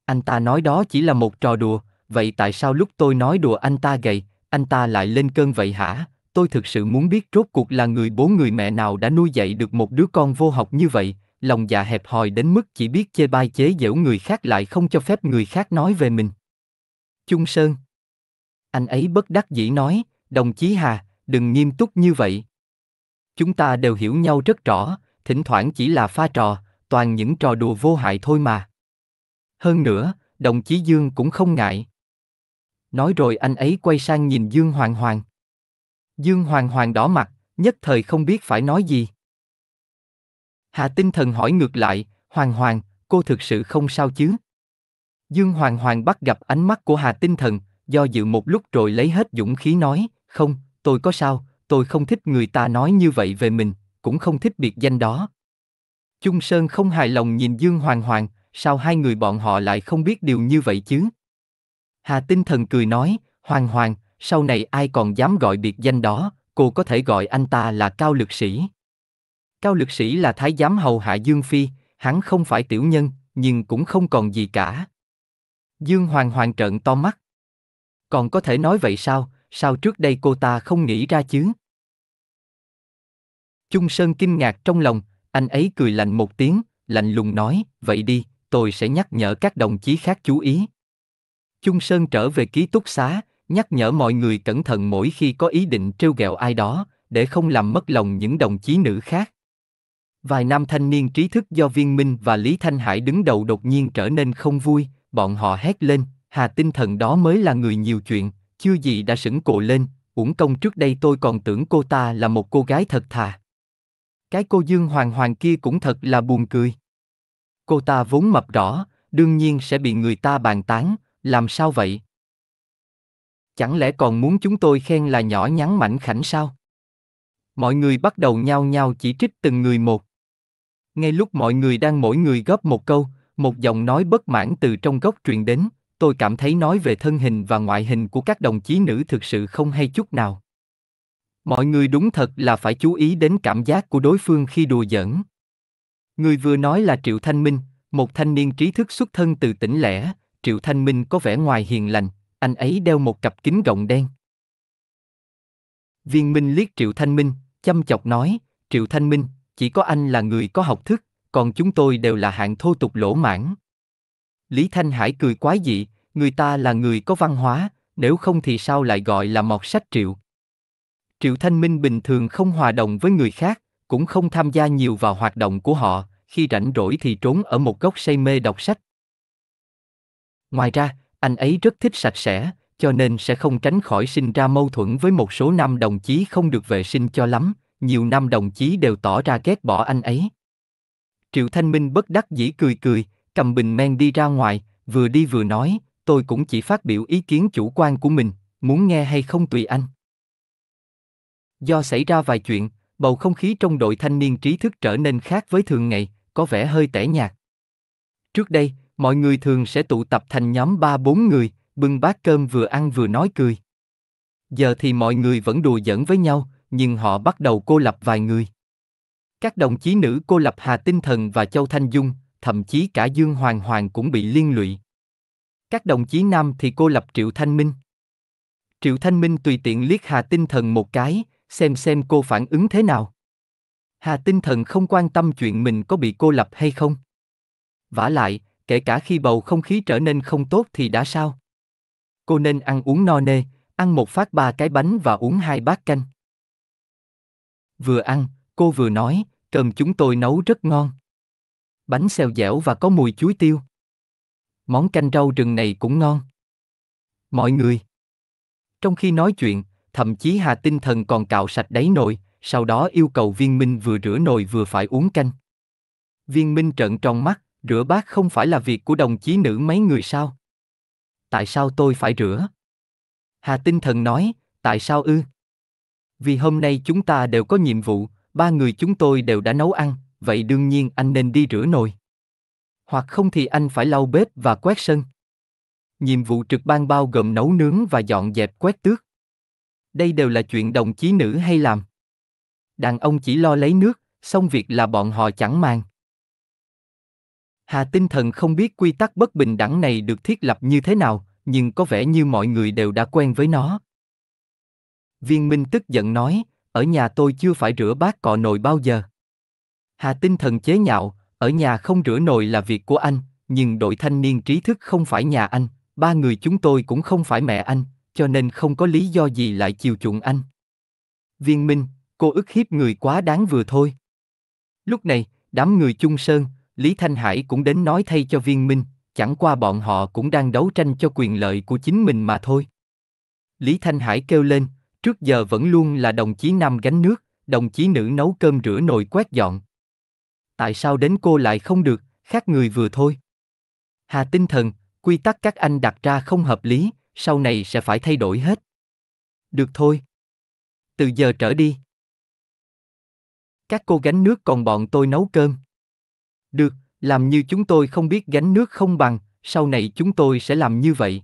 Anh ta nói đó chỉ là một trò đùa, vậy tại sao lúc tôi nói đùa anh ta gầy, anh ta lại lên cơn vậy hả? Tôi thực sự muốn biết rốt cuộc là người bố người mẹ nào đã nuôi dạy được một đứa con vô học như vậy, lòng dạ hẹp hòi đến mức chỉ biết chê bai chế giễu người khác lại không cho phép người khác nói về mình. Trung Sơn Anh ấy bất đắc dĩ nói, đồng chí Hà, đừng nghiêm túc như vậy, Chúng ta đều hiểu nhau rất rõ, thỉnh thoảng chỉ là pha trò, toàn những trò đùa vô hại thôi mà. Hơn nữa, đồng chí Dương cũng không ngại. Nói rồi anh ấy quay sang nhìn Dương Hoàng Hoàng. Dương Hoàng Hoàng đỏ mặt, nhất thời không biết phải nói gì. Hà tinh thần hỏi ngược lại, Hoàng Hoàng, cô thực sự không sao chứ? Dương Hoàng Hoàng bắt gặp ánh mắt của Hà Tinh Thần, do dự một lúc rồi lấy hết dũng khí nói, không, tôi có sao, tôi không thích người ta nói như vậy về mình, cũng không thích biệt danh đó. trung Sơn không hài lòng nhìn Dương Hoàng Hoàng, sao hai người bọn họ lại không biết điều như vậy chứ? Hà Tinh Thần cười nói, Hoàng Hoàng, sau này ai còn dám gọi biệt danh đó, cô có thể gọi anh ta là Cao Lực Sĩ. Cao Lực Sĩ là thái giám hầu hạ Dương Phi, hắn không phải tiểu nhân, nhưng cũng không còn gì cả. Dương Hoàng Hoàng trợn to mắt. Còn có thể nói vậy sao, sao trước đây cô ta không nghĩ ra chứ? Chung Sơn kinh ngạc trong lòng, anh ấy cười lạnh một tiếng, lạnh lùng nói, vậy đi, tôi sẽ nhắc nhở các đồng chí khác chú ý. Chung Sơn trở về ký túc xá, nhắc nhở mọi người cẩn thận mỗi khi có ý định trêu ghẹo ai đó, để không làm mất lòng những đồng chí nữ khác. Vài nam thanh niên trí thức do Viên Minh và Lý Thanh Hải đứng đầu đột nhiên trở nên không vui, bọn họ hét lên, hà tinh thần đó mới là người nhiều chuyện, chưa gì đã sững cộ lên, uổng công trước đây tôi còn tưởng cô ta là một cô gái thật thà cái cô Dương Hoàng Hoàng kia cũng thật là buồn cười. Cô ta vốn mập rõ, đương nhiên sẽ bị người ta bàn tán, làm sao vậy? Chẳng lẽ còn muốn chúng tôi khen là nhỏ nhắn mảnh khảnh sao? Mọi người bắt đầu nhao nhao chỉ trích từng người một. Ngay lúc mọi người đang mỗi người góp một câu, một giọng nói bất mãn từ trong góc truyền đến, tôi cảm thấy nói về thân hình và ngoại hình của các đồng chí nữ thực sự không hay chút nào mọi người đúng thật là phải chú ý đến cảm giác của đối phương khi đùa giỡn người vừa nói là triệu thanh minh một thanh niên trí thức xuất thân từ tỉnh lẻ triệu thanh minh có vẻ ngoài hiền lành anh ấy đeo một cặp kính gọng đen viên minh liếc triệu thanh minh chăm chọc nói triệu thanh minh chỉ có anh là người có học thức còn chúng tôi đều là hạng thô tục lỗ mãn lý thanh hải cười quái dị người ta là người có văn hóa nếu không thì sao lại gọi là mọt sách triệu Triệu Thanh Minh bình thường không hòa đồng với người khác, cũng không tham gia nhiều vào hoạt động của họ, khi rảnh rỗi thì trốn ở một góc say mê đọc sách. Ngoài ra, anh ấy rất thích sạch sẽ, cho nên sẽ không tránh khỏi sinh ra mâu thuẫn với một số năm đồng chí không được vệ sinh cho lắm, nhiều năm đồng chí đều tỏ ra ghét bỏ anh ấy. Triệu Thanh Minh bất đắc dĩ cười cười, cầm bình men đi ra ngoài, vừa đi vừa nói, tôi cũng chỉ phát biểu ý kiến chủ quan của mình, muốn nghe hay không tùy anh. Do xảy ra vài chuyện, bầu không khí trong đội thanh niên trí thức trở nên khác với thường ngày, có vẻ hơi tẻ nhạt. Trước đây, mọi người thường sẽ tụ tập thành nhóm 3-4 người, bưng bát cơm vừa ăn vừa nói cười. Giờ thì mọi người vẫn đùa giỡn với nhau, nhưng họ bắt đầu cô lập vài người. Các đồng chí nữ cô lập Hà Tinh Thần và Châu Thanh Dung, thậm chí cả Dương Hoàng Hoàng cũng bị liên lụy. Các đồng chí nam thì cô lập Triệu Thanh Minh. Triệu Thanh Minh tùy tiện liếc Hà Tinh Thần một cái, xem xem cô phản ứng thế nào. Hà tinh thần không quan tâm chuyện mình có bị cô lập hay không. Vả lại, kể cả khi bầu không khí trở nên không tốt thì đã sao. Cô nên ăn uống no nê, ăn một phát ba cái bánh và uống hai bát canh. Vừa ăn, cô vừa nói, cơm chúng tôi nấu rất ngon. Bánh xèo dẻo và có mùi chuối tiêu. Món canh rau rừng này cũng ngon. Mọi người. Trong khi nói chuyện, thậm chí Hà Tinh Thần còn cạo sạch đáy nồi, sau đó yêu cầu Viên Minh vừa rửa nồi vừa phải uống canh. Viên Minh trợn tròn mắt, rửa bát không phải là việc của đồng chí nữ mấy người sao? Tại sao tôi phải rửa? Hà Tinh Thần nói, tại sao ư? Vì hôm nay chúng ta đều có nhiệm vụ, ba người chúng tôi đều đã nấu ăn, vậy đương nhiên anh nên đi rửa nồi. Hoặc không thì anh phải lau bếp và quét sân. Nhiệm vụ trực ban bao gồm nấu nướng và dọn dẹp quét tước đây đều là chuyện đồng chí nữ hay làm. Đàn ông chỉ lo lấy nước, xong việc là bọn họ chẳng mang. Hà tinh thần không biết quy tắc bất bình đẳng này được thiết lập như thế nào, nhưng có vẻ như mọi người đều đã quen với nó. Viên Minh tức giận nói, ở nhà tôi chưa phải rửa bát cọ nồi bao giờ. Hà tinh thần chế nhạo, ở nhà không rửa nồi là việc của anh, nhưng đội thanh niên trí thức không phải nhà anh, ba người chúng tôi cũng không phải mẹ anh, cho nên không có lý do gì lại chiều chuộng anh. Viên Minh, cô ức hiếp người quá đáng vừa thôi. Lúc này, đám người chung sơn, Lý Thanh Hải cũng đến nói thay cho Viên Minh, chẳng qua bọn họ cũng đang đấu tranh cho quyền lợi của chính mình mà thôi. Lý Thanh Hải kêu lên, trước giờ vẫn luôn là đồng chí nam gánh nước, đồng chí nữ nấu cơm rửa nồi quét dọn. Tại sao đến cô lại không được, khác người vừa thôi. Hà tinh thần, quy tắc các anh đặt ra không hợp lý, sau này sẽ phải thay đổi hết. Được thôi. Từ giờ trở đi. Các cô gánh nước còn bọn tôi nấu cơm. Được, làm như chúng tôi không biết gánh nước không bằng, sau này chúng tôi sẽ làm như vậy.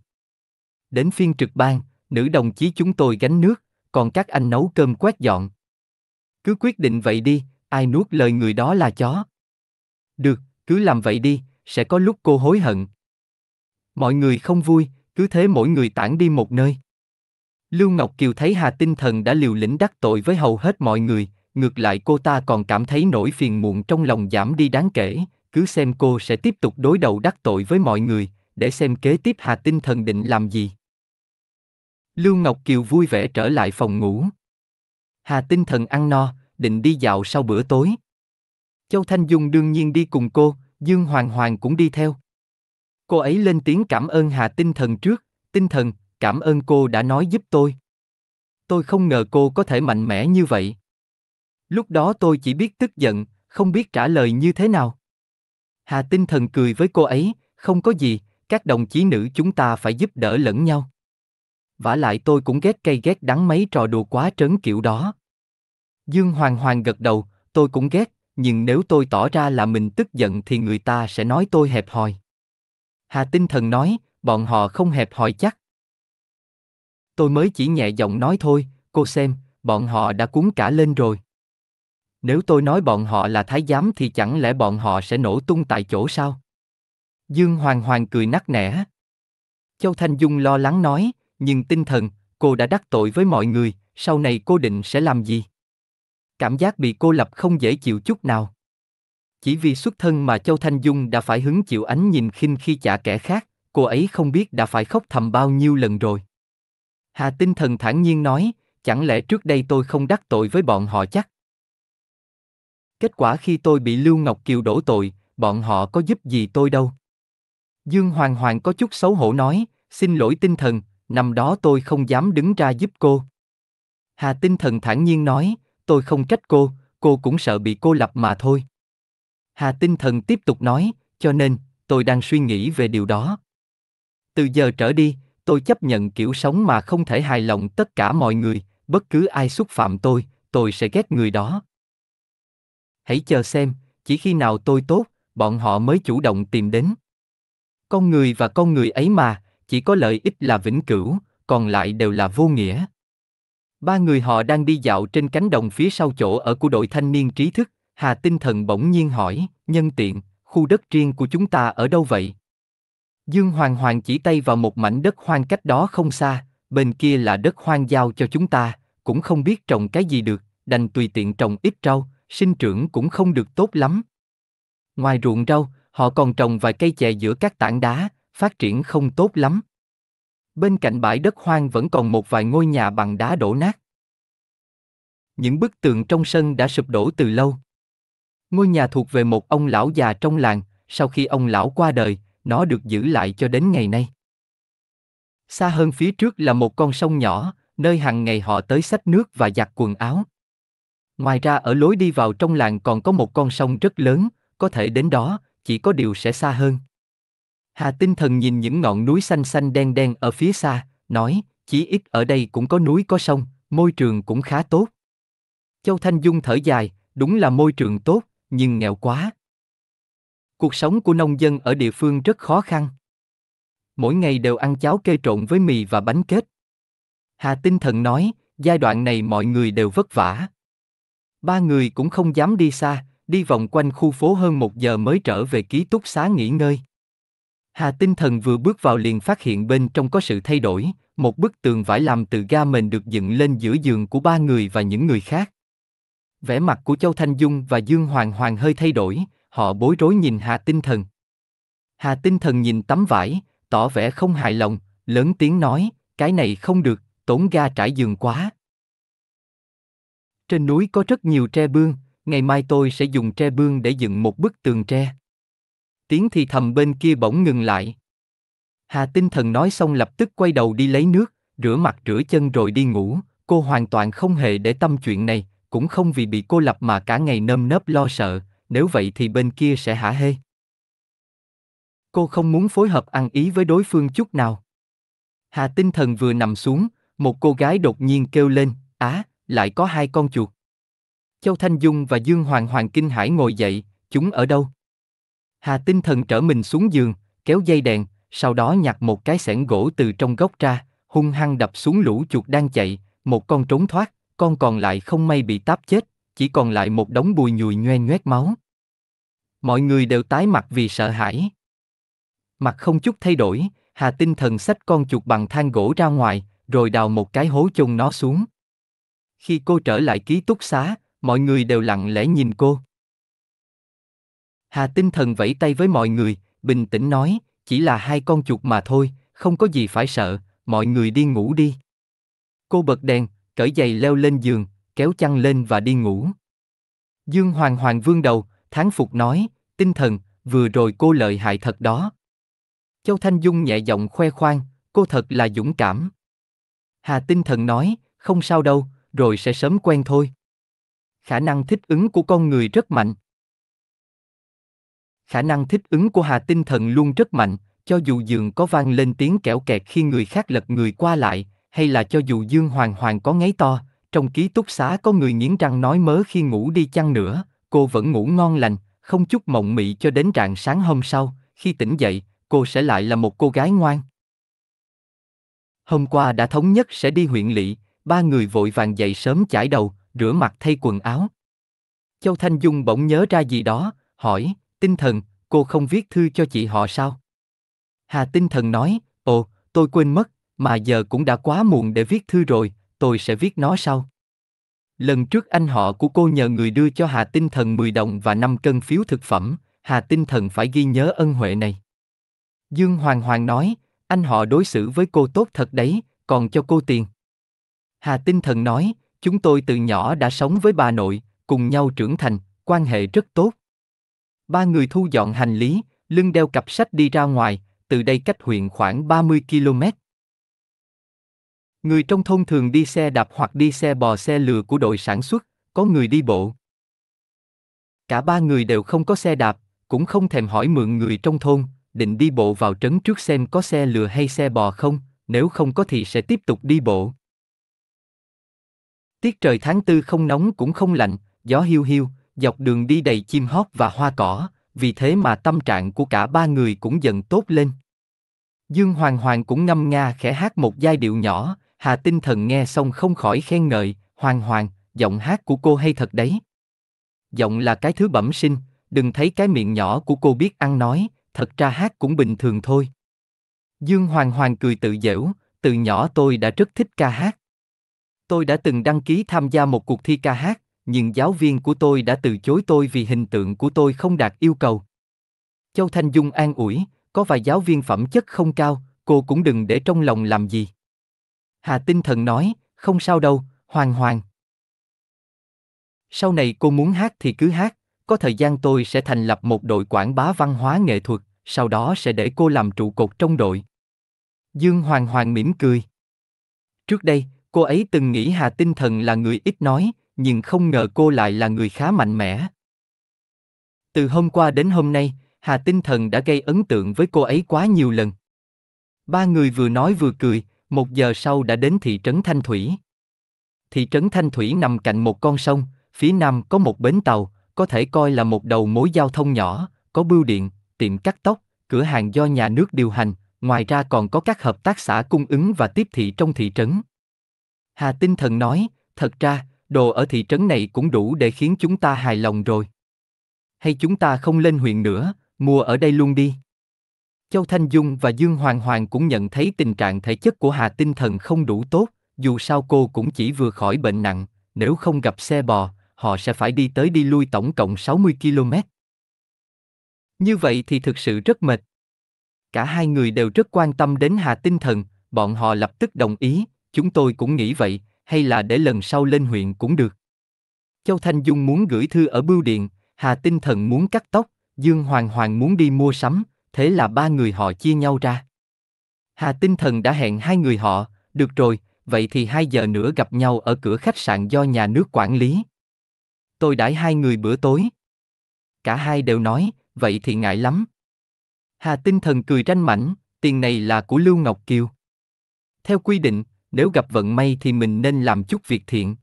Đến phiên trực ban, nữ đồng chí chúng tôi gánh nước, còn các anh nấu cơm quét dọn. Cứ quyết định vậy đi, ai nuốt lời người đó là chó. Được, cứ làm vậy đi, sẽ có lúc cô hối hận. Mọi người không vui, cứ thế mỗi người tản đi một nơi. Lưu Ngọc Kiều thấy Hà Tinh Thần đã liều lĩnh đắc tội với hầu hết mọi người, ngược lại cô ta còn cảm thấy nỗi phiền muộn trong lòng giảm đi đáng kể, cứ xem cô sẽ tiếp tục đối đầu đắc tội với mọi người, để xem kế tiếp Hà Tinh Thần định làm gì. Lưu Ngọc Kiều vui vẻ trở lại phòng ngủ. Hà Tinh Thần ăn no, định đi dạo sau bữa tối. Châu Thanh Dung đương nhiên đi cùng cô, Dương Hoàng Hoàng cũng đi theo. Cô ấy lên tiếng cảm ơn Hà Tinh Thần trước, Tinh Thần, cảm ơn cô đã nói giúp tôi. Tôi không ngờ cô có thể mạnh mẽ như vậy. Lúc đó tôi chỉ biết tức giận, không biết trả lời như thế nào. Hà Tinh Thần cười với cô ấy, không có gì, các đồng chí nữ chúng ta phải giúp đỡ lẫn nhau. Vả lại tôi cũng ghét cay ghét đắng mấy trò đùa quá trớn kiểu đó. Dương Hoàng Hoàng gật đầu, tôi cũng ghét, nhưng nếu tôi tỏ ra là mình tức giận thì người ta sẽ nói tôi hẹp hòi. Hà Tinh Thần nói, bọn họ không hẹp hòi chắc. Tôi mới chỉ nhẹ giọng nói thôi, cô xem, bọn họ đã cuốn cả lên rồi. Nếu tôi nói bọn họ là thái giám thì chẳng lẽ bọn họ sẽ nổ tung tại chỗ sao? Dương Hoàng Hoàng cười nắc nẻ. Châu Thanh Dung lo lắng nói, nhưng tinh thần, cô đã đắc tội với mọi người, sau này cô định sẽ làm gì? Cảm giác bị cô lập không dễ chịu chút nào. Chỉ vì xuất thân mà Châu Thanh Dung đã phải hứng chịu ánh nhìn khinh khi chả kẻ khác, cô ấy không biết đã phải khóc thầm bao nhiêu lần rồi. Hà tinh thần thản nhiên nói, chẳng lẽ trước đây tôi không đắc tội với bọn họ chắc? Kết quả khi tôi bị Lưu Ngọc Kiều đổ tội, bọn họ có giúp gì tôi đâu. Dương Hoàng Hoàng có chút xấu hổ nói, xin lỗi tinh thần, năm đó tôi không dám đứng ra giúp cô. Hà tinh thần thản nhiên nói, tôi không trách cô, cô cũng sợ bị cô lập mà thôi. Hà Tinh Thần tiếp tục nói, cho nên, tôi đang suy nghĩ về điều đó. Từ giờ trở đi, tôi chấp nhận kiểu sống mà không thể hài lòng tất cả mọi người, bất cứ ai xúc phạm tôi, tôi sẽ ghét người đó. Hãy chờ xem, chỉ khi nào tôi tốt, bọn họ mới chủ động tìm đến. Con người và con người ấy mà, chỉ có lợi ích là vĩnh cửu, còn lại đều là vô nghĩa. Ba người họ đang đi dạo trên cánh đồng phía sau chỗ ở của đội thanh niên trí thức, Hà Tinh Thần bỗng nhiên hỏi, nhân tiện, khu đất riêng của chúng ta ở đâu vậy? Dương Hoàng Hoàng chỉ tay vào một mảnh đất hoang cách đó không xa, bên kia là đất hoang giao cho chúng ta, cũng không biết trồng cái gì được, đành tùy tiện trồng ít rau, sinh trưởng cũng không được tốt lắm. Ngoài ruộng rau, họ còn trồng vài cây chè giữa các tảng đá, phát triển không tốt lắm. Bên cạnh bãi đất hoang vẫn còn một vài ngôi nhà bằng đá đổ nát. Những bức tường trong sân đã sụp đổ từ lâu, Ngôi nhà thuộc về một ông lão già trong làng, sau khi ông lão qua đời, nó được giữ lại cho đến ngày nay. Xa hơn phía trước là một con sông nhỏ, nơi hàng ngày họ tới xách nước và giặt quần áo. Ngoài ra ở lối đi vào trong làng còn có một con sông rất lớn, có thể đến đó, chỉ có điều sẽ xa hơn. Hà tinh thần nhìn những ngọn núi xanh xanh đen đen ở phía xa, nói, chỉ ít ở đây cũng có núi có sông, môi trường cũng khá tốt. Châu Thanh Dung thở dài, đúng là môi trường tốt, nhưng nghèo quá. Cuộc sống của nông dân ở địa phương rất khó khăn. Mỗi ngày đều ăn cháo kê trộn với mì và bánh kết. Hà Tinh Thần nói, giai đoạn này mọi người đều vất vả. Ba người cũng không dám đi xa, đi vòng quanh khu phố hơn một giờ mới trở về ký túc xá nghỉ ngơi. Hà Tinh Thần vừa bước vào liền phát hiện bên trong có sự thay đổi, một bức tường vải làm từ ga mền được dựng lên giữa giường của ba người và những người khác vẻ mặt của Châu Thanh Dung và Dương Hoàng Hoàng hơi thay đổi, họ bối rối nhìn Hà Tinh Thần. Hà Tinh Thần nhìn tấm vải, tỏ vẻ không hài lòng, lớn tiếng nói, cái này không được, tốn ga trải giường quá. Trên núi có rất nhiều tre bương, ngày mai tôi sẽ dùng tre bương để dựng một bức tường tre. Tiếng thì thầm bên kia bỗng ngừng lại. Hà Tinh Thần nói xong lập tức quay đầu đi lấy nước, rửa mặt rửa chân rồi đi ngủ, cô hoàn toàn không hề để tâm chuyện này, cũng không vì bị cô lập mà cả ngày nơm nớp lo sợ, nếu vậy thì bên kia sẽ hả hê. Cô không muốn phối hợp ăn ý với đối phương chút nào. Hà tinh thần vừa nằm xuống, một cô gái đột nhiên kêu lên, á, lại có hai con chuột. Châu Thanh Dung và Dương Hoàng Hoàng Kinh Hải ngồi dậy, chúng ở đâu? Hà tinh thần trở mình xuống giường, kéo dây đèn, sau đó nhặt một cái xẻng gỗ từ trong góc ra, hung hăng đập xuống lũ chuột đang chạy, một con trốn thoát, con còn lại không may bị táp chết, chỉ còn lại một đống bùi nhùi nhoe nhoét máu. Mọi người đều tái mặt vì sợ hãi. Mặt không chút thay đổi, Hà Tinh Thần xách con chuột bằng than gỗ ra ngoài, rồi đào một cái hố chôn nó xuống. Khi cô trở lại ký túc xá, mọi người đều lặng lẽ nhìn cô. Hà Tinh Thần vẫy tay với mọi người, bình tĩnh nói, chỉ là hai con chuột mà thôi, không có gì phải sợ, mọi người đi ngủ đi. Cô bật đèn, cởi giày leo lên giường, kéo chăn lên và đi ngủ. Dương Hoàng Hoàng vương đầu, tháng phục nói, tinh thần, vừa rồi cô lợi hại thật đó. Châu Thanh Dung nhẹ giọng khoe khoang, cô thật là dũng cảm. Hà tinh thần nói, không sao đâu, rồi sẽ sớm quen thôi. Khả năng thích ứng của con người rất mạnh. Khả năng thích ứng của Hà tinh thần luôn rất mạnh, cho dù giường có vang lên tiếng kẽo kẹt khi người khác lật người qua lại, hay là cho dù Dương Hoàng Hoàng có ngáy to, trong ký túc xá có người nghiến răng nói mớ khi ngủ đi chăng nữa, cô vẫn ngủ ngon lành, không chút mộng mị cho đến rạng sáng hôm sau, khi tỉnh dậy, cô sẽ lại là một cô gái ngoan. Hôm qua đã thống nhất sẽ đi huyện lỵ, ba người vội vàng dậy sớm chải đầu, rửa mặt thay quần áo. Châu Thanh Dung bỗng nhớ ra gì đó, hỏi, tinh thần, cô không viết thư cho chị họ sao? Hà tinh thần nói, ồ, tôi quên mất, mà giờ cũng đã quá muộn để viết thư rồi, tôi sẽ viết nó sau. Lần trước anh họ của cô nhờ người đưa cho Hà Tinh Thần 10 đồng và 5 cân phiếu thực phẩm, Hà Tinh Thần phải ghi nhớ ân huệ này. Dương Hoàng Hoàng nói, anh họ đối xử với cô tốt thật đấy, còn cho cô tiền. Hà Tinh Thần nói, chúng tôi từ nhỏ đã sống với bà nội, cùng nhau trưởng thành, quan hệ rất tốt. Ba người thu dọn hành lý, lưng đeo cặp sách đi ra ngoài, từ đây cách huyện khoảng 30 km. Người trong thôn thường đi xe đạp hoặc đi xe bò xe lừa của đội sản xuất, có người đi bộ. Cả ba người đều không có xe đạp, cũng không thèm hỏi mượn người trong thôn, định đi bộ vào trấn trước xem có xe lừa hay xe bò không, nếu không có thì sẽ tiếp tục đi bộ. Tiết trời tháng tư không nóng cũng không lạnh, gió hiu hiu, dọc đường đi đầy chim hót và hoa cỏ, vì thế mà tâm trạng của cả ba người cũng dần tốt lên. Dương Hoàng Hoàng cũng ngâm nga khẽ hát một giai điệu nhỏ, Hà Tinh Thần nghe xong không khỏi khen ngợi, hoàng hoàng, giọng hát của cô hay thật đấy. Giọng là cái thứ bẩm sinh, đừng thấy cái miệng nhỏ của cô biết ăn nói, thật ra hát cũng bình thường thôi. Dương Hoàng Hoàng cười tự giễu, từ nhỏ tôi đã rất thích ca hát. Tôi đã từng đăng ký tham gia một cuộc thi ca hát, nhưng giáo viên của tôi đã từ chối tôi vì hình tượng của tôi không đạt yêu cầu. Châu Thanh Dung an ủi, có vài giáo viên phẩm chất không cao, cô cũng đừng để trong lòng làm gì. Hà Tinh Thần nói, không sao đâu, Hoàng Hoàng. Sau này cô muốn hát thì cứ hát, có thời gian tôi sẽ thành lập một đội quảng bá văn hóa nghệ thuật, sau đó sẽ để cô làm trụ cột trong đội. Dương Hoàng Hoàng mỉm cười. Trước đây, cô ấy từng nghĩ Hà Tinh Thần là người ít nói, nhưng không ngờ cô lại là người khá mạnh mẽ. Từ hôm qua đến hôm nay, Hà Tinh Thần đã gây ấn tượng với cô ấy quá nhiều lần. Ba người vừa nói vừa cười, một giờ sau đã đến thị trấn Thanh Thủy. Thị trấn Thanh Thủy nằm cạnh một con sông, phía nam có một bến tàu, có thể coi là một đầu mối giao thông nhỏ, có bưu điện, tiệm cắt tóc, cửa hàng do nhà nước điều hành, ngoài ra còn có các hợp tác xã cung ứng và tiếp thị trong thị trấn. Hà Tinh Thần nói, thật ra, đồ ở thị trấn này cũng đủ để khiến chúng ta hài lòng rồi. Hay chúng ta không lên huyện nữa, mua ở đây luôn đi. Châu Thanh Dung và Dương Hoàng Hoàng cũng nhận thấy tình trạng thể chất của Hà tinh thần không đủ tốt, dù sao cô cũng chỉ vừa khỏi bệnh nặng, nếu không gặp xe bò, họ sẽ phải đi tới đi lui tổng cộng 60 km. Như vậy thì thực sự rất mệt. Cả hai người đều rất quan tâm đến Hà tinh thần, bọn họ lập tức đồng ý, chúng tôi cũng nghĩ vậy, hay là để lần sau lên huyện cũng được. Châu Thanh Dung muốn gửi thư ở bưu điện, Hà tinh thần muốn cắt tóc, Dương Hoàng Hoàng muốn đi mua sắm, thế là ba người họ chia nhau ra. Hà Tinh Thần đã hẹn hai người họ, được rồi, vậy thì hai giờ nữa gặp nhau ở cửa khách sạn do nhà nước quản lý. Tôi đãi hai người bữa tối. Cả hai đều nói, vậy thì ngại lắm. Hà Tinh Thần cười ranh mảnh, tiền này là của Lưu Ngọc Kiều. Theo quy định, nếu gặp vận may thì mình nên làm chút việc thiện.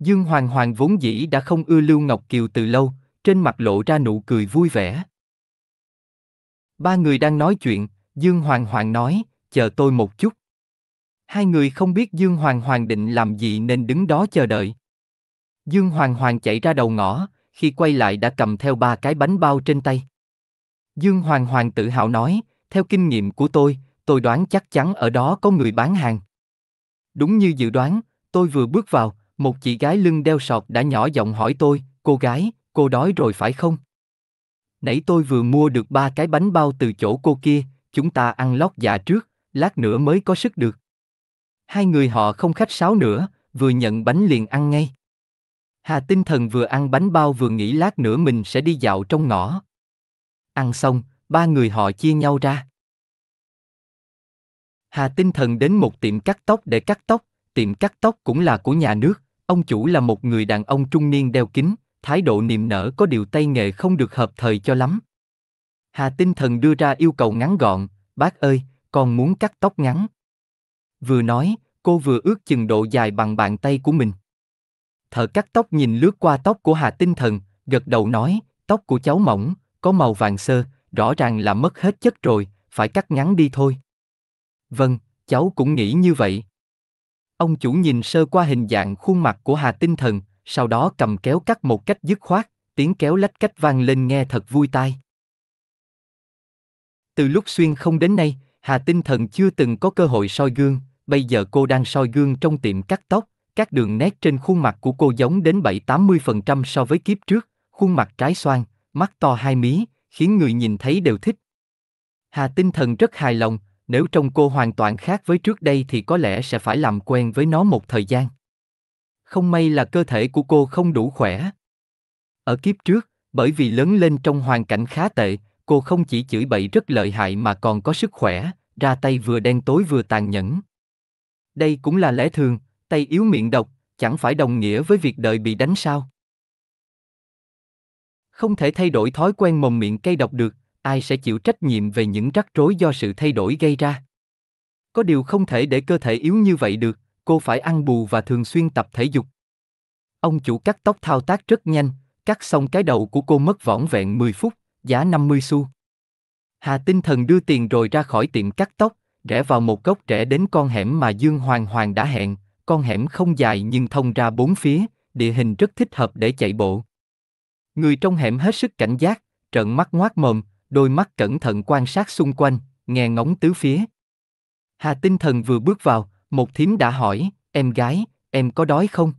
Dương Hoàng Hoàng vốn dĩ đã không ưa Lưu Ngọc Kiều từ lâu, trên mặt lộ ra nụ cười vui vẻ. Ba người đang nói chuyện, Dương Hoàng Hoàng nói, chờ tôi một chút. Hai người không biết Dương Hoàng Hoàng định làm gì nên đứng đó chờ đợi. Dương Hoàng Hoàng chạy ra đầu ngõ, khi quay lại đã cầm theo ba cái bánh bao trên tay. Dương Hoàng Hoàng tự hào nói, theo kinh nghiệm của tôi, tôi đoán chắc chắn ở đó có người bán hàng. Đúng như dự đoán, tôi vừa bước vào, một chị gái lưng đeo sọt đã nhỏ giọng hỏi tôi, cô gái, cô đói rồi phải không? Nãy tôi vừa mua được ba cái bánh bao từ chỗ cô kia, chúng ta ăn lót dạ trước, lát nữa mới có sức được. Hai người họ không khách sáo nữa, vừa nhận bánh liền ăn ngay. Hà tinh thần vừa ăn bánh bao vừa nghĩ lát nữa mình sẽ đi dạo trong ngõ. Ăn xong, ba người họ chia nhau ra. Hà tinh thần đến một tiệm cắt tóc để cắt tóc, tiệm cắt tóc cũng là của nhà nước, ông chủ là một người đàn ông trung niên đeo kính, thái độ niềm nở có điều tay nghề không được hợp thời cho lắm. Hà tinh thần đưa ra yêu cầu ngắn gọn, bác ơi, con muốn cắt tóc ngắn. Vừa nói, cô vừa ước chừng độ dài bằng bàn tay của mình. Thợ cắt tóc nhìn lướt qua tóc của Hà Tinh Thần, gật đầu nói, tóc của cháu mỏng, có màu vàng sơ, rõ ràng là mất hết chất rồi, phải cắt ngắn đi thôi. Vâng, cháu cũng nghĩ như vậy. Ông chủ nhìn sơ qua hình dạng khuôn mặt của Hà Tinh Thần, sau đó cầm kéo cắt một cách dứt khoát, tiếng kéo lách cách vang lên nghe thật vui tai. Từ lúc xuyên không đến nay, Hà Tinh Thần chưa từng có cơ hội soi gương, bây giờ cô đang soi gương trong tiệm cắt tóc, các đường nét trên khuôn mặt của cô giống đến 7-80% so với kiếp trước, khuôn mặt trái xoan, mắt to hai mí, khiến người nhìn thấy đều thích. Hà Tinh Thần rất hài lòng, nếu trông cô hoàn toàn khác với trước đây thì có lẽ sẽ phải làm quen với nó một thời gian không may là cơ thể của cô không đủ khỏe. Ở kiếp trước, bởi vì lớn lên trong hoàn cảnh khá tệ, cô không chỉ chửi bậy rất lợi hại mà còn có sức khỏe, ra tay vừa đen tối vừa tàn nhẫn. Đây cũng là lẽ thường, tay yếu miệng độc, chẳng phải đồng nghĩa với việc đời bị đánh sao. Không thể thay đổi thói quen mồm miệng cây độc được, ai sẽ chịu trách nhiệm về những rắc rối do sự thay đổi gây ra. Có điều không thể để cơ thể yếu như vậy được, cô phải ăn bù và thường xuyên tập thể dục. Ông chủ cắt tóc thao tác rất nhanh, cắt xong cái đầu của cô mất vỏn vẹn 10 phút, giá 50 xu. Hà tinh thần đưa tiền rồi ra khỏi tiệm cắt tóc, rẽ vào một góc rẽ đến con hẻm mà Dương Hoàng Hoàng đã hẹn, con hẻm không dài nhưng thông ra bốn phía, địa hình rất thích hợp để chạy bộ. Người trong hẻm hết sức cảnh giác, trợn mắt ngoác mồm, đôi mắt cẩn thận quan sát xung quanh, nghe ngóng tứ phía. Hà tinh thần vừa bước vào, một thím đã hỏi, em gái, em có đói không?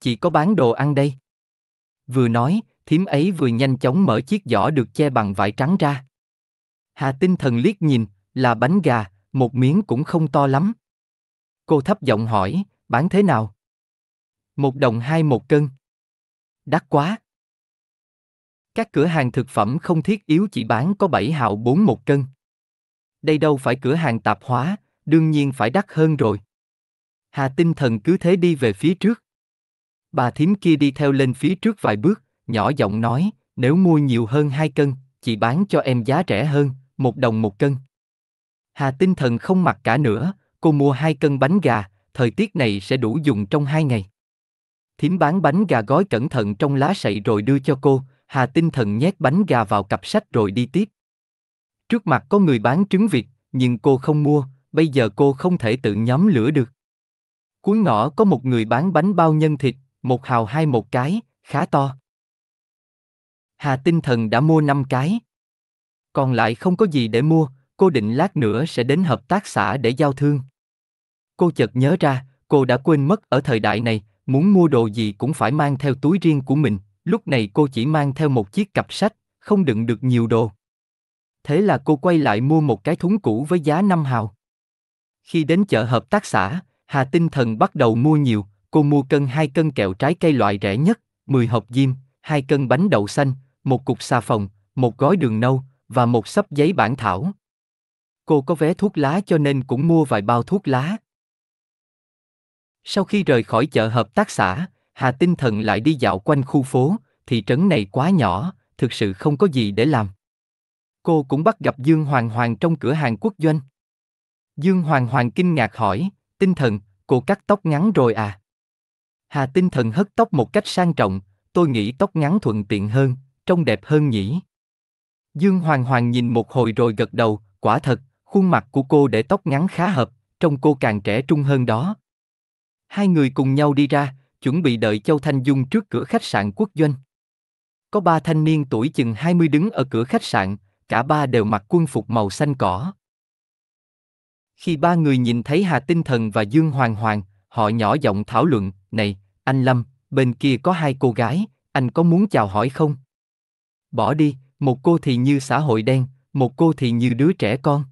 Chị có bán đồ ăn đây. Vừa nói, thím ấy vừa nhanh chóng mở chiếc giỏ được che bằng vải trắng ra. Hà tinh thần liếc nhìn, là bánh gà, một miếng cũng không to lắm. Cô thấp giọng hỏi, bán thế nào? Một đồng hai một cân. Đắt quá. Các cửa hàng thực phẩm không thiết yếu chỉ bán có 7 hạo 4 một cân. Đây đâu phải cửa hàng tạp hóa, đương nhiên phải đắt hơn rồi. Hà tinh thần cứ thế đi về phía trước. Bà thím kia đi theo lên phía trước vài bước, nhỏ giọng nói, nếu mua nhiều hơn hai cân, chị bán cho em giá rẻ hơn, một đồng một cân. Hà tinh thần không mặc cả nữa, cô mua hai cân bánh gà, thời tiết này sẽ đủ dùng trong hai ngày. Thím bán bánh gà gói cẩn thận trong lá sậy rồi đưa cho cô, Hà tinh thần nhét bánh gà vào cặp sách rồi đi tiếp. Trước mặt có người bán trứng vịt, nhưng cô không mua, bây giờ cô không thể tự nhóm lửa được. Cuối ngõ có một người bán bánh bao nhân thịt, một hào hai một cái, khá to. Hà tinh thần đã mua 5 cái. Còn lại không có gì để mua, cô định lát nữa sẽ đến hợp tác xã để giao thương. Cô chợt nhớ ra, cô đã quên mất ở thời đại này, muốn mua đồ gì cũng phải mang theo túi riêng của mình, lúc này cô chỉ mang theo một chiếc cặp sách, không đựng được nhiều đồ. Thế là cô quay lại mua một cái thúng cũ với giá 5 hào. Khi đến chợ hợp tác xã, Hà Tinh Thần bắt đầu mua nhiều, cô mua cân 2 cân kẹo trái cây loại rẻ nhất, 10 hộp diêm, 2 cân bánh đậu xanh, một cục xà phòng, một gói đường nâu và một sấp giấy bản thảo. Cô có vé thuốc lá cho nên cũng mua vài bao thuốc lá. Sau khi rời khỏi chợ hợp tác xã, Hà Tinh Thần lại đi dạo quanh khu phố, thị trấn này quá nhỏ, thực sự không có gì để làm. Cô cũng bắt gặp Dương Hoàng Hoàng trong cửa hàng quốc doanh. Dương Hoàng Hoàng kinh ngạc hỏi, tinh thần, cô cắt tóc ngắn rồi à? Hà tinh thần hất tóc một cách sang trọng, tôi nghĩ tóc ngắn thuận tiện hơn, trông đẹp hơn nhỉ. Dương Hoàng Hoàng nhìn một hồi rồi gật đầu, quả thật, khuôn mặt của cô để tóc ngắn khá hợp, trông cô càng trẻ trung hơn đó. Hai người cùng nhau đi ra, chuẩn bị đợi Châu Thanh Dung trước cửa khách sạn quốc doanh. Có ba thanh niên tuổi chừng 20 đứng ở cửa khách sạn, cả ba đều mặc quân phục màu xanh cỏ. Khi ba người nhìn thấy Hà Tinh Thần và Dương Hoàng Hoàng, họ nhỏ giọng thảo luận, này, anh Lâm, bên kia có hai cô gái, anh có muốn chào hỏi không? Bỏ đi, một cô thì như xã hội đen, một cô thì như đứa trẻ con.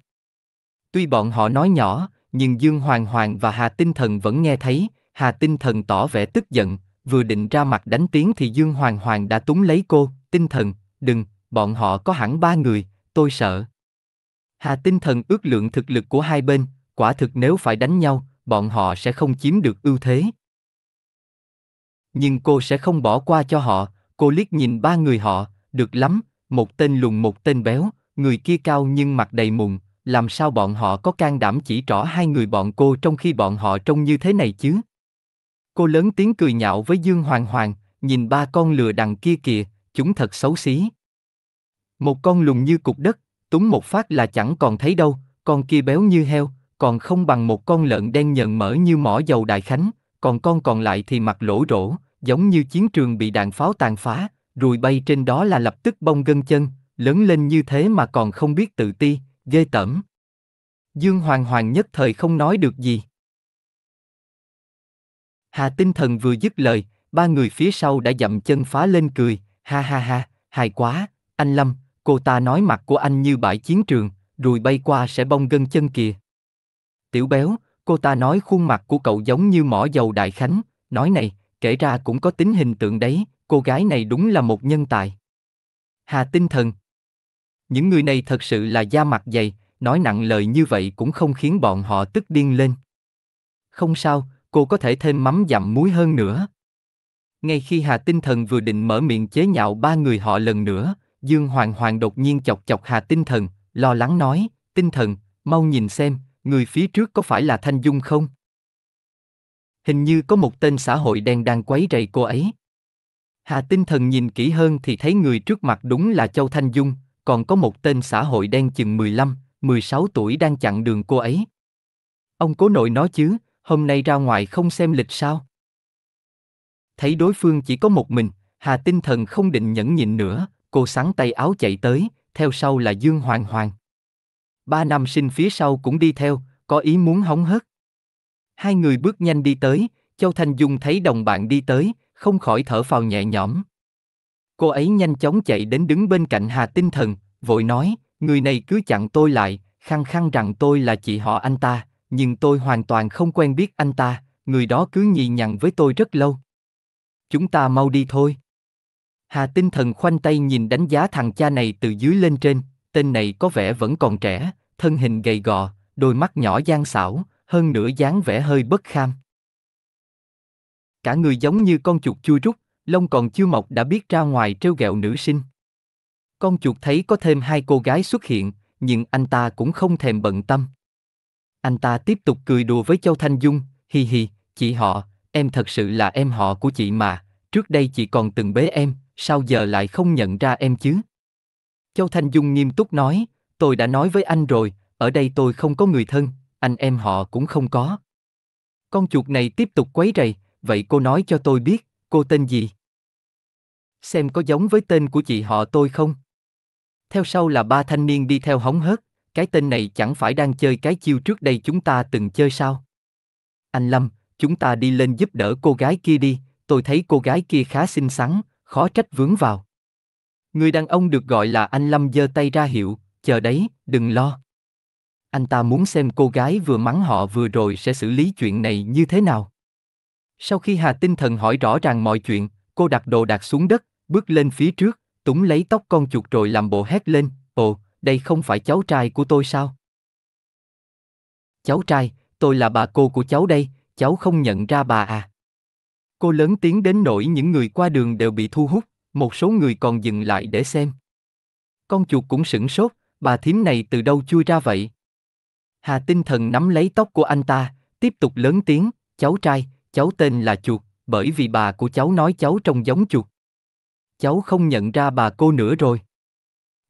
Tuy bọn họ nói nhỏ, nhưng Dương Hoàng Hoàng và Hà Tinh Thần vẫn nghe thấy, Hà Tinh Thần tỏ vẻ tức giận, vừa định ra mặt đánh tiếng thì Dương Hoàng Hoàng đã túng lấy cô, Tinh Thần, đừng, bọn họ có hẳn ba người, tôi sợ. Hà tinh thần ước lượng thực lực của hai bên, quả thực nếu phải đánh nhau, bọn họ sẽ không chiếm được ưu thế. Nhưng cô sẽ không bỏ qua cho họ, cô liếc nhìn ba người họ, được lắm, một tên lùn một tên béo, người kia cao nhưng mặt đầy mụn, làm sao bọn họ có can đảm chỉ trỏ hai người bọn cô trong khi bọn họ trông như thế này chứ? Cô lớn tiếng cười nhạo với Dương Hoàng Hoàng, nhìn ba con lừa đằng kia kìa, chúng thật xấu xí. Một con lùn như cục đất, túng một phát là chẳng còn thấy đâu, con kia béo như heo, còn không bằng một con lợn đen nhờn mỡ như mỏ dầu Đại Khánh, còn con còn lại thì mặt lỗ rỗ, giống như chiến trường bị đạn pháo tàn phá, rùi bay trên đó là lập tức bông gân chân, lớn lên như thế mà còn không biết tự ti, ghê tởm. Dương Hoàng Hoàng nhất thời không nói được gì. Hà tinh thần vừa dứt lời, ba người phía sau đã dậm chân phá lên cười, ha ha ha, hài quá, anh Lâm, Cô ta nói mặt của anh như bãi chiến trường, rồi bay qua sẽ bong gân chân kìa. Tiểu béo, cô ta nói khuôn mặt của cậu giống như mỏ dầu Đại Khánh, nói này, kể ra cũng có tính hình tượng đấy, cô gái này đúng là một nhân tài. Hà tinh thần. Những người này thật sự là da mặt dày, nói nặng lời như vậy cũng không khiến bọn họ tức điên lên. Không sao, cô có thể thêm mắm dặm muối hơn nữa. Ngay khi Hà Tinh Thần vừa định mở miệng chế nhạo ba người họ lần nữa, Dương Hoàng Hoàng đột nhiên chọc chọc Hà Tinh Thần, lo lắng nói, Tinh Thần, mau nhìn xem, người phía trước có phải là Thanh Dung không? Hình như có một tên xã hội đen đang quấy rầy cô ấy. Hà Tinh Thần nhìn kỹ hơn thì thấy người trước mặt đúng là Châu Thanh Dung, còn có một tên xã hội đen chừng 15, 16 tuổi đang chặn đường cô ấy. Ông cố nội nói chứ, hôm nay ra ngoài không xem lịch sao? Thấy đối phương chỉ có một mình, Hà Tinh Thần không định nhẫn nhịn nữa, cô sắn tay áo chạy tới, theo sau là Dương Hoàng Hoàng. Ba nam sinh phía sau cũng đi theo, có ý muốn hóng hớt. Hai người bước nhanh đi tới, Châu Thanh Dung thấy đồng bạn đi tới, không khỏi thở phào nhẹ nhõm. Cô ấy nhanh chóng chạy đến đứng bên cạnh Hà Tinh Thần, vội nói, người này cứ chặn tôi lại, khăng khăng rằng tôi là chị họ anh ta, nhưng tôi hoàn toàn không quen biết anh ta, người đó cứ nhì nhằn với tôi rất lâu. Chúng ta mau đi thôi. Hà tinh thần khoanh tay nhìn đánh giá thằng cha này từ dưới lên trên, tên này có vẻ vẫn còn trẻ, thân hình gầy gò, đôi mắt nhỏ gian xảo, hơn nữa dáng vẻ hơi bất kham. Cả người giống như con chuột chui rút, lông còn chưa mọc đã biết ra ngoài trêu ghẹo nữ sinh. Con chuột thấy có thêm hai cô gái xuất hiện, nhưng anh ta cũng không thèm bận tâm. Anh ta tiếp tục cười đùa với Châu Thanh Dung, hi hi, chị họ, em thật sự là em họ của chị mà, trước đây chị còn từng bế em, sao giờ lại không nhận ra em chứ? Châu Thanh Dung nghiêm túc nói, tôi đã nói với anh rồi, ở đây tôi không có người thân, anh em họ cũng không có. Con chuột này tiếp tục quấy rầy, vậy cô nói cho tôi biết, cô tên gì? Xem có giống với tên của chị họ tôi không? Theo sau là ba thanh niên đi theo hóng hớt, cái tên này chẳng phải đang chơi cái chiêu trước đây chúng ta từng chơi sao? Anh Lâm, chúng ta đi lên giúp đỡ cô gái kia đi, tôi thấy cô gái kia khá xinh xắn, khó trách vướng vào. Người đàn ông được gọi là anh Lâm giơ tay ra hiệu, chờ đấy, đừng lo. Anh ta muốn xem cô gái vừa mắng họ vừa rồi sẽ xử lý chuyện này như thế nào. Sau khi Hà Tinh Thần hỏi rõ ràng mọi chuyện, cô đặt đồ đạc xuống đất, bước lên phía trước, túng lấy tóc con chuột rồi làm bộ hét lên, ồ, đây không phải cháu trai của tôi sao? Cháu trai, tôi là bà cô của cháu đây, cháu không nhận ra bà à? Cô lớn tiếng đến nỗi những người qua đường đều bị thu hút, một số người còn dừng lại để xem. Con chuột cũng sửng sốt, bà thím này từ đâu chui ra vậy? Hà tinh thần nắm lấy tóc của anh ta, tiếp tục lớn tiếng, cháu trai, cháu tên là chuột, bởi vì bà của cháu nói cháu trông giống chuột. Cháu không nhận ra bà cô nữa rồi.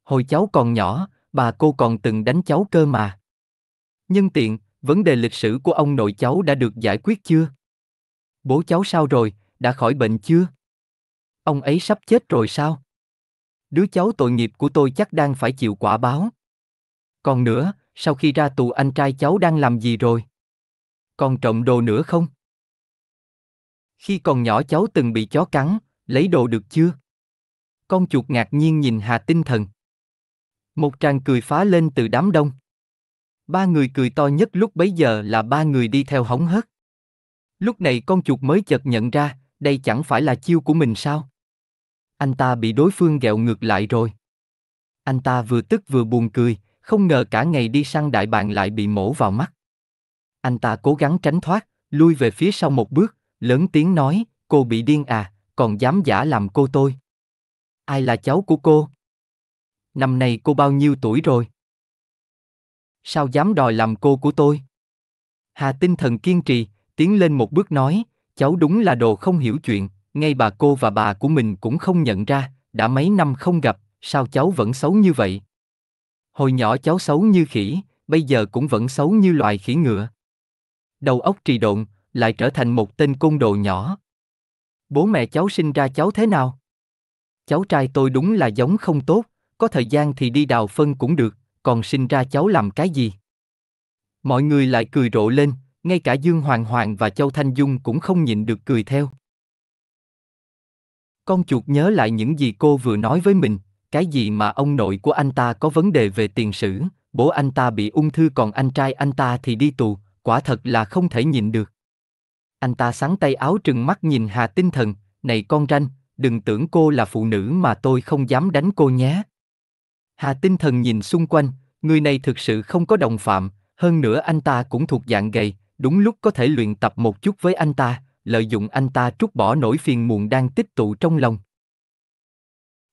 Hồi cháu còn nhỏ, bà cô còn từng đánh cháu cơ mà. Nhân tiện, vấn đề lịch sử của ông nội cháu đã được giải quyết chưa? Bố cháu sao rồi, đã khỏi bệnh chưa? Ông ấy sắp chết rồi sao? Đứa cháu tội nghiệp của tôi chắc đang phải chịu quả báo. Còn nữa, sau khi ra tù anh trai cháu đang làm gì rồi? Còn trộm đồ nữa không? Khi còn nhỏ cháu từng bị chó cắn, lấy đồ được chưa? Con chuột ngạc nhiên nhìn Hà Tinh Thần. Một tràng cười phá lên từ đám đông. Ba người cười to nhất lúc bấy giờ là ba người đi theo hóng hớt. Lúc này con chuột mới chợt nhận ra, đây chẳng phải là chiêu của mình sao? Anh ta bị đối phương ghẹo ngược lại rồi. Anh ta vừa tức vừa buồn cười, không ngờ cả ngày đi săn đại bàng lại bị mổ vào mắt. Anh ta cố gắng tránh thoát, lui về phía sau một bước, lớn tiếng nói, cô bị điên à, còn dám giả làm cô tôi. Ai là cháu của cô? Năm nay cô bao nhiêu tuổi rồi? Sao dám đòi làm cô của tôi? Hà tinh thần kiên trì, tiến lên một bước nói, cháu đúng là đồ không hiểu chuyện, ngay bà cô và bà của mình cũng không nhận ra, đã mấy năm không gặp, sao cháu vẫn xấu như vậy? Hồi nhỏ cháu xấu như khỉ, bây giờ cũng vẫn xấu như loài khỉ ngựa. Đầu óc trì độn, lại trở thành một tên côn đồ nhỏ. Bố mẹ cháu sinh ra cháu thế nào? Cháu trai tôi đúng là giống không tốt, có thời gian thì đi đào phân cũng được, còn sinh ra cháu làm cái gì? Mọi người lại cười rộ lên, ngay cả Dương Hoàng Hoàng và Châu Thanh Dung cũng không nhịn được cười theo. Con chuột nhớ lại những gì cô vừa nói với mình, cái gì mà ông nội của anh ta có vấn đề về tiền sử, bố anh ta bị ung thư còn anh trai anh ta thì đi tù, quả thật là không thể nhịn được. Anh ta sáng tay áo trừng mắt nhìn Hà Tinh Thần, này con ranh, đừng tưởng cô là phụ nữ mà tôi không dám đánh cô nhé. Hà Tinh Thần nhìn xung quanh, người này thực sự không có đồng phạm, hơn nữa anh ta cũng thuộc dạng gầy, đúng lúc có thể luyện tập một chút với anh ta, lợi dụng anh ta trút bỏ nỗi phiền muộn đang tích tụ trong lòng.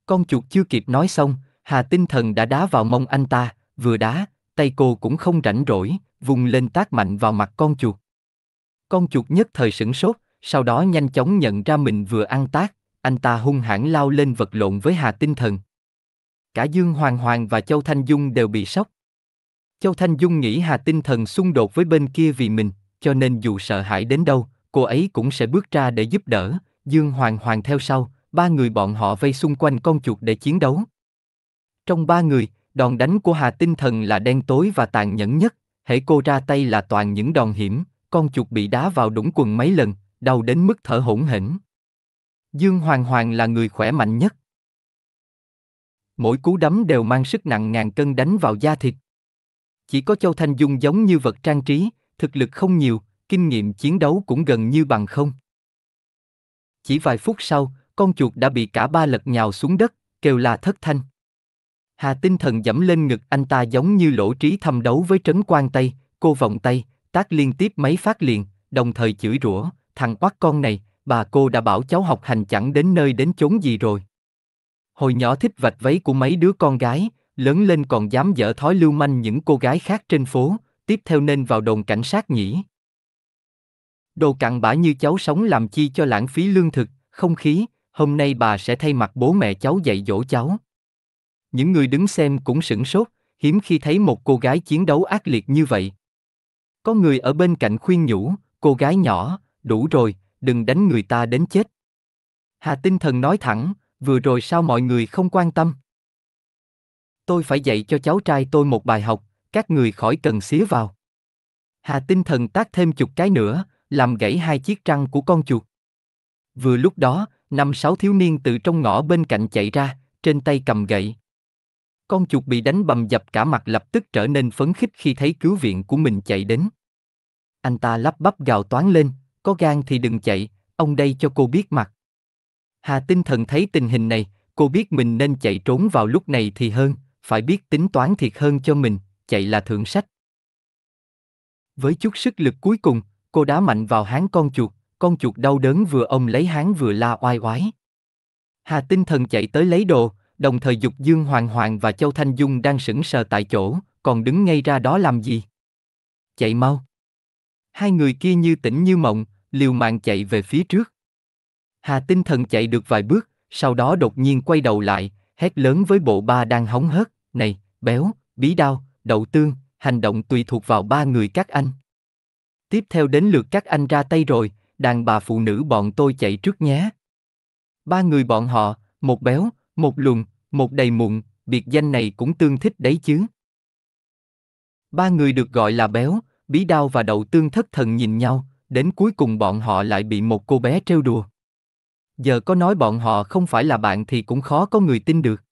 Con chuột chưa kịp nói xong, Hà Tinh Thần đã đá vào mông anh ta, vừa đá, tay cô cũng không rảnh rỗi, vùng lên tác mạnh vào mặt con chuột. Con chuột nhất thời sửng sốt, sau đó nhanh chóng nhận ra mình vừa ăn tác, anh ta hung hãn lao lên vật lộn với Hà Tinh Thần. Cả Dương Hoàng Hoàng và Châu Thanh Dung đều bị sốc. Châu Thanh Dung nghĩ Hà Tinh Thần xung đột với bên kia vì mình, cho nên dù sợ hãi đến đâu, cô ấy cũng sẽ bước ra để giúp đỡ, Dương Hoàng Hoàng theo sau, ba người bọn họ vây xung quanh con chuột để chiến đấu. Trong ba người, đòn đánh của Hà Tinh Thần là đen tối và tàn nhẫn nhất, hễ cô ra tay là toàn những đòn hiểm, con chuột bị đá vào đũng quần mấy lần, đau đến mức thở hổn hển. Dương Hoàng Hoàng là người khỏe mạnh nhất. Mỗi cú đấm đều mang sức nặng ngàn cân đánh vào da thịt. Chỉ có Châu Thanh Dung giống như vật trang trí, thực lực không nhiều, kinh nghiệm chiến đấu cũng gần như bằng không. Chỉ vài phút sau, con chuột đã bị cả ba lật nhào xuống đất, kêu là thất thanh. Hà tinh thần dẫm lên ngực anh ta giống như lỗ trí thăm đấu với trấn quan tay, cô vòng tay, tác liên tiếp mấy phát liền, đồng thời chửi rủa, thằng oát con này, bà cô đã bảo cháu học hành chẳng đến nơi đến chốn gì rồi. Hồi nhỏ thích vạch váy của mấy đứa con gái, lớn lên còn dám dở thói lưu manh những cô gái khác trên phố, tiếp theo nên vào đồn cảnh sát nhỉ. Đồ cặn bã như cháu sống làm chi cho lãng phí lương thực, không khí, hôm nay bà sẽ thay mặt bố mẹ cháu dạy dỗ cháu. Những người đứng xem cũng sửng sốt, hiếm khi thấy một cô gái chiến đấu ác liệt như vậy. Có người ở bên cạnh khuyên nhủ, cô gái nhỏ, đủ rồi, đừng đánh người ta đến chết. Hà Tinh Thần nói thẳng, vừa rồi sao mọi người không quan tâm? tôi phải dạy cho cháu trai tôi một bài học, các người khỏi cần xía vào. Hà tinh thần tác thêm chục cái nữa, làm gãy hai chiếc răng của con chuột. Vừa lúc đó, năm sáu thiếu niên từ trong ngõ bên cạnh chạy ra, trên tay cầm gậy. Con chuột bị đánh bầm dập cả mặt lập tức trở nên phấn khích khi thấy cứu viện của mình chạy đến. Anh ta lắp bắp gào toán lên, có gan thì đừng chạy, ông đây cho cô biết mặt. Hà tinh thần thấy tình hình này, cô biết mình nên chạy trốn vào lúc này thì hơn, phải biết tính toán thiệt hơn cho mình, chạy là thượng sách. Với chút sức lực cuối cùng, cô đá mạnh vào háng con chuột, con chuột đau đớn vừa ông lấy háng vừa la oai oái. Hà tinh thần chạy tới lấy đồ, đồng thời dục Dương Hoàng Hoàng và Châu Thanh Dung đang sững sờ tại chỗ, còn đứng ngay ra đó làm gì? Chạy mau. Hai người kia như tỉnh như mộng, liều mạng chạy về phía trước. Hà tinh thần chạy được vài bước, sau đó đột nhiên quay đầu lại, hét lớn với bộ ba đang hóng hớt này, béo, bí đao, đậu tương, hành động tùy thuộc vào ba người các anh. Tiếp theo đến lượt các anh ra tay rồi, đàn bà phụ nữ bọn tôi chạy trước nhé. Ba người bọn họ, một béo, một lùn, một đầy mụn, biệt danh này cũng tương thích đấy chứ. Ba người được gọi là béo, bí đao và đậu tương thất thần nhìn nhau, đến cuối cùng bọn họ lại bị một cô bé trêu đùa. Giờ có nói bọn họ không phải là bạn thì cũng khó có người tin được.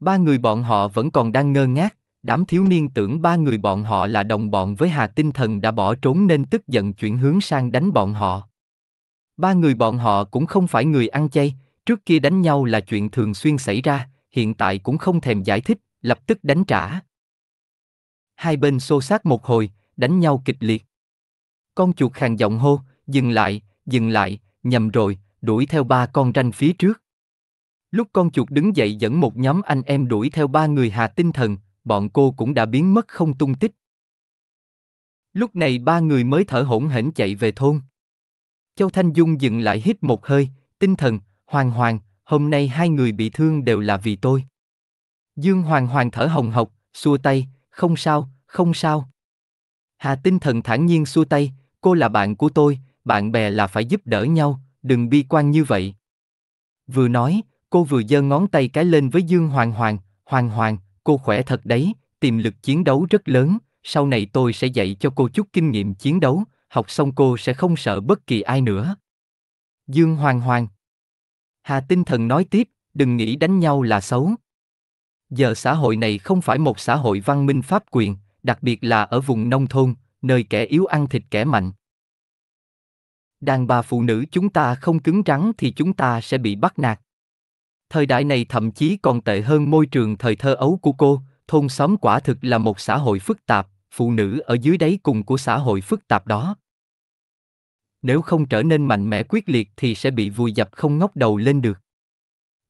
Ba người bọn họ vẫn còn đang ngơ ngác, đám thiếu niên tưởng ba người bọn họ là đồng bọn với Hà Tinh Thần đã bỏ trốn nên tức giận chuyển hướng sang đánh bọn họ. Ba người bọn họ cũng không phải người ăn chay, trước kia đánh nhau là chuyện thường xuyên xảy ra, hiện tại cũng không thèm giải thích, lập tức đánh trả. Hai bên xô xát một hồi, đánh nhau kịch liệt. Con chuột khàn giọng hô, dừng lại, dừng lại, nhầm rồi, đuổi theo ba con ranh phía trước. Lúc con chuột đứng dậy dẫn một nhóm anh em đuổi theo ba người hà tinh thần, bọn cô cũng đã biến mất không tung tích. Lúc này ba người mới thở hổn hển chạy về thôn. Châu Thanh Dung dừng lại hít một hơi, tinh thần, hoàng hoàng, hôm nay hai người bị thương đều là vì tôi. Dương hoàng hoàng thở hồng hộc, xua tay, không sao, không sao. Hà tinh thần thản nhiên xua tay, cô là bạn của tôi, bạn bè là phải giúp đỡ nhau, đừng bi quan như vậy. Vừa nói, cô vừa giơ ngón tay cái lên với Dương Hoàng Hoàng, Hoàng Hoàng, cô khỏe thật đấy, tiềm lực chiến đấu rất lớn, sau này tôi sẽ dạy cho cô chút kinh nghiệm chiến đấu, học xong cô sẽ không sợ bất kỳ ai nữa. Dương Hoàng Hoàng Hà tinh thần nói tiếp, đừng nghĩ đánh nhau là xấu. Giờ xã hội này không phải một xã hội văn minh pháp quyền, đặc biệt là ở vùng nông thôn, nơi kẻ yếu ăn thịt kẻ mạnh. Đàn bà phụ nữ chúng ta không cứng rắn thì chúng ta sẽ bị bắt nạt, Thời đại này thậm chí còn tệ hơn môi trường thời thơ ấu của cô, thôn xóm quả thực là một xã hội phức tạp, phụ nữ ở dưới đáy cùng của xã hội phức tạp đó. Nếu không trở nên mạnh mẽ quyết liệt thì sẽ bị vùi dập không ngóc đầu lên được.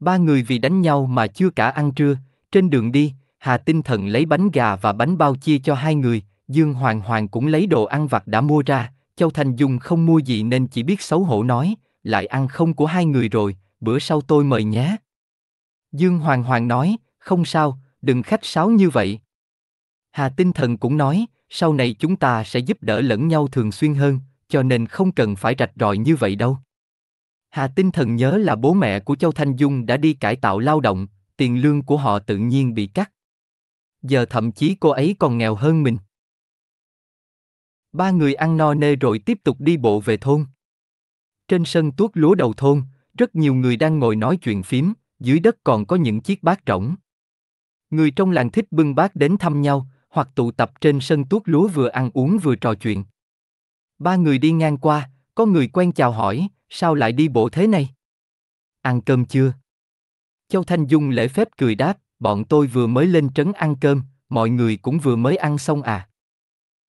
Ba người vì đánh nhau mà chưa cả ăn trưa, trên đường đi, Hà Tinh Thần lấy bánh gà và bánh bao chia cho hai người, Dương Hoàng Hoàng cũng lấy đồ ăn vặt đã mua ra, Châu Thành Dung không mua gì nên chỉ biết xấu hổ nói, lại ăn không của hai người rồi, bữa sau tôi mời nhé. Dương Hoàng Hoàng nói, không sao, đừng khách sáo như vậy. Hà Tinh Thần cũng nói, sau này chúng ta sẽ giúp đỡ lẫn nhau thường xuyên hơn, cho nên không cần phải rạch ròi như vậy đâu. Hà Tinh Thần nhớ là bố mẹ của Châu Thanh Dung đã đi cải tạo lao động, tiền lương của họ tự nhiên bị cắt. Giờ thậm chí cô ấy còn nghèo hơn mình. Ba người ăn no nê rồi tiếp tục đi bộ về thôn. Trên sân tuốt lúa đầu thôn, rất nhiều người đang ngồi nói chuyện phím, dưới đất còn có những chiếc bát rỗng. Người trong làng thích bưng bát đến thăm nhau, hoặc tụ tập trên sân tuốt lúa vừa ăn uống vừa trò chuyện. Ba người đi ngang qua, có người quen chào hỏi, sao lại đi bộ thế này? Ăn cơm chưa? Châu Thanh Dung lễ phép cười đáp, bọn tôi vừa mới lên trấn ăn cơm, mọi người cũng vừa mới ăn xong à.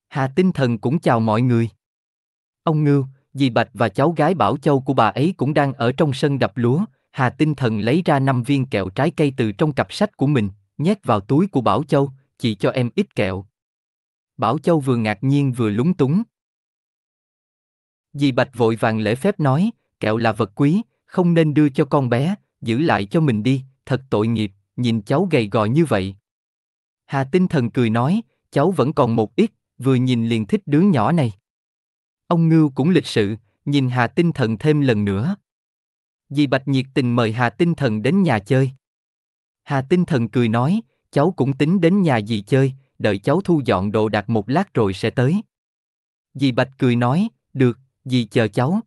Hà Tinh Thần cũng chào mọi người. Ông Ngưu, dì Bạch và cháu gái Bảo Châu của bà ấy cũng đang ở trong sân đập lúa, Hà Tinh Thần lấy ra năm viên kẹo trái cây từ trong cặp sách của mình, nhét vào túi của Bảo Châu, chỉ cho em ít kẹo. Bảo Châu vừa ngạc nhiên vừa lúng túng. Dì Bạch vội vàng lễ phép nói, kẹo là vật quý, không nên đưa cho con bé, giữ lại cho mình đi, thật tội nghiệp, nhìn cháu gầy gò như vậy. Hà Tinh Thần cười nói, cháu vẫn còn một ít, vừa nhìn liền thích đứa nhỏ này. Ông Ngưu cũng lịch sự, nhìn Hà Tinh Thần thêm lần nữa. Dì Bạch nhiệt tình mời Hà Tinh Thần đến nhà chơi. Hà Tinh Thần cười nói, cháu cũng tính đến nhà dì chơi, đợi cháu thu dọn đồ đạc một lát rồi sẽ tới. Dì Bạch cười nói, được, dì chờ cháu.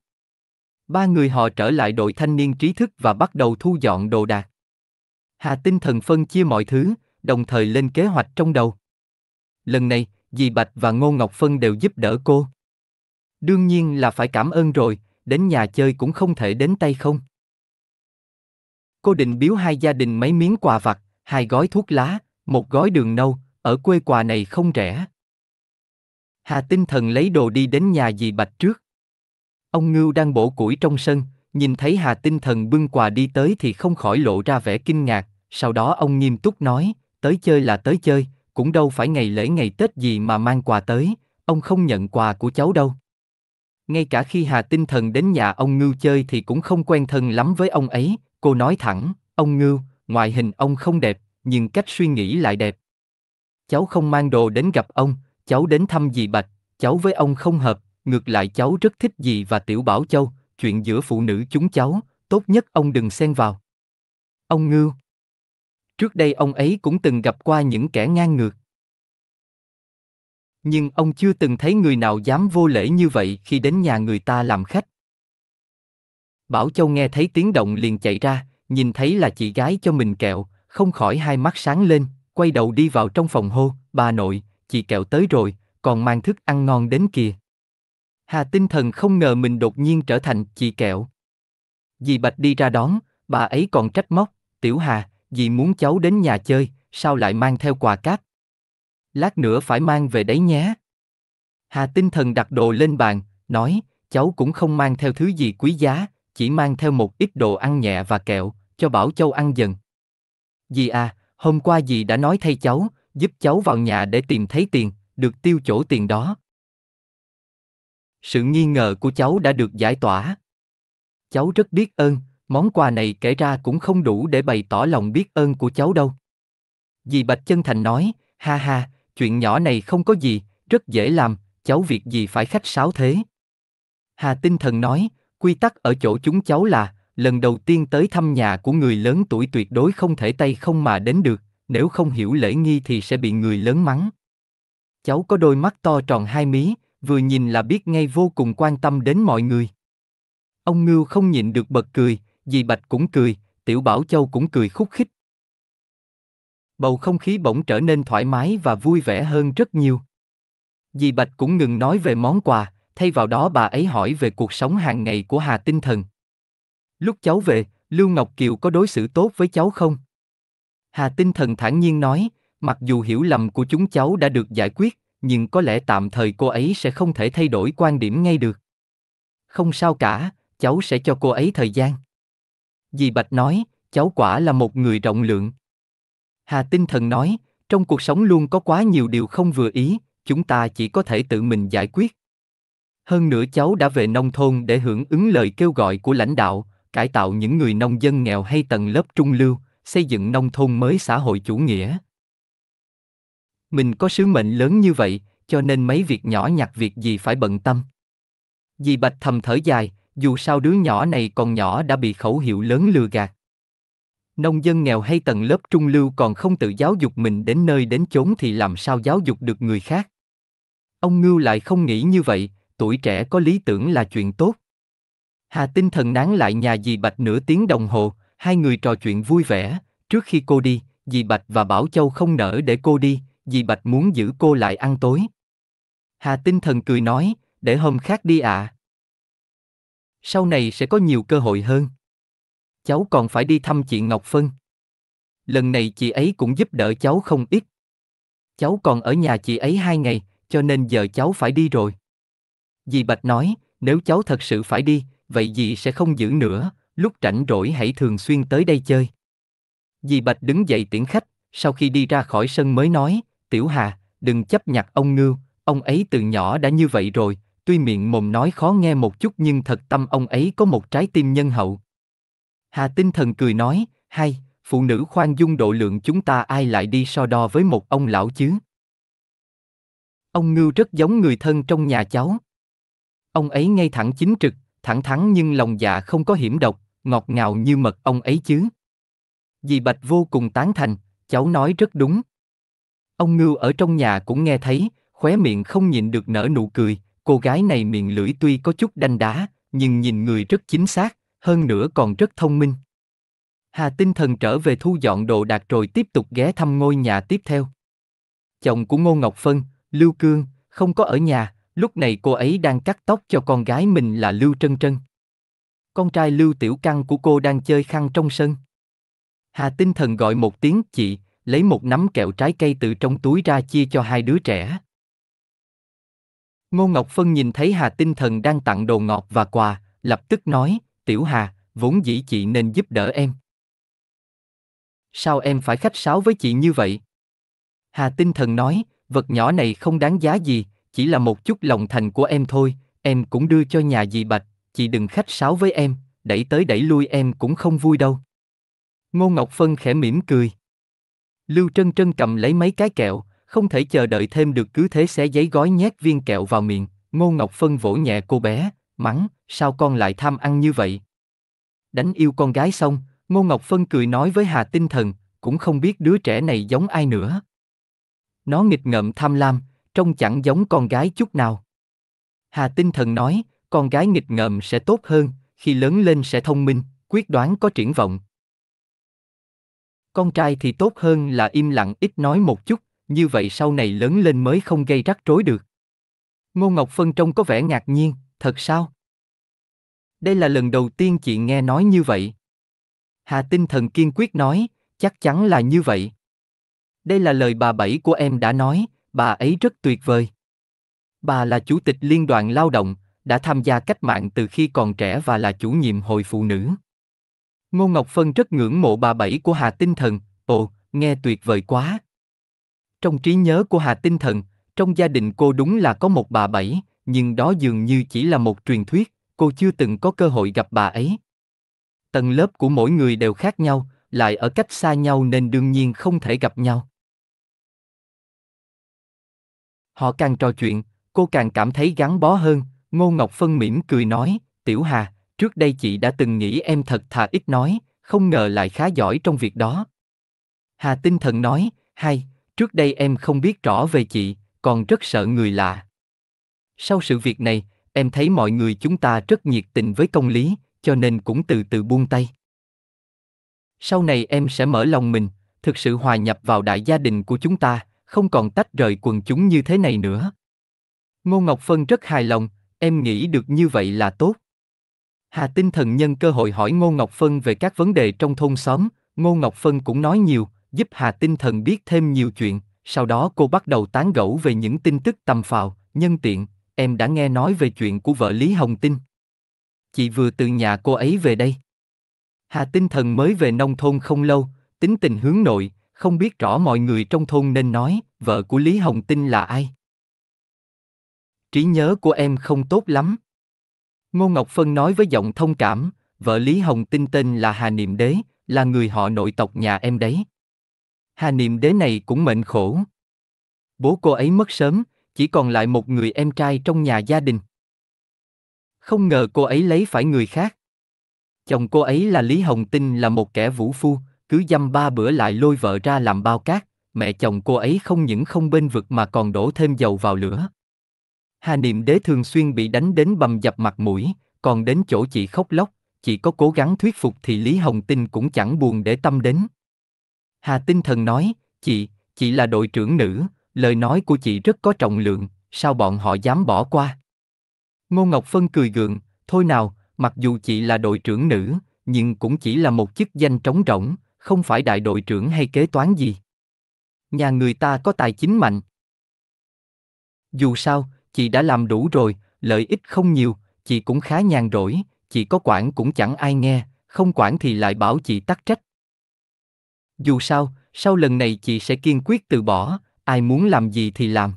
Ba người họ trở lại đội thanh niên trí thức và bắt đầu thu dọn đồ đạc. Hà Tinh Thần phân chia mọi thứ, đồng thời lên kế hoạch trong đầu. Lần này, dì Bạch và Ngô Ngọc Phân đều giúp đỡ cô. Đương nhiên là phải cảm ơn rồi, đến nhà chơi cũng không thể đến tay không cô định biếu hai gia đình mấy miếng quà vặt, hai gói thuốc lá, một gói đường nâu, ở quê quà này không rẻ. Hà tinh thần lấy đồ đi đến nhà dì Bạch trước. Ông Ngưu đang bổ củi trong sân, nhìn thấy Hà tinh thần bưng quà đi tới thì không khỏi lộ ra vẻ kinh ngạc, sau đó ông nghiêm túc nói, tới chơi là tới chơi, cũng đâu phải ngày lễ ngày Tết gì mà mang quà tới, ông không nhận quà của cháu đâu. Ngay cả khi Hà Tinh Thần đến nhà ông Ngưu chơi thì cũng không quen thân lắm với ông ấy, cô nói thẳng ông ngưu ngoại hình ông không đẹp nhưng cách suy nghĩ lại đẹp cháu không mang đồ đến gặp ông cháu đến thăm dì bạch cháu với ông không hợp ngược lại cháu rất thích dì và tiểu bảo châu chuyện giữa phụ nữ chúng cháu tốt nhất ông đừng xen vào ông ngưu trước đây ông ấy cũng từng gặp qua những kẻ ngang ngược nhưng ông chưa từng thấy người nào dám vô lễ như vậy khi đến nhà người ta làm khách Bảo Châu nghe thấy tiếng động liền chạy ra, nhìn thấy là chị gái cho mình kẹo, không khỏi hai mắt sáng lên, quay đầu đi vào trong phòng hô, bà nội, chị kẹo tới rồi, còn mang thức ăn ngon đến kìa. Hà tinh thần không ngờ mình đột nhiên trở thành chị kẹo. Dì Bạch đi ra đón, bà ấy còn trách móc, tiểu Hà, dì muốn cháu đến nhà chơi, sao lại mang theo quà cáp? Lát nữa phải mang về đấy nhé. Hà tinh thần đặt đồ lên bàn, nói, cháu cũng không mang theo thứ gì quý giá, chỉ mang theo một ít đồ ăn nhẹ và kẹo, cho Bảo Châu ăn dần. Dì à, hôm qua dì đã nói thay cháu, giúp cháu vào nhà để tìm thấy tiền, được tiêu chỗ tiền đó. Sự nghi ngờ của cháu đã được giải tỏa. Cháu rất biết ơn, món quà này kể ra cũng không đủ để bày tỏ lòng biết ơn của cháu đâu. Dì Bạch Chân Thành nói, ha ha, chuyện nhỏ này không có gì, rất dễ làm, cháu việc gì phải khách sáo thế. Hà Tinh Thần nói, quy tắc ở chỗ chúng cháu là lần đầu tiên tới thăm nhà của người lớn tuổi tuyệt đối không thể tay không mà đến được nếu không hiểu lễ nghi thì sẽ bị người lớn mắng cháu có đôi mắt to tròn hai mí vừa nhìn là biết ngay vô cùng quan tâm đến mọi người ông ngưu không nhịn được bật cười dì bạch cũng cười tiểu bảo châu cũng cười khúc khích bầu không khí bỗng trở nên thoải mái và vui vẻ hơn rất nhiều dì bạch cũng ngừng nói về món quà thay vào đó bà ấy hỏi về cuộc sống hàng ngày của Hà Tinh Thần. Lúc cháu về, Lưu Ngọc Kiều có đối xử tốt với cháu không? Hà Tinh Thần thản nhiên nói, mặc dù hiểu lầm của chúng cháu đã được giải quyết, nhưng có lẽ tạm thời cô ấy sẽ không thể thay đổi quan điểm ngay được. Không sao cả, cháu sẽ cho cô ấy thời gian. Dì Bạch nói, cháu quả là một người rộng lượng. Hà Tinh Thần nói, trong cuộc sống luôn có quá nhiều điều không vừa ý, chúng ta chỉ có thể tự mình giải quyết. Hơn nữa cháu đã về nông thôn để hưởng ứng lời kêu gọi của lãnh đạo, cải tạo những người nông dân nghèo hay tầng lớp trung lưu, xây dựng nông thôn mới xã hội chủ nghĩa. Mình có sứ mệnh lớn như vậy, cho nên mấy việc nhỏ nhặt việc gì phải bận tâm. Dì Bạch thầm thở dài, dù sao đứa nhỏ này còn nhỏ đã bị khẩu hiệu lớn lừa gạt. Nông dân nghèo hay tầng lớp trung lưu còn không tự giáo dục mình đến nơi đến chốn thì làm sao giáo dục được người khác. Ông Ngưu lại không nghĩ như vậy, tuổi trẻ có lý tưởng là chuyện tốt. Hà tinh thần nán lại nhà dì Bạch nửa tiếng đồng hồ, hai người trò chuyện vui vẻ, trước khi cô đi, dì Bạch và Bảo Châu không nỡ để cô đi, dì Bạch muốn giữ cô lại ăn tối. Hà tinh thần cười nói, để hôm khác đi ạ. À. Sau này sẽ có nhiều cơ hội hơn. Cháu còn phải đi thăm chị Ngọc Phân. Lần này chị ấy cũng giúp đỡ cháu không ít. Cháu còn ở nhà chị ấy hai ngày, cho nên giờ cháu phải đi rồi. Dì Bạch nói, nếu cháu thật sự phải đi, vậy dì sẽ không giữ nữa, lúc rảnh rỗi hãy thường xuyên tới đây chơi. Dì Bạch đứng dậy tiễn khách, sau khi đi ra khỏi sân mới nói, Tiểu Hà, đừng chấp nhặt ông Ngưu, ông ấy từ nhỏ đã như vậy rồi, tuy miệng mồm nói khó nghe một chút nhưng thật tâm ông ấy có một trái tim nhân hậu. Hà tinh thần cười nói, hay, phụ nữ khoan dung độ lượng chúng ta ai lại đi so đo với một ông lão chứ. Ông Ngưu rất giống người thân trong nhà cháu. Ông ấy ngay thẳng chính trực, thẳng thắn nhưng lòng dạ không có hiểm độc, ngọt ngào như mật ông ấy chứ. Dì Bạch vô cùng tán thành, cháu nói rất đúng. Ông Ngưu ở trong nhà cũng nghe thấy, khóe miệng không nhịn được nở nụ cười, cô gái này miệng lưỡi tuy có chút đanh đá, nhưng nhìn người rất chính xác, hơn nữa còn rất thông minh. Hà tinh thần trở về thu dọn đồ đạc rồi tiếp tục ghé thăm ngôi nhà tiếp theo. Chồng của Ngô Ngọc Phân, Lưu Cương, không có ở nhà, Lúc này cô ấy đang cắt tóc cho con gái mình là Lưu Trân Trân. Con trai Lưu Tiểu Căng của cô đang chơi khăn trong sân. Hà Tinh Thần gọi một tiếng chị, lấy một nắm kẹo trái cây từ trong túi ra chia cho hai đứa trẻ. Ngô Ngọc Phân nhìn thấy Hà Tinh Thần đang tặng đồ ngọt và quà, lập tức nói, Tiểu Hà, vốn dĩ chị nên giúp đỡ em. Sao em phải khách sáo với chị như vậy? Hà Tinh Thần nói, vật nhỏ này không đáng giá gì, chỉ là một chút lòng thành của em thôi, em cũng đưa cho nhà dì Bạch, chị đừng khách sáo với em, đẩy tới đẩy lui em cũng không vui đâu. Ngô Ngọc Phân khẽ mỉm cười. Lưu Trân Trân cầm lấy mấy cái kẹo, không thể chờ đợi thêm được cứ thế xé giấy gói nhét viên kẹo vào miệng, Ngô Ngọc Phân vỗ nhẹ cô bé, mắng, sao con lại tham ăn như vậy? Đánh yêu con gái xong, Ngô Ngọc Phân cười nói với Hà Tinh Thần, cũng không biết đứa trẻ này giống ai nữa. Nó nghịch ngợm tham lam, trông chẳng giống con gái chút nào. Hà tinh thần nói, con gái nghịch ngợm sẽ tốt hơn, khi lớn lên sẽ thông minh, quyết đoán có triển vọng. Con trai thì tốt hơn là im lặng ít nói một chút, như vậy sau này lớn lên mới không gây rắc rối được. Ngô Ngọc Phân trông có vẻ ngạc nhiên, thật sao? Đây là lần đầu tiên chị nghe nói như vậy. Hà tinh thần kiên quyết nói, chắc chắn là như vậy. Đây là lời bà Bảy của em đã nói, bà ấy rất tuyệt vời. Bà là chủ tịch Liên đoàn Lao động, đã tham gia cách mạng từ khi còn trẻ và là chủ nhiệm hội phụ nữ. Ngô Ngọc Phân rất ngưỡng mộ bà Bảy của Hà Tinh Thần, ồ, nghe tuyệt vời quá. Trong trí nhớ của Hà Tinh Thần, trong gia đình cô đúng là có một bà Bảy, nhưng đó dường như chỉ là một truyền thuyết, cô chưa từng có cơ hội gặp bà ấy. Tầng lớp của mỗi người đều khác nhau, lại ở cách xa nhau nên đương nhiên không thể gặp nhau. Họ càng trò chuyện, cô càng cảm thấy gắn bó hơn, Ngô Ngọc Phân mỉm cười nói, Tiểu Hà, trước đây chị đã từng nghĩ em thật thà ít nói, không ngờ lại khá giỏi trong việc đó. Hà tinh thần nói, hay, trước đây em không biết rõ về chị, còn rất sợ người lạ. Sau sự việc này, em thấy mọi người chúng ta rất nhiệt tình với công lý, cho nên cũng từ từ buông tay. Sau này em sẽ mở lòng mình, thực sự hòa nhập vào đại gia đình của chúng ta, không còn tách rời quần chúng như thế này nữa. Ngô Ngọc Phân rất hài lòng, em nghĩ được như vậy là tốt. Hà Tinh Thần nhân cơ hội hỏi Ngô Ngọc Phân về các vấn đề trong thôn xóm, Ngô Ngọc Phân cũng nói nhiều, giúp Hà Tinh Thần biết thêm nhiều chuyện, sau đó cô bắt đầu tán gẫu về những tin tức tầm phào, nhân tiện, em đã nghe nói về chuyện của vợ Lý Hồng Tinh. Chị vừa từ nhà cô ấy về đây. Hà Tinh Thần mới về nông thôn không lâu, tính tình hướng nội, không biết rõ mọi người trong thôn nên nói, vợ của Lý Hồng Tinh là ai. Trí nhớ của em không tốt lắm. Ngô Ngọc Phân nói với giọng thông cảm, vợ Lý Hồng Tinh tên là Hà Niệm Đế, là người họ nội tộc nhà em đấy. Hà Niệm Đế này cũng mệnh khổ. Bố cô ấy mất sớm, chỉ còn lại một người em trai trong nhà gia đình. Không ngờ cô ấy lấy phải người khác. Chồng cô ấy là Lý Hồng Tinh là một kẻ vũ phu, cứ dăm ba bữa lại lôi vợ ra làm bao cát, mẹ chồng cô ấy không những không bên vực mà còn đổ thêm dầu vào lửa. Hà Niệm Đế thường xuyên bị đánh đến bầm dập mặt mũi, còn đến chỗ chị khóc lóc, chị có cố gắng thuyết phục thì Lý Hồng Tinh cũng chẳng buồn để tâm đến. Hà Tinh Thần nói, chị, chị là đội trưởng nữ, lời nói của chị rất có trọng lượng, sao bọn họ dám bỏ qua? Ngô Ngọc Phân cười gượng, thôi nào, mặc dù chị là đội trưởng nữ, nhưng cũng chỉ là một chức danh trống rỗng, không phải đại đội trưởng hay kế toán gì. Nhà người ta có tài chính mạnh. Dù sao, chị đã làm đủ rồi, lợi ích không nhiều, chị cũng khá nhàn rỗi, chị có quản cũng chẳng ai nghe, không quản thì lại bảo chị tắc trách. Dù sao, sau lần này chị sẽ kiên quyết từ bỏ, ai muốn làm gì thì làm.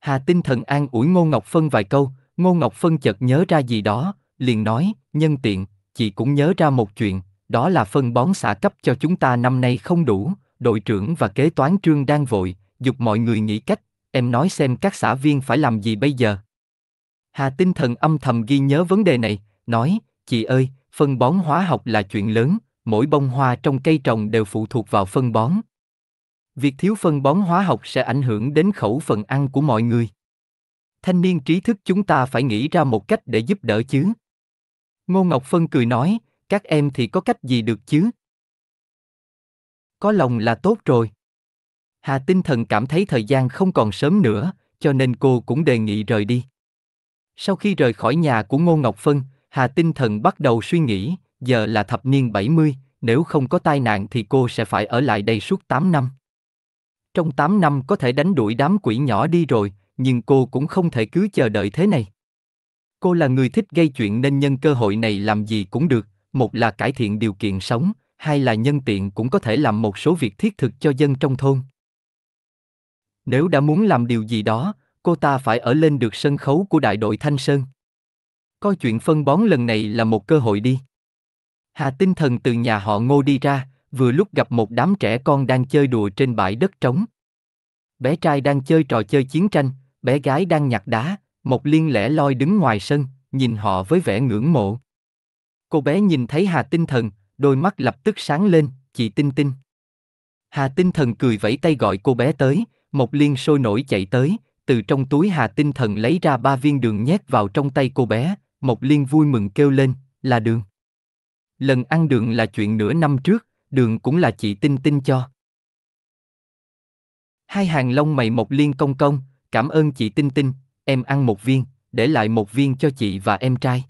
Hà tinh thần an ủi Ngô Ngọc Phân vài câu, Ngô Ngọc Phân chợt nhớ ra gì đó, liền nói, nhân tiện, chị cũng nhớ ra một chuyện, đó là phân bón xả cấp cho chúng ta năm nay không đủ, đội trưởng và kế toán trương đang vội, dục mọi người nghĩ cách, em nói xem các xã viên phải làm gì bây giờ. Hà tinh thần âm thầm ghi nhớ vấn đề này, nói, chị ơi, phân bón hóa học là chuyện lớn, mỗi bông hoa trong cây trồng đều phụ thuộc vào phân bón. Việc thiếu phân bón hóa học sẽ ảnh hưởng đến khẩu phần ăn của mọi người. Thanh niên trí thức chúng ta phải nghĩ ra một cách để giúp đỡ chứ. Ngô Ngọc Phân cười nói, các em thì có cách gì được chứ? Có lòng là tốt rồi. Hà tinh thần cảm thấy thời gian không còn sớm nữa, cho nên cô cũng đề nghị rời đi. Sau khi rời khỏi nhà của Ngô Ngọc Phân, Hà tinh thần bắt đầu suy nghĩ, giờ là thập niên 70, nếu không có tai nạn thì cô sẽ phải ở lại đây suốt 8 năm. Trong 8 năm có thể đánh đuổi đám quỷ nhỏ đi rồi, nhưng cô cũng không thể cứ chờ đợi thế này. Cô là người thích gây chuyện nên nhân cơ hội này làm gì cũng được, một là cải thiện điều kiện sống, hai là nhân tiện cũng có thể làm một số việc thiết thực cho dân trong thôn. Nếu đã muốn làm điều gì đó, cô ta phải ở lên được sân khấu của đại đội Thanh Sơn. Coi chuyện phân bón lần này là một cơ hội đi. Hà tinh thần từ nhà họ ngô đi ra, vừa lúc gặp một đám trẻ con đang chơi đùa trên bãi đất trống. Bé trai đang chơi trò chơi chiến tranh, bé gái đang nhặt đá, Mộc Liên lẻ loi đứng ngoài sân, nhìn họ với vẻ ngưỡng mộ. Cô bé nhìn thấy Hà Tinh Thần, đôi mắt lập tức sáng lên, chị Tinh Tinh. Hà Tinh Thần cười vẫy tay gọi cô bé tới, Mộc Liên sôi nổi chạy tới, từ trong túi Hà Tinh Thần lấy ra ba viên đường nhét vào trong tay cô bé, Mộc Liên vui mừng kêu lên, là đường. Lần ăn đường là chuyện nửa năm trước, đường cũng là chị Tinh Tinh cho. Hai hàng lông mày Mộc Liên cong cong, cảm ơn chị Tinh Tinh, em ăn một viên, để lại một viên cho chị và em trai.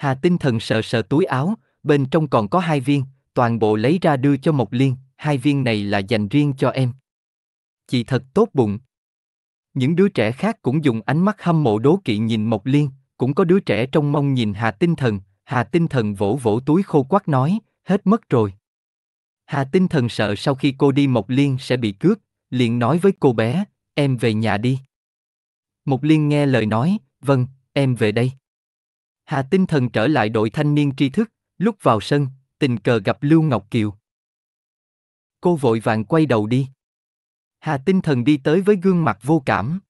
Hà tinh thần sợ sợ túi áo, bên trong còn có hai viên, toàn bộ lấy ra đưa cho Mộc Liên, hai viên này là dành riêng cho em. Chị thật tốt bụng. Những đứa trẻ khác cũng dùng ánh mắt hâm mộ đố kỵ nhìn Mộc Liên, cũng có đứa trẻ trong mong nhìn Hà Tinh Thần, Hà Tinh Thần vỗ vỗ túi khô quắc nói, hết mất rồi. Hà Tinh Thần sợ sau khi cô đi Mộc Liên sẽ bị cướp, liền nói với cô bé, em về nhà đi. Mộc Liên nghe lời nói, vâng, em về đây. Hà Tinh Thần trở lại đội thanh niên tri thức, lúc vào sân, tình cờ gặp Lưu Ngọc Kiều. Cô vội vàng quay đầu đi. Hà Tinh Thần đi tới với gương mặt vô cảm.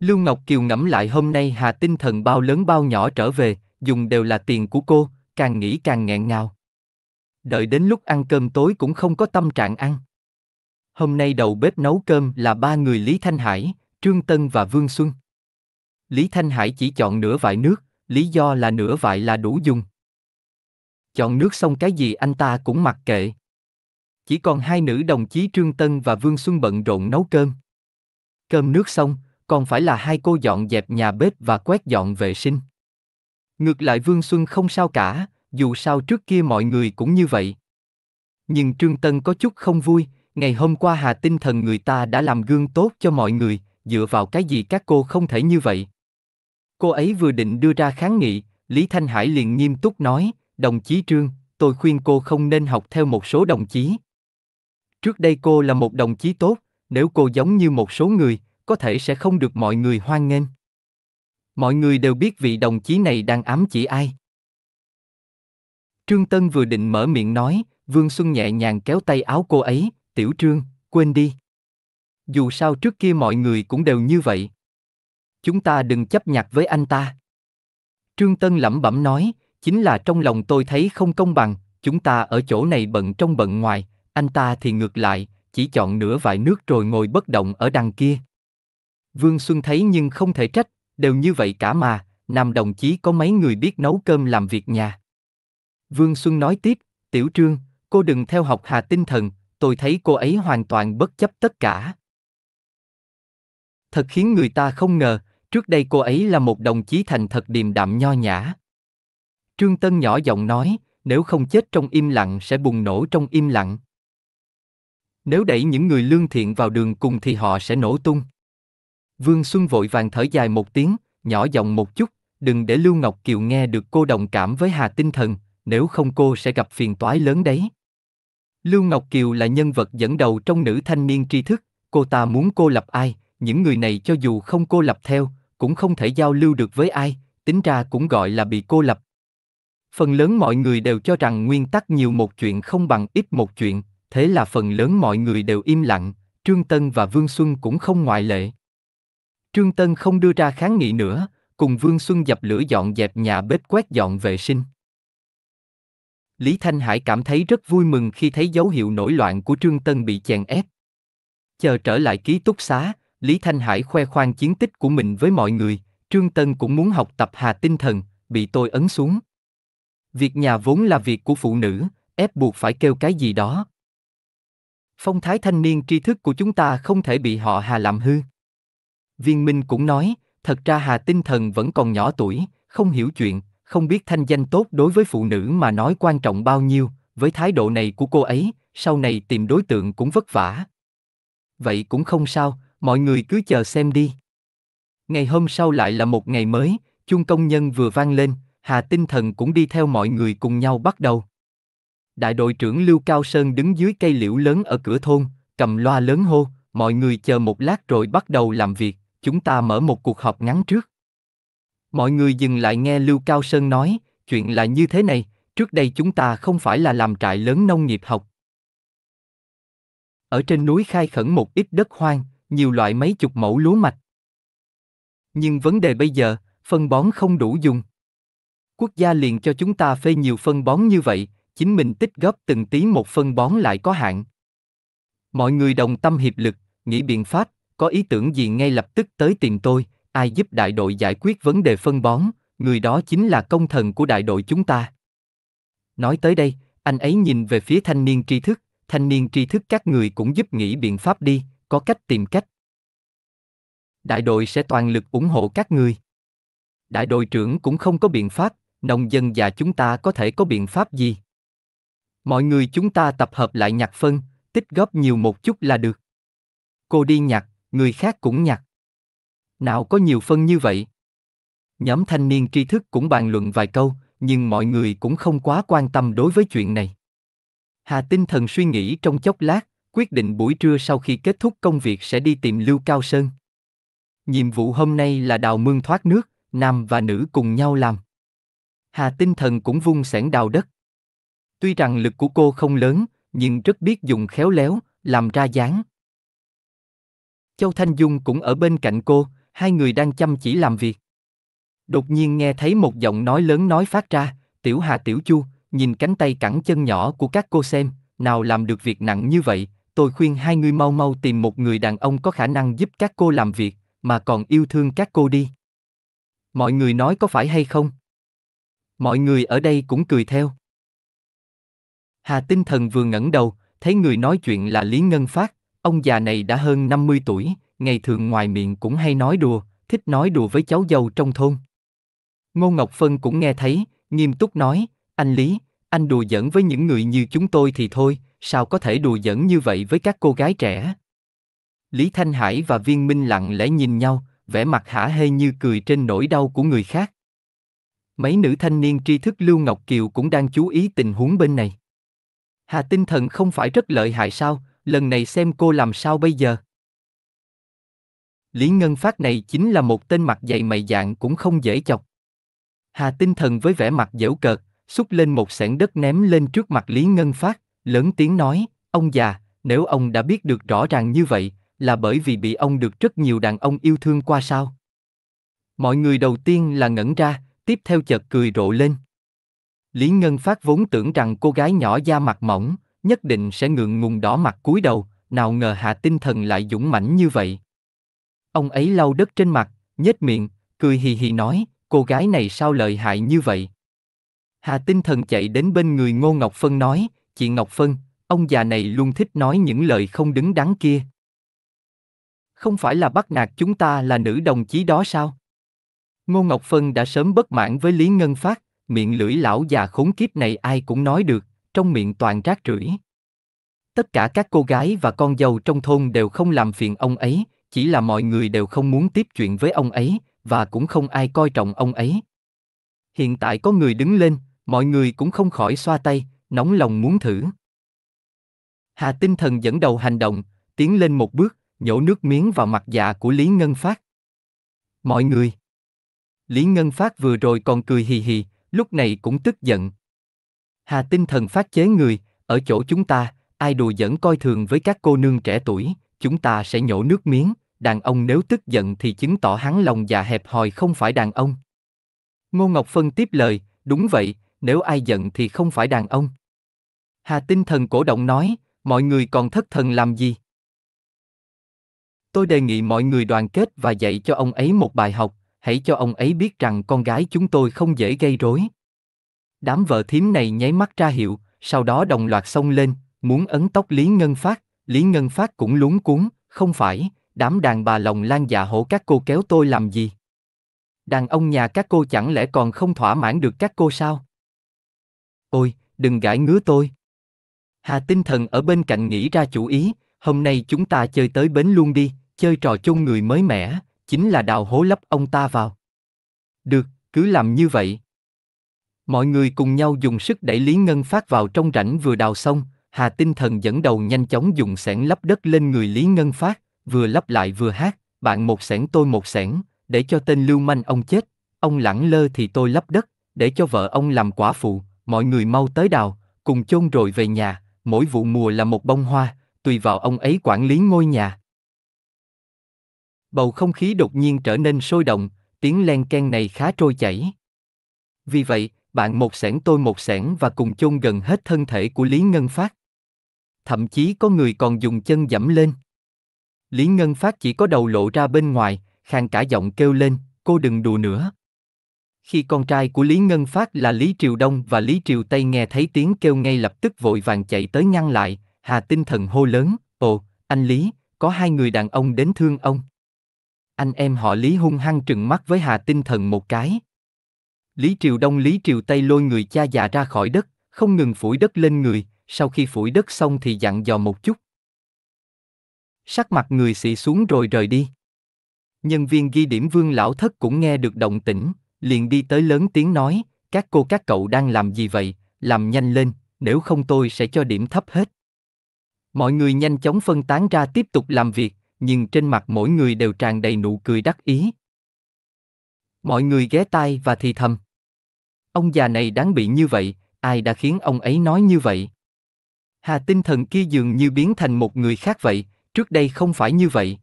Lưu Ngọc Kiều ngẫm lại hôm nay Hà Tinh Thần bao lớn bao nhỏ trở về, dùng đều là tiền của cô, càng nghĩ càng nghẹn ngào. Đợi đến lúc ăn cơm tối cũng không có tâm trạng ăn. Hôm nay đầu bếp nấu cơm là ba người Lý Thanh Hải, Trương Tân và Vương Xuân. Lý Thanh Hải chỉ chọn nửa vại nước, lý do là nửa vại là đủ dùng. Chọn nước xong cái gì anh ta cũng mặc kệ. Chỉ còn hai nữ đồng chí Trương Tân và Vương Xuân bận rộn nấu cơm. Cơm nước xong, còn phải là hai cô dọn dẹp nhà bếp và quét dọn vệ sinh. Ngược lại Vương Xuân không sao cả, dù sao trước kia mọi người cũng như vậy. Nhưng Trương Tân có chút không vui, ngày hôm qua Hà Tinh Thần người ta đã làm gương tốt cho mọi người, dựa vào cái gì các cô không thể như vậy. Cô ấy vừa định đưa ra kháng nghị, Lý Thanh Hải liền nghiêm túc nói, đồng chí Trương, tôi khuyên cô không nên học theo một số đồng chí. Trước đây cô là một đồng chí tốt, nếu cô giống như một số người, có thể sẽ không được mọi người hoan nghênh. Mọi người đều biết vị đồng chí này đang ám chỉ ai. Trương Tân vừa định mở miệng nói, Vương Xuân nhẹ nhàng kéo tay áo cô ấy, tiểu trương, quên đi. Dù sao trước kia mọi người cũng đều như vậy chúng ta đừng chấp nhặt với anh ta. Trương Tân lẩm bẩm nói, chính là trong lòng tôi thấy không công bằng, chúng ta ở chỗ này bận trong bận ngoài, anh ta thì ngược lại, chỉ chọn nửa vại nước rồi ngồi bất động ở đằng kia. Vương Xuân thấy nhưng không thể trách, đều như vậy cả mà, nam đồng chí có mấy người biết nấu cơm làm việc nhà. Vương Xuân nói tiếp, Tiểu Trương, cô đừng theo học Hà Tinh Thần, tôi thấy cô ấy hoàn toàn bất chấp tất cả. Thật khiến người ta không ngờ, Trước đây cô ấy là một đồng chí thành thật điềm đạm nho nhã. Trương Tân nhỏ giọng nói, nếu không chết trong im lặng sẽ bùng nổ trong im lặng. Nếu đẩy những người lương thiện vào đường cùng thì họ sẽ nổ tung. Vương Xuân vội vàng thở dài một tiếng, nhỏ giọng một chút, đừng để Lưu Ngọc Kiều nghe được cô đồng cảm với Hà Tinh Thần, nếu không cô sẽ gặp phiền toái lớn đấy. Lưu Ngọc Kiều là nhân vật dẫn đầu trong nữ thanh niên tri thức, cô ta muốn cô lập ai, những người này cho dù không cô lập theo, cũng không thể giao lưu được với ai, tính ra cũng gọi là bị cô lập. Phần lớn mọi người đều cho rằng nguyên tắc nhiều một chuyện không bằng ít một chuyện, thế là phần lớn mọi người đều im lặng, Trương Tân và Vương Xuân cũng không ngoại lệ. Trương Tân không đưa ra kháng nghị nữa, cùng Vương Xuân dập lửa dọn dẹp nhà bếp quét dọn vệ sinh. Lý Thanh Hải cảm thấy rất vui mừng khi thấy dấu hiệu nổi loạn của Trương Tân bị chèn ép. Chờ trở lại ký túc xá, Lý Thanh Hải khoe khoang chiến tích của mình với mọi người, Trương Tân cũng muốn học tập hà tinh thần, bị tôi ấn xuống. Việc nhà vốn là việc của phụ nữ, ép buộc phải kêu cái gì đó. Phong thái thanh niên tri thức của chúng ta không thể bị họ hà làm hư. Viên Minh cũng nói, thật ra hà tinh thần vẫn còn nhỏ tuổi, không hiểu chuyện, không biết thanh danh tốt đối với phụ nữ mà nói quan trọng bao nhiêu, với thái độ này của cô ấy, sau này tìm đối tượng cũng vất vả. Vậy cũng không sao, mọi người cứ chờ xem đi. Ngày hôm sau lại là một ngày mới, Chung công nhân vừa vang lên, Hà Tinh Thần cũng đi theo mọi người cùng nhau bắt đầu. Đại đội trưởng Lưu Cao Sơn đứng dưới cây liễu lớn ở cửa thôn, cầm loa lớn hô, mọi người chờ một lát rồi bắt đầu làm việc, chúng ta mở một cuộc họp ngắn trước. Mọi người dừng lại nghe Lưu Cao Sơn nói, chuyện là như thế này, trước đây chúng ta không phải là làm trại lớn nông nghiệp học. Ở trên núi khai khẩn một ít đất hoang, nhiều loại mấy chục mẫu lúa mạch. Nhưng vấn đề bây giờ, phân bón không đủ dùng. Quốc gia liền cho chúng ta phê nhiều phân bón như vậy, chính mình tích góp từng tí một phân bón lại có hạn. Mọi người đồng tâm hiệp lực, nghĩ biện pháp, có ý tưởng gì ngay lập tức tới tìm tôi, ai giúp đại đội giải quyết vấn đề phân bón, người đó chính là công thần của đại đội chúng ta. Nói tới đây, anh ấy nhìn về phía thanh niên tri thức, thanh niên tri thức các người cũng giúp nghĩ biện pháp đi, có cách tìm cách. Đại đội sẽ toàn lực ủng hộ các người. Đại đội trưởng cũng không có biện pháp, nông dân và chúng ta có thể có biện pháp gì. Mọi người chúng ta tập hợp lại nhặt phân, tích góp nhiều một chút là được. Cô đi nhặt, người khác cũng nhặt. Nào có nhiều phân như vậy. Nhóm thanh niên tri thức cũng bàn luận vài câu, nhưng mọi người cũng không quá quan tâm đối với chuyện này. Hà tinh thần suy nghĩ trong chốc lát, quyết định buổi trưa sau khi kết thúc công việc sẽ đi tìm Lưu Cao Sơn. Nhiệm vụ hôm nay là đào mương thoát nước, nam và nữ cùng nhau làm. Hà tinh thần cũng vung sẻn đào đất. Tuy rằng lực của cô không lớn, nhưng rất biết dùng khéo léo, làm ra dáng. Châu Thanh Dung cũng ở bên cạnh cô, hai người đang chăm chỉ làm việc. Đột nhiên nghe thấy một giọng nói lớn nói phát ra, tiểu hà tiểu chu, nhìn cánh tay cẳng chân nhỏ của các cô xem, nào làm được việc nặng như vậy, tôi khuyên hai người mau mau tìm một người đàn ông có khả năng giúp các cô làm việc, mà còn yêu thương các cô đi. Mọi người nói có phải hay không? Mọi người ở đây cũng cười theo. Hà Tinh Thần vừa ngẩng đầu, thấy người nói chuyện là Lý Ngân Phát, ông già này đã hơn 50 tuổi, ngày thường ngoài miệng cũng hay nói đùa, thích nói đùa với cháu dâu trong thôn. Ngô Ngọc Phân cũng nghe thấy, nghiêm túc nói, anh Lý, anh đùa giỡn với những người như chúng tôi thì thôi, sao có thể đùa giỡn như vậy với các cô gái trẻ? Lý Thanh Hải và Viên Minh lặng lẽ nhìn nhau, vẻ mặt hả hê như cười trên nỗi đau của người khác. Mấy nữ thanh niên tri thức Lưu Ngọc Kiều cũng đang chú ý tình huống bên này. Hà tinh thần không phải rất lợi hại sao, lần này xem cô làm sao bây giờ. Lý Ngân Phát này chính là một tên mặt dày mày dạng cũng không dễ chọc. Hà tinh thần với vẻ mặt dễu cợt, xúc lên một sẻn đất ném lên trước mặt Lý Ngân Phát lớn tiếng nói, ông già, nếu ông đã biết được rõ ràng như vậy, là bởi vì bị ông được rất nhiều đàn ông yêu thương qua sao? Mọi người đầu tiên là ngẩn ra, tiếp theo chợt cười rộ lên. Lý Ngân Phát vốn tưởng rằng cô gái nhỏ da mặt mỏng, nhất định sẽ ngượng ngùng đỏ mặt cúi đầu, nào ngờ hạ tinh thần lại dũng mãnh như vậy. Ông ấy lau đất trên mặt, nhếch miệng, cười hì hì nói, cô gái này sao lợi hại như vậy? Hà tinh thần chạy đến bên người Ngô Ngọc Phân nói, chị Ngọc Phân, ông già này luôn thích nói những lời không đứng đắn kia. Không phải là bắt nạt chúng ta là nữ đồng chí đó sao? Ngô Ngọc Phân đã sớm bất mãn với Lý Ngân Phát, miệng lưỡi lão già khốn kiếp này ai cũng nói được, trong miệng toàn rác rưởi. Tất cả các cô gái và con dâu trong thôn đều không làm phiền ông ấy, chỉ là mọi người đều không muốn tiếp chuyện với ông ấy, và cũng không ai coi trọng ông ấy. Hiện tại có người đứng lên, mọi người cũng không khỏi xoa tay, nóng lòng muốn thử. Hà tinh thần dẫn đầu hành động, tiến lên một bước, nhổ nước miếng vào mặt dạ của Lý Ngân Phát. Mọi người! Lý Ngân Phát vừa rồi còn cười hì hì, lúc này cũng tức giận. Hà tinh thần phát chế người, ở chỗ chúng ta, ai đùa giỡn coi thường với các cô nương trẻ tuổi, chúng ta sẽ nhổ nước miếng, đàn ông nếu tức giận thì chứng tỏ hắn lòng dạ hẹp hòi không phải đàn ông. Ngô Ngọc Phân tiếp lời, đúng vậy, nếu ai giận thì không phải đàn ông. Hà tinh thần cổ động nói, mọi người còn thất thần làm gì? Tôi đề nghị mọi người đoàn kết và dạy cho ông ấy một bài học, hãy cho ông ấy biết rằng con gái chúng tôi không dễ gây rối. Đám vợ thím này nháy mắt ra hiệu, sau đó đồng loạt xông lên, muốn ấn tóc Lý Ngân Phát, Lý Ngân Phát cũng luống cuốn, không phải, đám đàn bà lòng lan dạ hổ các cô kéo tôi làm gì? Đàn ông nhà các cô chẳng lẽ còn không thỏa mãn được các cô sao? Ôi, đừng gãi ngứa tôi. Hà tinh thần ở bên cạnh nghĩ ra chủ ý, hôm nay chúng ta chơi tới bến luôn đi, chơi trò chung người mới mẻ, chính là đào hố lấp ông ta vào. Được, cứ làm như vậy. Mọi người cùng nhau dùng sức đẩy Lý Ngân Phát vào trong rãnh vừa đào xong, Hà Tinh Thần dẫn đầu nhanh chóng dùng sẻn lấp đất lên người Lý Ngân Phát, vừa lấp lại vừa hát, bạn một sẻn tôi một sẻn, để cho tên lưu manh ông chết, ông lẳng lơ thì tôi lấp đất, để cho vợ ông làm quả phụ, mọi người mau tới đào, cùng chôn rồi về nhà, mỗi vụ mùa là một bông hoa, tùy vào ông ấy quản lý ngôi nhà. Bầu không khí đột nhiên trở nên sôi động, tiếng len ken này khá trôi chảy. Vì vậy, bạn một sẻn tôi một sẻn và cùng chôn gần hết thân thể của Lý Ngân Phát. Thậm chí có người còn dùng chân dẫm lên. Lý Ngân Phát chỉ có đầu lộ ra bên ngoài, khang cả giọng kêu lên, cô đừng đùa nữa. Khi con trai của Lý Ngân Phát là Lý Triều Đông và Lý Triều Tây nghe thấy tiếng kêu ngay lập tức vội vàng chạy tới ngăn lại, Hà tinh thần hô lớn, ồ, anh Lý, có hai người đàn ông đến thương ông. Anh em họ Lý hung hăng trừng mắt với Hà tinh thần một cái. Lý Triều Đông Lý Triều Tây lôi người cha già ra khỏi đất, không ngừng phủi đất lên người, sau khi phủi đất xong thì dặn dò một chút. Sắc mặt người xị xuống rồi rời đi. Nhân viên ghi điểm vương lão thất cũng nghe được động tĩnh, liền đi tới lớn tiếng nói, các cô các cậu đang làm gì vậy, làm nhanh lên, nếu không tôi sẽ cho điểm thấp hết. Mọi người nhanh chóng phân tán ra tiếp tục làm việc, nhưng trên mặt mỗi người đều tràn đầy nụ cười đắc ý. Mọi người ghé tai và thì thầm. Ông già này đáng bị như vậy, ai đã khiến ông ấy nói như vậy? Hà tinh thần kia dường như biến thành một người khác vậy, trước đây không phải như vậy.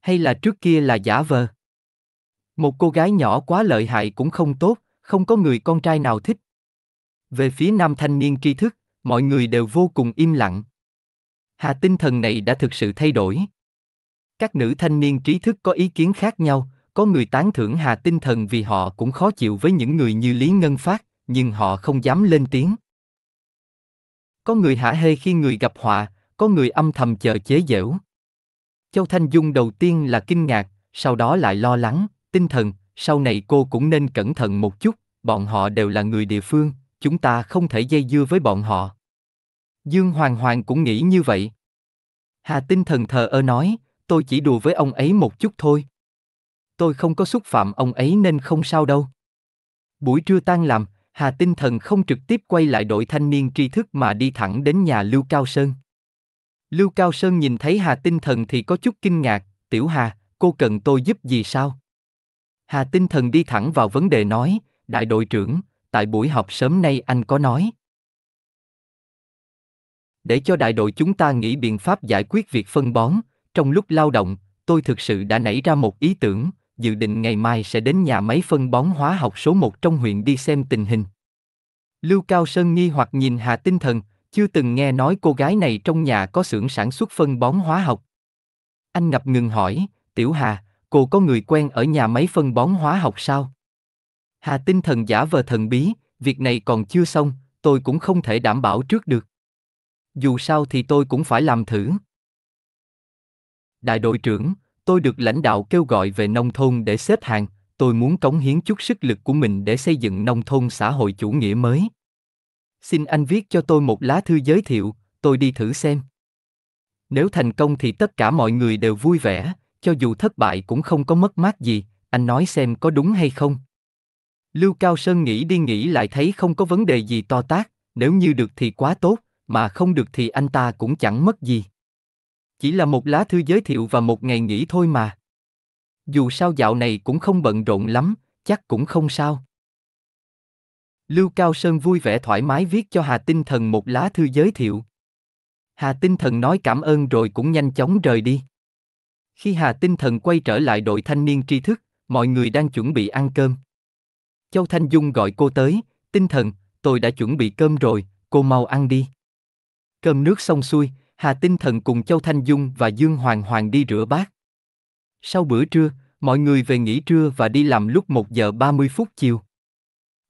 Hay là trước kia là giả vờ? Một cô gái nhỏ quá lợi hại cũng không tốt, không có người con trai nào thích. Về phía nam thanh niên tri thức, mọi người đều vô cùng im lặng. Hà tinh thần này đã thực sự thay đổi. Các nữ thanh niên trí thức có ý kiến khác nhau, có người tán thưởng Hà tinh thần vì họ cũng khó chịu với những người như Lý Ngân Phát, nhưng họ không dám lên tiếng. Có người hả hê khi người gặp họa, có người âm thầm chờ chế giễu. Châu Thanh Dung đầu tiên là kinh ngạc, sau đó lại lo lắng, tinh thần, sau này cô cũng nên cẩn thận một chút, bọn họ đều là người địa phương, chúng ta không thể dây dưa với bọn họ. Dương Hoàng Hoàng cũng nghĩ như vậy. Hà tinh thần thờ ơ nói, tôi chỉ đùa với ông ấy một chút thôi. Tôi không có xúc phạm ông ấy nên không sao đâu. Buổi trưa tan làm, Hà tinh thần không trực tiếp quay lại đội thanh niên tri thức mà đi thẳng đến nhà Lưu Cao Sơn. Lưu Cao Sơn nhìn thấy Hà tinh thần thì có chút kinh ngạc, tiểu Hà, cô cần tôi giúp gì sao? Hà tinh thần đi thẳng vào vấn đề nói, đại đội trưởng, tại buổi họp sớm nay anh có nói. Để cho đại đội chúng ta nghĩ biện pháp giải quyết việc phân bón, trong lúc lao động, tôi thực sự đã nảy ra một ý tưởng, dự định ngày mai sẽ đến nhà máy phân bón hóa học số 1 trong huyện đi xem tình hình. Lưu Cao Sơn nghi hoặc nhìn Hà Tinh Thần, chưa từng nghe nói cô gái này trong nhà có xưởng sản xuất phân bón hóa học. Anh ngập ngừng hỏi, Tiểu Hà, cô có người quen ở nhà máy phân bón hóa học sao? Hà tinh thần giả vờ thần bí, việc này còn chưa xong, tôi cũng không thể đảm bảo trước được. Dù sao thì tôi cũng phải làm thử. Đại đội trưởng, tôi được lãnh đạo kêu gọi về nông thôn để xếp hàng, tôi muốn cống hiến chút sức lực của mình để xây dựng nông thôn xã hội chủ nghĩa mới. Xin anh viết cho tôi một lá thư giới thiệu, tôi đi thử xem. Nếu thành công thì tất cả mọi người đều vui vẻ, cho dù thất bại cũng không có mất mát gì, anh nói xem có đúng hay không. Lưu Cao Sơn nghĩ đi nghĩ lại thấy không có vấn đề gì to tác, nếu như được thì quá tốt, mà không được thì anh ta cũng chẳng mất gì. Chỉ là một lá thư giới thiệu và một ngày nghỉ thôi mà. Dù sao dạo này cũng không bận rộn lắm, chắc cũng không sao. Lưu Cao Sơn vui vẻ thoải mái viết cho Hà Tinh Thần một lá thư giới thiệu. Hà Tinh Thần nói cảm ơn rồi cũng nhanh chóng rời đi. Khi Hà tinh thần quay trở lại đội thanh niên tri thức, mọi người đang chuẩn bị ăn cơm. Châu Thanh Dung gọi cô tới, tinh thần, tôi đã chuẩn bị cơm rồi, cô mau ăn đi. Cơm nước xong xuôi, Hà Tinh Thần cùng Châu Thanh Dung và Dương Hoàng Hoàng đi rửa bát. Sau bữa trưa, mọi người về nghỉ trưa và đi làm lúc 1 giờ 30 phút chiều.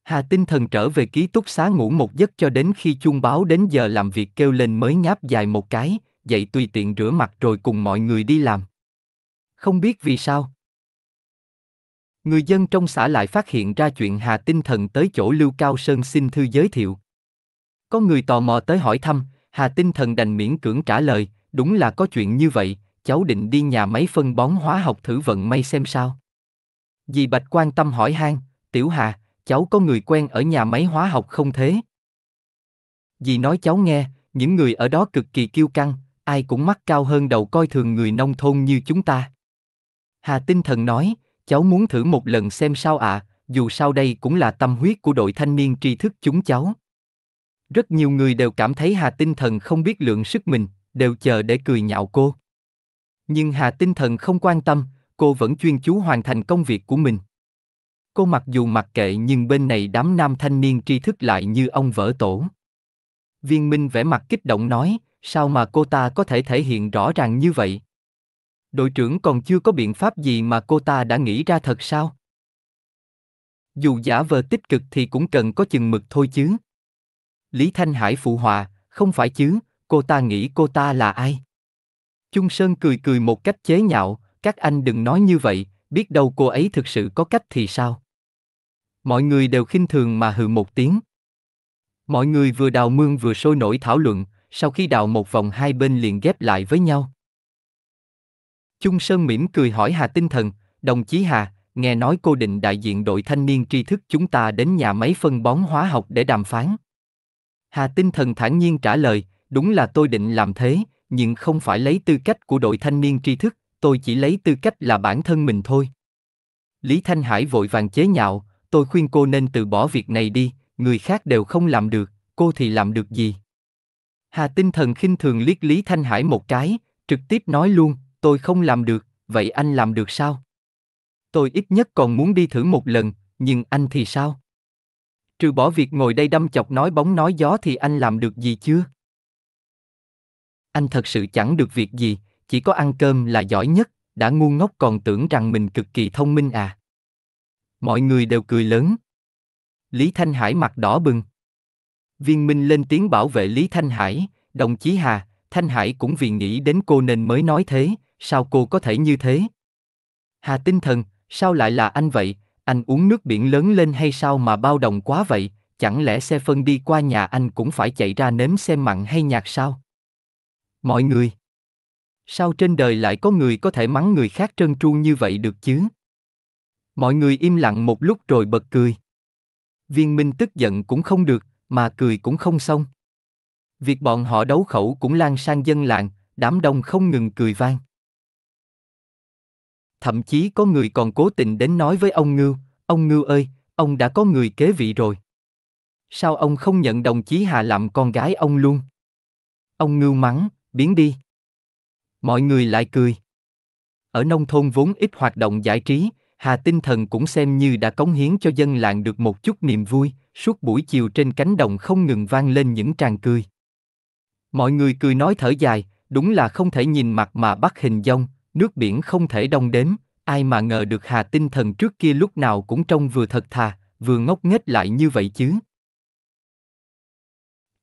Hà Tinh Thần trở về ký túc xá ngủ một giấc cho đến khi chuông báo đến giờ làm việc kêu lên mới ngáp dài một cái, dậy tùy tiện rửa mặt rồi cùng mọi người đi làm. Không biết vì sao. Người dân trong xã lại phát hiện ra chuyện Hà Tinh Thần tới chỗ Lưu Cao Sơn xin thư giới thiệu. Có người tò mò tới hỏi thăm, Hà Tinh Thần đành miễn cưỡng trả lời, đúng là có chuyện như vậy, cháu định đi nhà máy phân bón hóa học thử vận may xem sao. Dì Bạch quan tâm hỏi han, tiểu Hà, cháu có người quen ở nhà máy hóa học không thế? Dì nói cháu nghe, những người ở đó cực kỳ kiêu căng, ai cũng mắt cao hơn đầu coi thường người nông thôn như chúng ta. Hà tinh thần nói, cháu muốn thử một lần xem sao ạ, à, dù sao đây cũng là tâm huyết của đội thanh niên tri thức chúng cháu. Rất nhiều người đều cảm thấy Hà tinh thần không biết lượng sức mình, đều chờ để cười nhạo cô. Nhưng Hà tinh thần không quan tâm, cô vẫn chuyên chú hoàn thành công việc của mình. Cô mặc dù mặc kệ nhưng bên này đám nam thanh niên tri thức lại như ông vỡ tổ. Viên Minh vẻ mặt kích động nói, sao mà cô ta có thể thể hiện rõ ràng như vậy? đội trưởng còn chưa có biện pháp gì mà cô ta đã nghĩ ra thật sao? Dù giả vờ tích cực thì cũng cần có chừng mực thôi chứ. Lý Thanh Hải phụ hòa, không phải chứ, cô ta nghĩ cô ta là ai? Trung Sơn cười cười một cách chế nhạo, các anh đừng nói như vậy, biết đâu cô ấy thực sự có cách thì sao? Mọi người đều khinh thường mà hừ một tiếng. Mọi người vừa đào mương vừa sôi nổi thảo luận, sau khi đào một vòng hai bên liền ghép lại với nhau. Chung Sơn mỉm cười hỏi Hà Tinh Thần, đồng chí Hà, nghe nói cô định đại diện đội thanh niên tri thức chúng ta đến nhà máy phân bón hóa học để đàm phán. Hà Tinh Thần thản nhiên trả lời, đúng là tôi định làm thế, nhưng không phải lấy tư cách của đội thanh niên tri thức, tôi chỉ lấy tư cách là bản thân mình thôi. Lý Thanh Hải vội vàng chế nhạo, tôi khuyên cô nên từ bỏ việc này đi, người khác đều không làm được, cô thì làm được gì? Hà Tinh Thần khinh thường liếc Lý Thanh Hải một cái, trực tiếp nói luôn, tôi không làm được, vậy anh làm được sao? Tôi ít nhất còn muốn đi thử một lần, nhưng anh thì sao? Trừ bỏ việc ngồi đây đâm chọc nói bóng nói gió thì anh làm được gì chưa? Anh thật sự chẳng được việc gì, chỉ có ăn cơm là giỏi nhất, đã ngu ngốc còn tưởng rằng mình cực kỳ thông minh à. Mọi người đều cười lớn. Lý Thanh Hải mặt đỏ bừng. Viên Minh lên tiếng bảo vệ Lý Thanh Hải, đồng chí Hà, Thanh Hải cũng vì nghĩ đến cô nên mới nói thế, sao cô có thể như thế? Hà tinh thần, sao lại là anh vậy? Anh uống nước biển lớn lên hay sao mà bao đồng quá vậy? Chẳng lẽ xe phân đi qua nhà anh cũng phải chạy ra nếm xem mặn hay nhạt sao? Mọi người! Sao trên đời lại có người có thể mắng người khác trơn tru như vậy được chứ? Mọi người im lặng một lúc rồi bật cười. Viên Minh tức giận cũng không được, mà cười cũng không xong. Việc bọn họ đấu khẩu cũng lan sang dân làng, đám đông không ngừng cười vang thậm chí có người còn cố tình đến nói với ông Ngưu, ông Ngưu ơi, ông đã có người kế vị rồi. Sao ông không nhận đồng chí Hà làm con gái ông luôn? Ông Ngưu mắng, biến đi. Mọi người lại cười. Ở nông thôn vốn ít hoạt động giải trí, Hà Tinh Thần cũng xem như đã cống hiến cho dân làng được một chút niềm vui, suốt buổi chiều trên cánh đồng không ngừng vang lên những tràng cười. Mọi người cười nói thở dài, đúng là không thể nhìn mặt mà bắt hình dông, nước biển không thể đông đếm, ai mà ngờ được Hà Tinh Thần trước kia lúc nào cũng trông vừa thật thà, vừa ngốc nghếch lại như vậy chứ.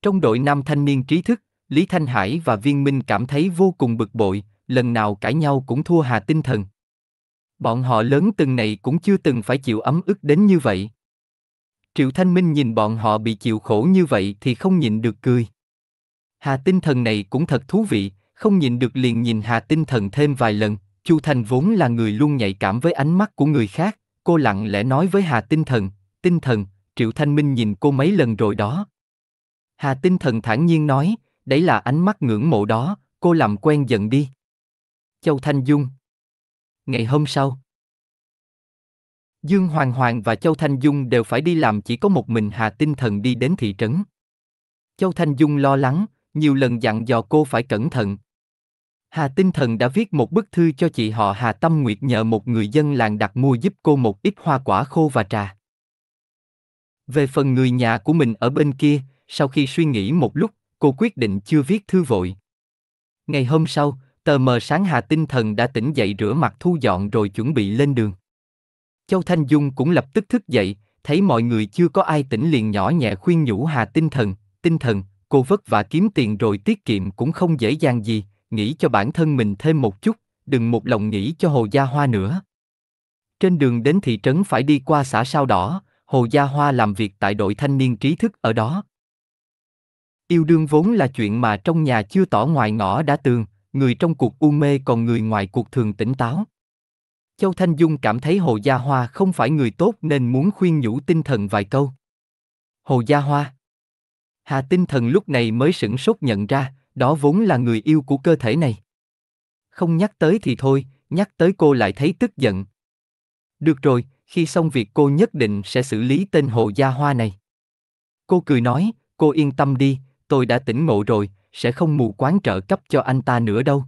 Trong đội nam thanh niên trí thức, Lý Thanh Hải và Viên Minh cảm thấy vô cùng bực bội, lần nào cãi nhau cũng thua Hà Tinh Thần. Bọn họ lớn từng này cũng chưa từng phải chịu ấm ức đến như vậy. Triệu Thanh Minh nhìn bọn họ bị chịu khổ như vậy thì không nhịn được cười. Hà Tinh Thần này cũng thật thú vị, không nhìn được liền nhìn Hà Tinh Thần thêm vài lần, Chu Thành vốn là người luôn nhạy cảm với ánh mắt của người khác, cô lặng lẽ nói với Hà Tinh Thần, Tinh Thần, Triệu Thanh Minh nhìn cô mấy lần rồi đó. Hà Tinh Thần thản nhiên nói, đấy là ánh mắt ngưỡng mộ đó, cô làm quen dần đi. Châu Thanh Dung Ngày hôm sau Dương Hoàng Hoàng và Châu Thanh Dung đều phải đi làm chỉ có một mình Hà Tinh Thần đi đến thị trấn. Châu Thanh Dung lo lắng, nhiều lần dặn dò cô phải cẩn thận, Hà Tinh Thần đã viết một bức thư cho chị họ Hà Tâm Nguyệt nhờ một người dân làng đặt mua giúp cô một ít hoa quả khô và trà. Về phần người nhà của mình ở bên kia, sau khi suy nghĩ một lúc, cô quyết định chưa viết thư vội. Ngày hôm sau, tờ mờ sáng Hà Tinh Thần đã tỉnh dậy rửa mặt thu dọn rồi chuẩn bị lên đường. Châu Thanh Dung cũng lập tức thức dậy, thấy mọi người chưa có ai tỉnh liền nhỏ nhẹ khuyên nhủ Hà Tinh Thần, Tinh Thần, cô vất vả kiếm tiền rồi tiết kiệm cũng không dễ dàng gì, nghĩ cho bản thân mình thêm một chút, đừng một lòng nghĩ cho Hồ Gia Hoa nữa. Trên đường đến thị trấn phải đi qua xã Sao Đỏ, Hồ Gia Hoa làm việc tại đội thanh niên trí thức ở đó. Yêu đương vốn là chuyện mà trong nhà chưa tỏ ngoài ngõ đã tường, người trong cuộc u mê còn người ngoài cuộc thường tỉnh táo. Châu Thanh Dung cảm thấy Hồ Gia Hoa không phải người tốt nên muốn khuyên nhủ tinh thần vài câu. Hồ Gia Hoa Hà tinh thần lúc này mới sửng sốt nhận ra, đó vốn là người yêu của cơ thể này. Không nhắc tới thì thôi, nhắc tới cô lại thấy tức giận. Được rồi, khi xong việc cô nhất định sẽ xử lý tên hồ gia hoa này. Cô cười nói, cô yên tâm đi, tôi đã tỉnh ngộ rồi, sẽ không mù quáng trợ cấp cho anh ta nữa đâu.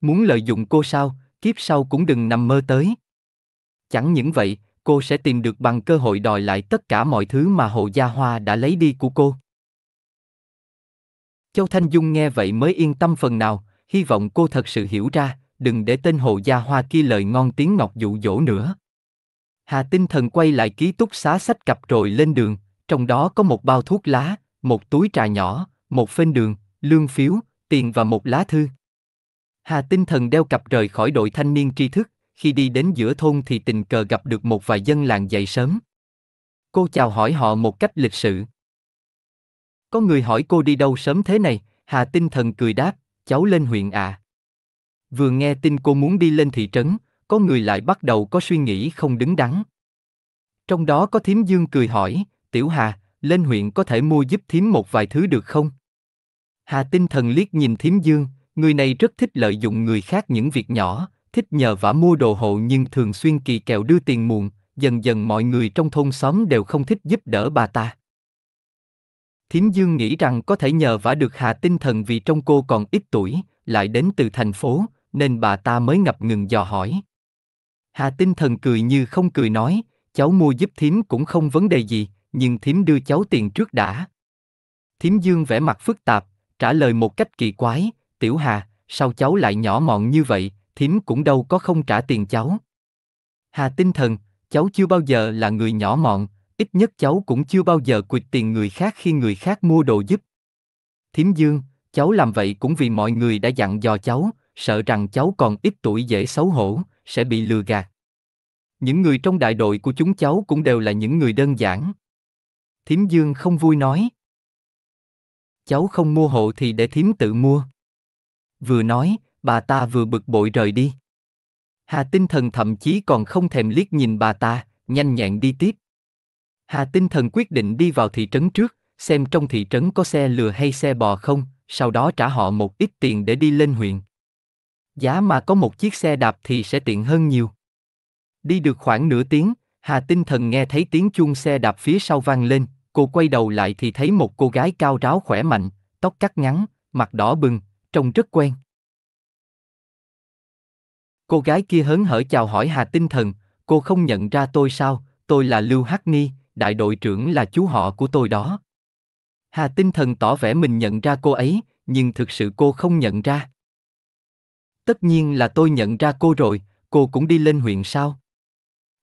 Muốn lợi dụng cô sao, kiếp sau cũng đừng nằm mơ tới. Chẳng những vậy, cô sẽ tìm được bằng cơ hội đòi lại tất cả mọi thứ mà hồ gia hoa đã lấy đi của cô. Châu Thanh Dung nghe vậy mới yên tâm phần nào, hy vọng cô thật sự hiểu ra, đừng để tên hồ gia hoa kia lời ngon tiếng ngọt dụ dỗ nữa. Hà tinh thần quay lại ký túc xá sách cặp rồi lên đường, trong đó có một bao thuốc lá, một túi trà nhỏ, một phên đường, lương phiếu, tiền và một lá thư. Hà tinh thần đeo cặp rời khỏi đội thanh niên tri thức, khi đi đến giữa thôn thì tình cờ gặp được một vài dân làng dậy sớm. Cô chào hỏi họ một cách lịch sự. Có người hỏi cô đi đâu sớm thế này, Hà Tinh Thần cười đáp, cháu lên huyện ạ. À. Vừa nghe tin cô muốn đi lên thị trấn, có người lại bắt đầu có suy nghĩ không đứng đắn. Trong đó có Thím Dương cười hỏi, Tiểu Hà, lên huyện có thể mua giúp Thím một vài thứ được không? Hà Tinh Thần liếc nhìn Thím Dương, người này rất thích lợi dụng người khác những việc nhỏ, thích nhờ vả mua đồ hộ nhưng thường xuyên kỳ kèo đưa tiền muộn, dần dần mọi người trong thôn xóm đều không thích giúp đỡ bà ta. Thiến Dương nghĩ rằng có thể nhờ vả được Hà Tinh Thần vì trong cô còn ít tuổi, lại đến từ thành phố, nên bà ta mới ngập ngừng dò hỏi. Hà Tinh Thần cười như không cười nói, cháu mua giúp Thiến cũng không vấn đề gì, nhưng Thiến đưa cháu tiền trước đã. Thiến Dương vẻ mặt phức tạp, trả lời một cách kỳ quái, Tiểu Hà, sao cháu lại nhỏ mọn như vậy, Thiến cũng đâu có không trả tiền cháu. Hà Tinh Thần, cháu chưa bao giờ là người nhỏ mọn, ít nhất cháu cũng chưa bao giờ quỵt tiền người khác khi người khác mua đồ giúp. Thím Dương, cháu làm vậy cũng vì mọi người đã dặn dò cháu, sợ rằng cháu còn ít tuổi dễ xấu hổ, sẽ bị lừa gạt. Những người trong đại đội của chúng cháu cũng đều là những người đơn giản. Thím Dương không vui nói. Cháu không mua hộ thì để Thím tự mua. Vừa nói, bà ta vừa bực bội rời đi. Hà tinh thần thậm chí còn không thèm liếc nhìn bà ta, nhanh nhẹn đi tiếp. Hà Tinh Thần quyết định đi vào thị trấn trước, xem trong thị trấn có xe lừa hay xe bò không, sau đó trả họ một ít tiền để đi lên huyện. Giá mà có một chiếc xe đạp thì sẽ tiện hơn nhiều. Đi được khoảng nửa tiếng, Hà Tinh Thần nghe thấy tiếng chuông xe đạp phía sau vang lên, cô quay đầu lại thì thấy một cô gái cao ráo khỏe mạnh, tóc cắt ngắn, mặt đỏ bừng, trông rất quen. Cô gái kia hớn hở chào hỏi Hà Tinh Thần, cô không nhận ra tôi sao, tôi là Lưu Hắc Ni, đại đội trưởng là chú họ của tôi đó. Hà tinh thần tỏ vẻ mình nhận ra cô ấy, nhưng thực sự cô không nhận ra. Tất nhiên là tôi nhận ra cô rồi, cô cũng đi lên huyện sao?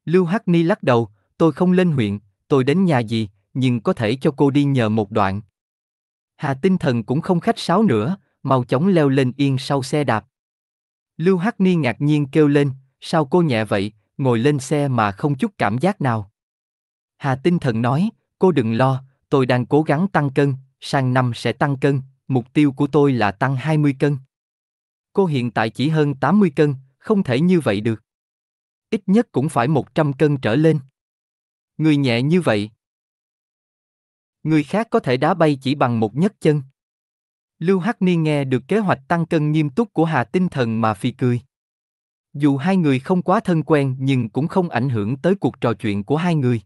Lưu Hắc Ni lắc đầu, tôi không lên huyện, tôi đến nhà gì, nhưng có thể cho cô đi nhờ một đoạn. Hà tinh thần cũng không khách sáo nữa, mau chóng leo lên yên sau xe đạp. Lưu Hắc Ni ngạc nhiên kêu lên, sao cô nhẹ vậy, ngồi lên xe mà không chút cảm giác nào. Hà tinh thần nói, cô đừng lo, tôi đang cố gắng tăng cân, sang năm sẽ tăng cân, mục tiêu của tôi là tăng 20 cân. Cô hiện tại chỉ hơn 80 cân, không thể như vậy được. Ít nhất cũng phải 100 cân trở lên. Người nhẹ như vậy. Người khác có thể đá bay chỉ bằng một nhất chân. Lưu Hắc Ni nghe được kế hoạch tăng cân nghiêm túc của Hà Tinh Thần mà phì cười. Dù hai người không quá thân quen nhưng cũng không ảnh hưởng tới cuộc trò chuyện của hai người.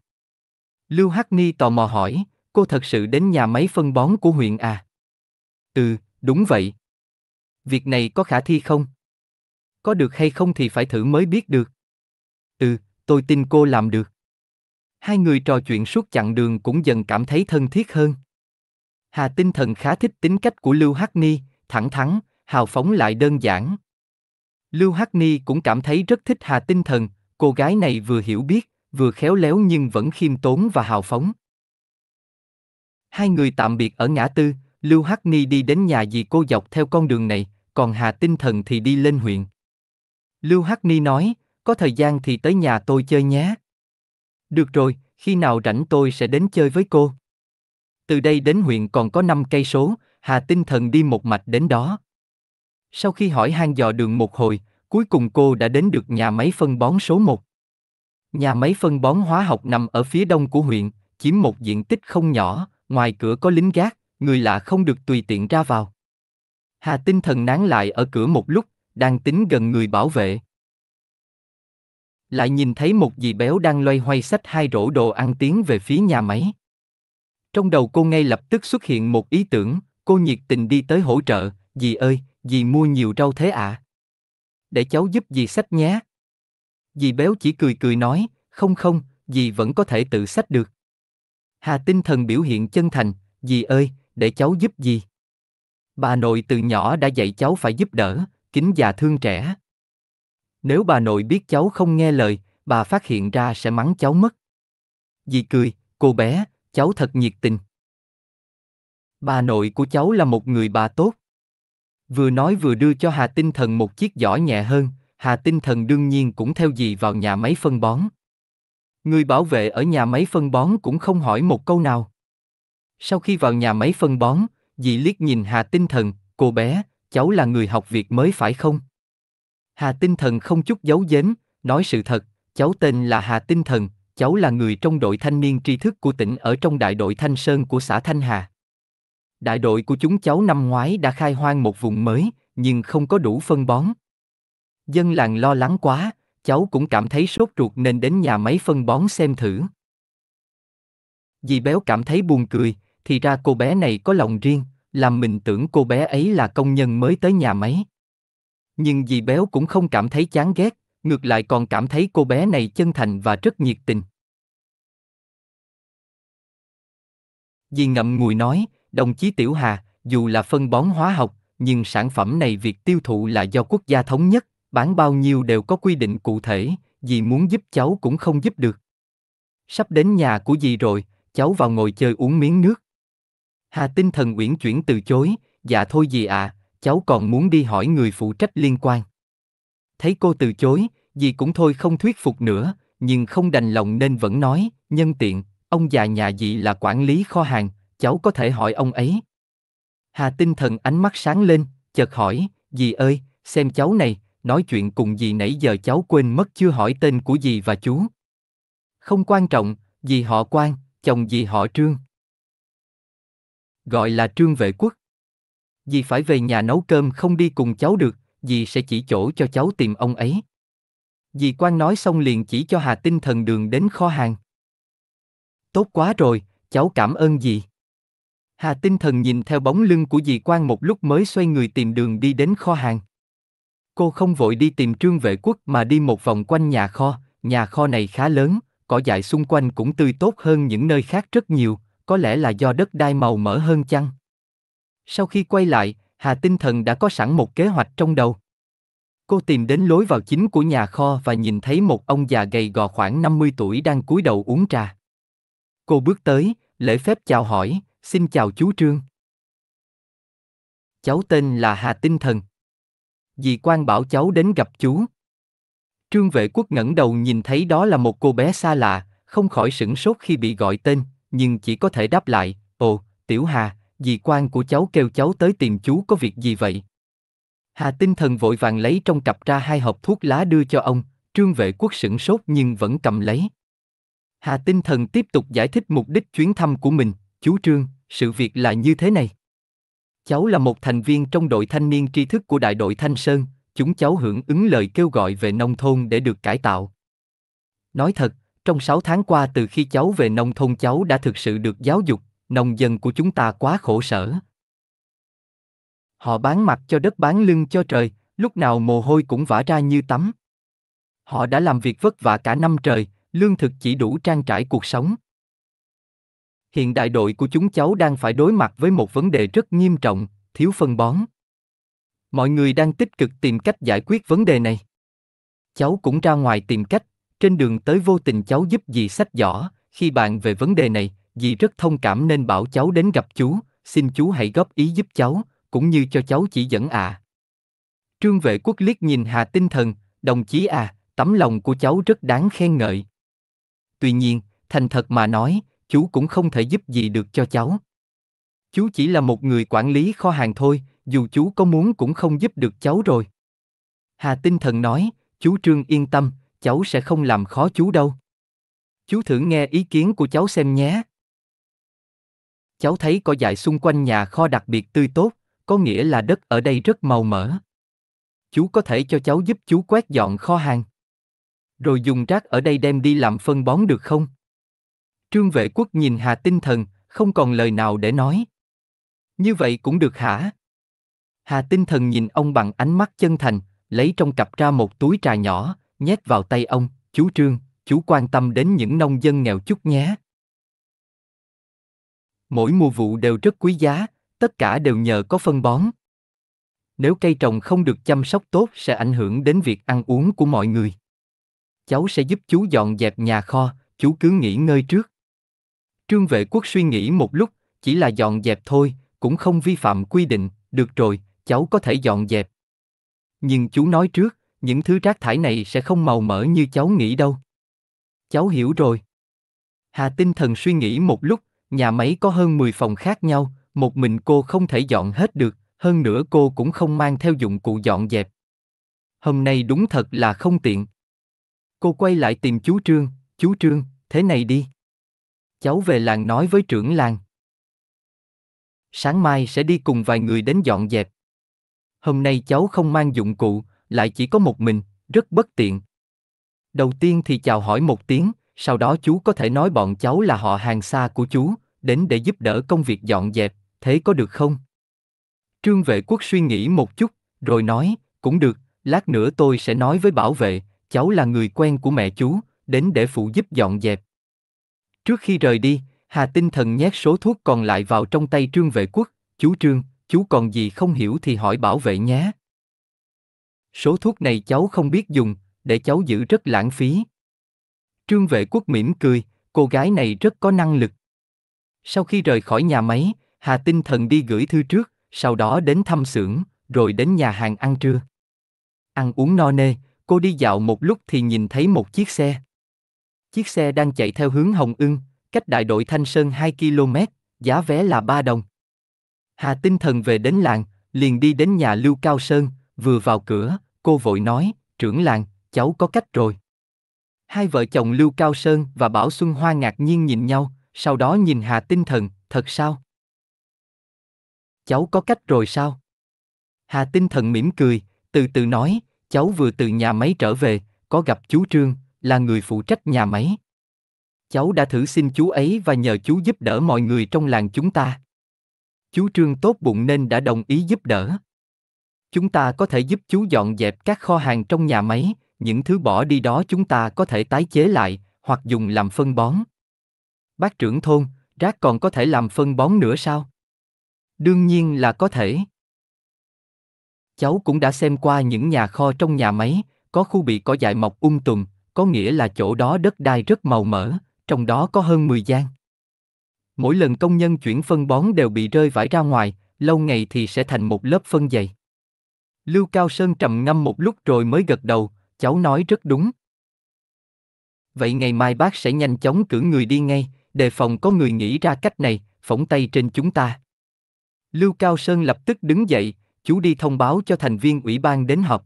Lưu Hắc Ni tò mò hỏi, cô thật sự đến nhà máy phân bón của huyện à? Ừ, đúng vậy. Việc này có khả thi không? Có được hay không thì phải thử mới biết được. Ừ, tôi tin cô làm được. Hai người trò chuyện suốt chặng đường cũng dần cảm thấy thân thiết hơn. Hà tinh thần khá thích tính cách của Lưu Hắc Ni, thẳng thắn, hào phóng lại đơn giản. Lưu Hắc Ni cũng cảm thấy rất thích Hà tinh thần, cô gái này vừa hiểu biết, vừa khéo léo nhưng vẫn khiêm tốn và hào phóng. Hai người tạm biệt ở ngã tư, Lưu Hắc Ni đi đến nhà dì cô dọc theo con đường này, còn Hà Tinh Thần thì đi lên huyện. Lưu Hắc Ni nói, có thời gian thì tới nhà tôi chơi nhé. Được rồi, khi nào rảnh tôi sẽ đến chơi với cô. Từ đây đến huyện còn có 5 cây số, Hà Tinh Thần đi một mạch đến đó. Sau khi hỏi han dò đường một hồi, cuối cùng cô đã đến được nhà máy phân bón số 1. Nhà máy phân bón hóa học nằm ở phía đông của huyện, chiếm một diện tích không nhỏ, ngoài cửa có lính gác, người lạ không được tùy tiện ra vào. Hà tinh thần nán lại ở cửa một lúc, đang tính gần người bảo vệ. Lại nhìn thấy một dì béo đang loay hoay sách hai rổ đồ ăn tiến về phía nhà máy. Trong đầu cô ngay lập tức xuất hiện một ý tưởng, cô nhiệt tình đi tới hỗ trợ, dì ơi, dì mua nhiều rau thế ạ. À? Để cháu giúp dì sách nhé dì béo chỉ cười cười nói, không không, dì vẫn có thể tự sách được. Hà tinh thần biểu hiện chân thành, dì ơi, để cháu giúp dì. Bà nội từ nhỏ đã dạy cháu phải giúp đỡ, kính già thương trẻ. Nếu bà nội biết cháu không nghe lời, bà phát hiện ra sẽ mắng cháu mất. Dì cười, cô bé, cháu thật nhiệt tình. Bà nội của cháu là một người bà tốt. Vừa nói vừa đưa cho Hà Tinh Thần một chiếc giỏ nhẹ hơn, Hà Tinh Thần đương nhiên cũng theo dì vào nhà máy phân bón. Người bảo vệ ở nhà máy phân bón cũng không hỏi một câu nào. Sau khi vào nhà máy phân bón, dì liếc nhìn Hà Tinh Thần, cô bé, cháu là người học việc mới phải không? Hà Tinh Thần không chút giấu giếm, nói sự thật, cháu tên là Hà Tinh Thần, cháu là người trong đội thanh niên tri thức của tỉnh ở trong đại đội Thanh Sơn của xã Thanh Hà. Đại đội của chúng cháu năm ngoái đã khai hoang một vùng mới, nhưng không có đủ phân bón. Dân làng lo lắng quá, cháu cũng cảm thấy sốt ruột nên đến nhà máy phân bón xem thử. Dì béo cảm thấy buồn cười, thì ra cô bé này có lòng riêng, làm mình tưởng cô bé ấy là công nhân mới tới nhà máy. Nhưng dì béo cũng không cảm thấy chán ghét, ngược lại còn cảm thấy cô bé này chân thành và rất nhiệt tình. Dì ngậm ngùi nói, đồng chí Tiểu Hà, dù là phân bón hóa học, nhưng sản phẩm này việc tiêu thụ là do quốc gia thống nhất, bán bao nhiêu đều có quy định cụ thể, dì muốn giúp cháu cũng không giúp được. Sắp đến nhà của dì rồi, cháu vào ngồi chơi uống miếng nước. Hà tinh thần uyển chuyển từ chối, dạ thôi dì à, cháu còn muốn đi hỏi người phụ trách liên quan. Thấy cô từ chối, dì cũng thôi không thuyết phục nữa, nhưng không đành lòng nên vẫn nói, nhân tiện, ông già nhà dì là quản lý kho hàng, cháu có thể hỏi ông ấy. Hà tinh thần ánh mắt sáng lên, chợt hỏi, dì ơi, xem cháu này, nói chuyện cùng dì nãy giờ cháu quên mất chưa hỏi tên của dì và chú. Không quan trọng, dì họ quan, chồng dì họ trương. Gọi là trương vệ quốc. Dì phải về nhà nấu cơm không đi cùng cháu được, dì sẽ chỉ chỗ cho cháu tìm ông ấy. Dì quan nói xong liền chỉ cho Hà Tinh thần đường đến kho hàng. Tốt quá rồi, cháu cảm ơn dì. Hà Tinh Thần nhìn theo bóng lưng của dì quan một lúc mới xoay người tìm đường đi đến kho hàng. Cô không vội đi tìm trương vệ quốc mà đi một vòng quanh nhà kho, nhà kho này khá lớn, cỏ dại xung quanh cũng tươi tốt hơn những nơi khác rất nhiều, có lẽ là do đất đai màu mỡ hơn chăng. Sau khi quay lại, Hà Tinh Thần đã có sẵn một kế hoạch trong đầu. Cô tìm đến lối vào chính của nhà kho và nhìn thấy một ông già gầy gò khoảng 50 tuổi đang cúi đầu uống trà. Cô bước tới, lễ phép chào hỏi, xin chào chú Trương. Cháu tên là Hà Tinh Thần, dì quan bảo cháu đến gặp chú. Trương vệ quốc ngẩng đầu nhìn thấy đó là một cô bé xa lạ, không khỏi sửng sốt khi bị gọi tên, nhưng chỉ có thể đáp lại, ồ, tiểu hà, dì quan của cháu kêu cháu tới tìm chú có việc gì vậy? Hà tinh thần vội vàng lấy trong cặp ra hai hộp thuốc lá đưa cho ông, trương vệ quốc sửng sốt nhưng vẫn cầm lấy. Hà tinh thần tiếp tục giải thích mục đích chuyến thăm của mình, chú trương, sự việc là như thế này. Cháu là một thành viên trong đội thanh niên tri thức của đại đội Thanh Sơn, chúng cháu hưởng ứng lời kêu gọi về nông thôn để được cải tạo. Nói thật, trong 6 tháng qua từ khi cháu về nông thôn cháu đã thực sự được giáo dục, nông dân của chúng ta quá khổ sở. Họ bán mặt cho đất bán lưng cho trời, lúc nào mồ hôi cũng vã ra như tắm. Họ đã làm việc vất vả cả năm trời, lương thực chỉ đủ trang trải cuộc sống hiện đại đội của chúng cháu đang phải đối mặt với một vấn đề rất nghiêm trọng, thiếu phân bón. Mọi người đang tích cực tìm cách giải quyết vấn đề này. Cháu cũng ra ngoài tìm cách, trên đường tới vô tình cháu giúp dì sách giỏ, khi bạn về vấn đề này, dì rất thông cảm nên bảo cháu đến gặp chú, xin chú hãy góp ý giúp cháu, cũng như cho cháu chỉ dẫn ạ. À. Trương vệ quốc liếc nhìn Hà Tinh Thần, đồng chí à, tấm lòng của cháu rất đáng khen ngợi. Tuy nhiên, thành thật mà nói, chú cũng không thể giúp gì được cho cháu. Chú chỉ là một người quản lý kho hàng thôi, dù chú có muốn cũng không giúp được cháu rồi. Hà tinh thần nói, chú Trương yên tâm, cháu sẽ không làm khó chú đâu. Chú thử nghe ý kiến của cháu xem nhé. Cháu thấy có dại xung quanh nhà kho đặc biệt tươi tốt, có nghĩa là đất ở đây rất màu mỡ. Chú có thể cho cháu giúp chú quét dọn kho hàng. Rồi dùng rác ở đây đem đi làm phân bón được không? Trương vệ quốc nhìn Hà tinh thần, không còn lời nào để nói. Như vậy cũng được hả? Hà tinh thần nhìn ông bằng ánh mắt chân thành, lấy trong cặp ra một túi trà nhỏ, nhét vào tay ông, chú Trương, chú quan tâm đến những nông dân nghèo chút nhé. Mỗi mùa vụ đều rất quý giá, tất cả đều nhờ có phân bón. Nếu cây trồng không được chăm sóc tốt sẽ ảnh hưởng đến việc ăn uống của mọi người. Cháu sẽ giúp chú dọn dẹp nhà kho, chú cứ nghỉ ngơi trước. Trương vệ quốc suy nghĩ một lúc, chỉ là dọn dẹp thôi, cũng không vi phạm quy định, được rồi, cháu có thể dọn dẹp. Nhưng chú nói trước, những thứ rác thải này sẽ không màu mỡ như cháu nghĩ đâu. Cháu hiểu rồi. Hà tinh thần suy nghĩ một lúc, nhà máy có hơn 10 phòng khác nhau, một mình cô không thể dọn hết được, hơn nữa cô cũng không mang theo dụng cụ dọn dẹp. Hôm nay đúng thật là không tiện. Cô quay lại tìm chú Trương, chú Trương, thế này đi. Cháu về làng nói với trưởng làng. Sáng mai sẽ đi cùng vài người đến dọn dẹp. Hôm nay cháu không mang dụng cụ, lại chỉ có một mình, rất bất tiện. Đầu tiên thì chào hỏi một tiếng, sau đó chú có thể nói bọn cháu là họ hàng xa của chú, đến để giúp đỡ công việc dọn dẹp, thế có được không? Trương vệ quốc suy nghĩ một chút, rồi nói, cũng được, lát nữa tôi sẽ nói với bảo vệ, cháu là người quen của mẹ chú, đến để phụ giúp dọn dẹp. Trước khi rời đi, Hà Tinh Thần nhét số thuốc còn lại vào trong tay Trương Vệ Quốc, chú Trương, chú còn gì không hiểu thì hỏi bảo vệ nhé. Số thuốc này cháu không biết dùng, để cháu giữ rất lãng phí. Trương Vệ Quốc mỉm cười, cô gái này rất có năng lực. Sau khi rời khỏi nhà máy, Hà Tinh Thần đi gửi thư trước, sau đó đến thăm xưởng, rồi đến nhà hàng ăn trưa. Ăn uống no nê, cô đi dạo một lúc thì nhìn thấy một chiếc xe. Chiếc xe đang chạy theo hướng Hồng Ưng, cách đại đội Thanh Sơn 2 km, giá vé là 3 đồng. Hà tinh thần về đến làng, liền đi đến nhà Lưu Cao Sơn, vừa vào cửa, cô vội nói, trưởng làng, cháu có cách rồi. Hai vợ chồng Lưu Cao Sơn và Bảo Xuân Hoa ngạc nhiên nhìn nhau, sau đó nhìn Hà tinh thần, thật sao? Cháu có cách rồi sao? Hà tinh thần mỉm cười, từ từ nói, cháu vừa từ nhà máy trở về, có gặp chú Trương, là người phụ trách nhà máy. Cháu đã thử xin chú ấy và nhờ chú giúp đỡ mọi người trong làng chúng ta. Chú Trương tốt bụng nên đã đồng ý giúp đỡ. Chúng ta có thể giúp chú dọn dẹp các kho hàng trong nhà máy, những thứ bỏ đi đó chúng ta có thể tái chế lại hoặc dùng làm phân bón. Bác trưởng thôn, rác còn có thể làm phân bón nữa sao? Đương nhiên là có thể. Cháu cũng đã xem qua những nhà kho trong nhà máy, có khu bị cỏ dại mọc um tùm, có nghĩa là chỗ đó đất đai rất màu mỡ, trong đó có hơn 10 gian. Mỗi lần công nhân chuyển phân bón đều bị rơi vải ra ngoài, lâu ngày thì sẽ thành một lớp phân dày. Lưu Cao Sơn trầm ngâm một lúc rồi mới gật đầu, cháu nói rất đúng. Vậy ngày mai bác sẽ nhanh chóng cử người đi ngay, đề phòng có người nghĩ ra cách này, phỏng tay trên chúng ta. Lưu Cao Sơn lập tức đứng dậy, chú đi thông báo cho thành viên ủy ban đến họp.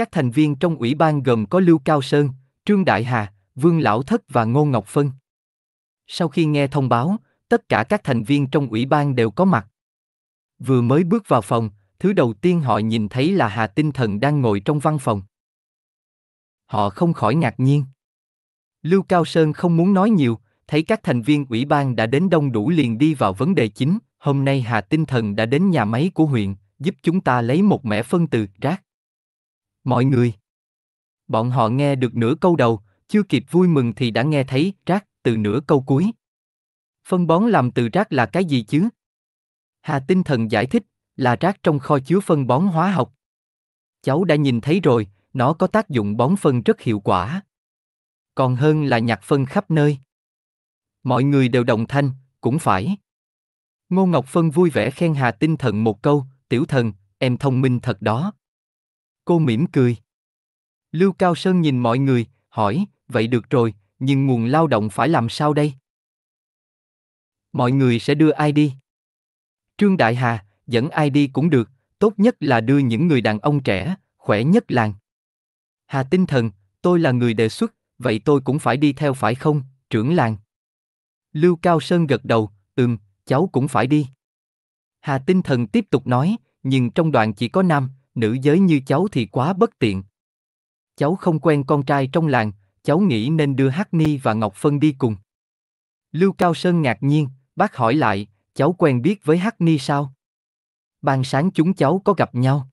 Các thành viên trong ủy ban gồm có Lưu Cao Sơn, Trương Đại Hà, Vương Lão Thất và Ngô Ngọc Phân. Sau khi nghe thông báo, tất cả các thành viên trong ủy ban đều có mặt. Vừa mới bước vào phòng, thứ đầu tiên họ nhìn thấy là Hà Tinh Thần đang ngồi trong văn phòng. Họ không khỏi ngạc nhiên. Lưu Cao Sơn không muốn nói nhiều, thấy các thành viên ủy ban đã đến đông đủ liền đi vào vấn đề chính, hôm nay Hà Tinh Thần đã đến nhà máy của huyện, giúp chúng ta lấy một mẻ phân từ rác mọi người. Bọn họ nghe được nửa câu đầu, chưa kịp vui mừng thì đã nghe thấy rác từ nửa câu cuối. Phân bón làm từ rác là cái gì chứ? Hà tinh thần giải thích, là rác trong kho chứa phân bón hóa học. Cháu đã nhìn thấy rồi, nó có tác dụng bón phân rất hiệu quả. Còn hơn là nhặt phân khắp nơi. Mọi người đều đồng thanh, cũng phải. Ngô Ngọc Phân vui vẻ khen Hà Tinh Thần một câu, tiểu thần, em thông minh thật đó cô mỉm cười. Lưu Cao Sơn nhìn mọi người, hỏi, vậy được rồi, nhưng nguồn lao động phải làm sao đây? Mọi người sẽ đưa ai đi? Trương Đại Hà, dẫn ai đi cũng được, tốt nhất là đưa những người đàn ông trẻ, khỏe nhất làng. Hà tinh thần, tôi là người đề xuất, vậy tôi cũng phải đi theo phải không, trưởng làng? Lưu Cao Sơn gật đầu, ừm, cháu cũng phải đi. Hà tinh thần tiếp tục nói, nhưng trong đoàn chỉ có nam, nữ giới như cháu thì quá bất tiện. Cháu không quen con trai trong làng, cháu nghĩ nên đưa Hắc Ni và Ngọc Phân đi cùng. Lưu Cao Sơn ngạc nhiên, bác hỏi lại, cháu quen biết với Hắc Ni sao? Ban sáng chúng cháu có gặp nhau.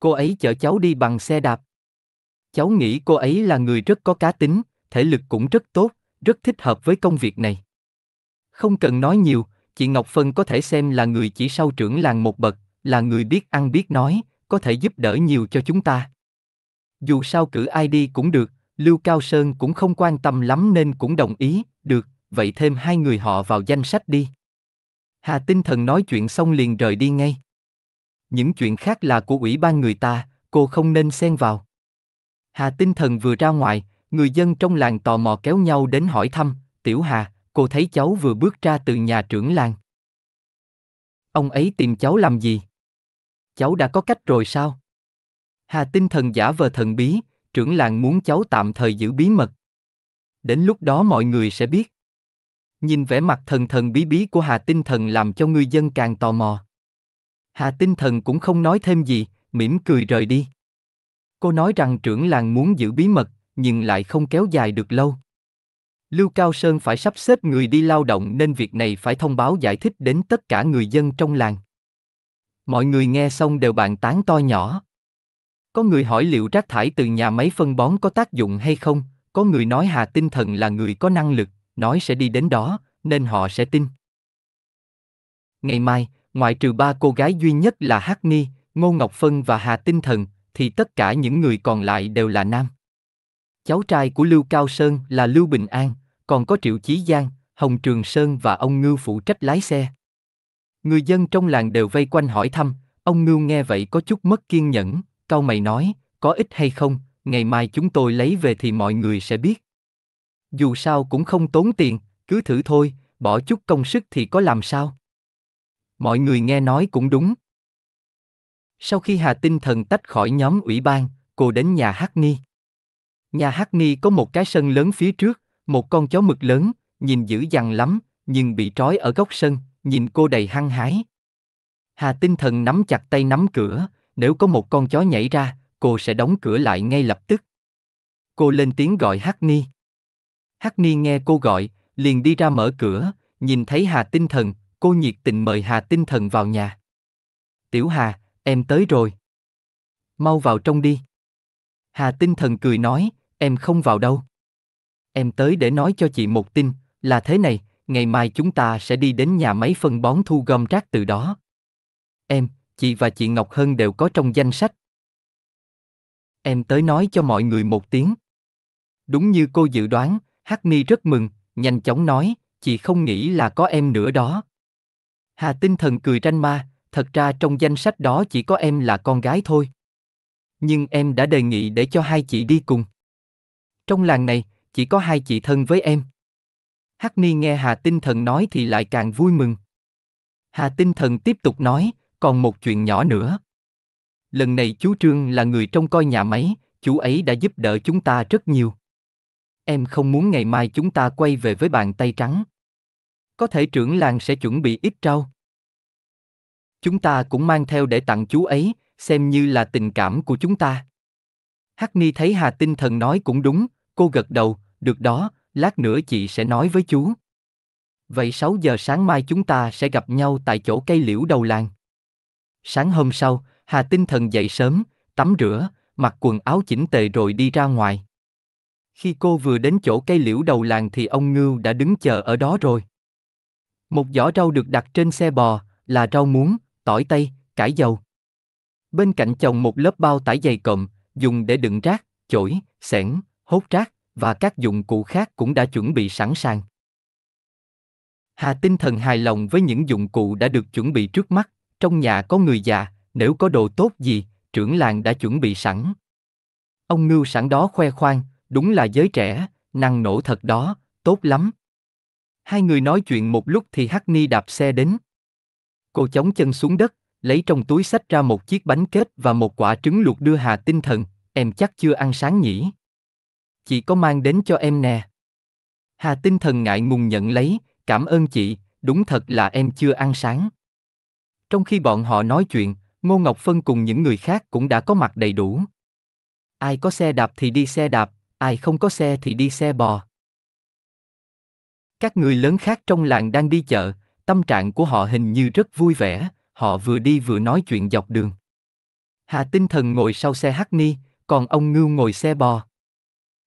Cô ấy chở cháu đi bằng xe đạp. Cháu nghĩ cô ấy là người rất có cá tính, thể lực cũng rất tốt, rất thích hợp với công việc này. Không cần nói nhiều, chị Ngọc Phân có thể xem là người chỉ sau trưởng làng một bậc, là người biết ăn biết nói, có thể giúp đỡ nhiều cho chúng ta. Dù sao cử ai đi cũng được, Lưu Cao Sơn cũng không quan tâm lắm nên cũng đồng ý, được, vậy thêm hai người họ vào danh sách đi. Hà Tinh Thần nói chuyện xong liền rời đi ngay. Những chuyện khác là của ủy ban người ta, cô không nên xen vào. Hà Tinh Thần vừa ra ngoài, người dân trong làng tò mò kéo nhau đến hỏi thăm, Tiểu Hà, cô thấy cháu vừa bước ra từ nhà trưởng làng. Ông ấy tìm cháu làm gì? cháu đã có cách rồi sao? Hà tinh thần giả vờ thần bí, trưởng làng muốn cháu tạm thời giữ bí mật. Đến lúc đó mọi người sẽ biết. Nhìn vẻ mặt thần thần bí bí của Hà Tinh Thần làm cho người dân càng tò mò. Hà Tinh Thần cũng không nói thêm gì, mỉm cười rời đi. Cô nói rằng trưởng làng muốn giữ bí mật, nhưng lại không kéo dài được lâu. Lưu Cao Sơn phải sắp xếp người đi lao động nên việc này phải thông báo giải thích đến tất cả người dân trong làng. Mọi người nghe xong đều bàn tán to nhỏ. Có người hỏi liệu rác thải từ nhà máy phân bón có tác dụng hay không, có người nói Hà Tinh Thần là người có năng lực, nói sẽ đi đến đó, nên họ sẽ tin. Ngày mai, ngoại trừ ba cô gái duy nhất là Hắc Ni, Ngô Ngọc Phân và Hà Tinh Thần, thì tất cả những người còn lại đều là nam. Cháu trai của Lưu Cao Sơn là Lưu Bình An, còn có Triệu Chí Giang, Hồng Trường Sơn và ông Ngư phụ trách lái xe. Người dân trong làng đều vây quanh hỏi thăm, ông Ngưu nghe vậy có chút mất kiên nhẫn, cau mày nói, có ít hay không, ngày mai chúng tôi lấy về thì mọi người sẽ biết. Dù sao cũng không tốn tiền, cứ thử thôi, bỏ chút công sức thì có làm sao. Mọi người nghe nói cũng đúng. Sau khi Hà Tinh Thần tách khỏi nhóm ủy ban, cô đến nhà Hắc Ni. Nhà Hắc Ni có một cái sân lớn phía trước, một con chó mực lớn, nhìn dữ dằn lắm, nhưng bị trói ở góc sân, nhìn cô đầy hăng hái. Hà tinh thần nắm chặt tay nắm cửa, nếu có một con chó nhảy ra, cô sẽ đóng cửa lại ngay lập tức. Cô lên tiếng gọi Hắc Ni. Hắc Ni nghe cô gọi, liền đi ra mở cửa, nhìn thấy Hà Tinh Thần, cô nhiệt tình mời Hà Tinh Thần vào nhà. Tiểu Hà, em tới rồi. Mau vào trong đi. Hà Tinh Thần cười nói, em không vào đâu. Em tới để nói cho chị một tin, là thế này, ngày mai chúng ta sẽ đi đến nhà máy phân bón thu gom rác từ đó. Em, chị và chị Ngọc Hân đều có trong danh sách. Em tới nói cho mọi người một tiếng. Đúng như cô dự đoán, Hắc Ni rất mừng, nhanh chóng nói, chị không nghĩ là có em nữa đó. Hà tinh thần cười tranh ma, thật ra trong danh sách đó chỉ có em là con gái thôi. Nhưng em đã đề nghị để cho hai chị đi cùng. Trong làng này, chỉ có hai chị thân với em. Hắc Ni nghe Hà Tinh Thần nói thì lại càng vui mừng. Hà Tinh Thần tiếp tục nói, còn một chuyện nhỏ nữa. Lần này chú Trương là người trông coi nhà máy, chú ấy đã giúp đỡ chúng ta rất nhiều. Em không muốn ngày mai chúng ta quay về với bàn tay trắng. Có thể trưởng làng sẽ chuẩn bị ít rau. Chúng ta cũng mang theo để tặng chú ấy, xem như là tình cảm của chúng ta. Hắc Ni thấy Hà Tinh Thần nói cũng đúng, cô gật đầu, được đó, lát nữa chị sẽ nói với chú. Vậy 6 giờ sáng mai chúng ta sẽ gặp nhau tại chỗ cây liễu đầu làng. Sáng hôm sau, Hà tinh thần dậy sớm, tắm rửa, mặc quần áo chỉnh tề rồi đi ra ngoài. Khi cô vừa đến chỗ cây liễu đầu làng thì ông Ngưu đã đứng chờ ở đó rồi. Một giỏ rau được đặt trên xe bò, là rau muống, tỏi tây, cải dầu. Bên cạnh chồng một lớp bao tải dày cộm, dùng để đựng rác, chổi, xẻng, hốt rác, và các dụng cụ khác cũng đã chuẩn bị sẵn sàng. Hà tinh thần hài lòng với những dụng cụ đã được chuẩn bị trước mắt, trong nhà có người già, nếu có đồ tốt gì, trưởng làng đã chuẩn bị sẵn. Ông ngưu sẵn đó khoe khoang, đúng là giới trẻ, năng nổ thật đó, tốt lắm. Hai người nói chuyện một lúc thì Hắc Ni đạp xe đến. Cô chống chân xuống đất, lấy trong túi sách ra một chiếc bánh kết và một quả trứng luộc đưa Hà tinh thần, em chắc chưa ăn sáng nhỉ? chị có mang đến cho em nè. Hà tinh thần ngại ngùng nhận lấy, cảm ơn chị, đúng thật là em chưa ăn sáng. Trong khi bọn họ nói chuyện, Ngô Ngọc Phân cùng những người khác cũng đã có mặt đầy đủ. Ai có xe đạp thì đi xe đạp, ai không có xe thì đi xe bò. Các người lớn khác trong làng đang đi chợ, tâm trạng của họ hình như rất vui vẻ, họ vừa đi vừa nói chuyện dọc đường. Hà Tinh Thần ngồi sau xe Hắc Ni, còn ông Ngưu ngồi xe bò.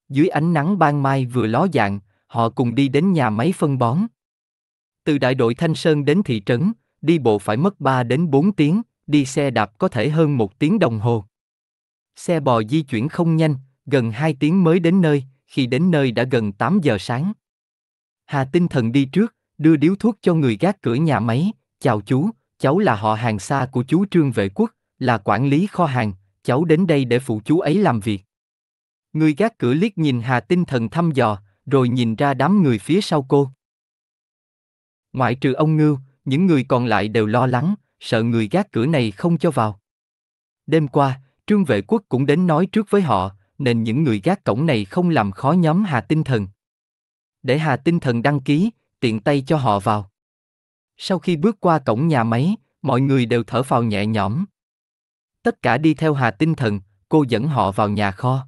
Dưới ánh nắng ban mai vừa ló dạng, họ cùng đi đến nhà máy phân bón. Từ đại đội Thanh Sơn đến thị trấn, đi bộ phải mất 3 đến 4 tiếng, đi xe đạp có thể hơn một tiếng đồng hồ. Xe bò di chuyển không nhanh, gần 2 tiếng mới đến nơi, khi đến nơi đã gần 8 giờ sáng. Hà tinh thần đi trước, đưa điếu thuốc cho người gác cửa nhà máy, chào chú, cháu là họ hàng xa của chú Trương Vệ Quốc, là quản lý kho hàng, cháu đến đây để phụ chú ấy làm việc. Người gác cửa liếc nhìn Hà Tinh Thần thăm dò, rồi nhìn ra đám người phía sau cô. Ngoại trừ ông Ngưu, những người còn lại đều lo lắng, sợ người gác cửa này không cho vào. Đêm qua, Trương Vệ Quốc cũng đến nói trước với họ, nên những người gác cổng này không làm khó nhóm Hà Tinh Thần. Để Hà Tinh Thần đăng ký, tiện tay cho họ vào. Sau khi bước qua cổng nhà máy, mọi người đều thở phào nhẹ nhõm. Tất cả đi theo Hà Tinh Thần, cô dẫn họ vào nhà kho.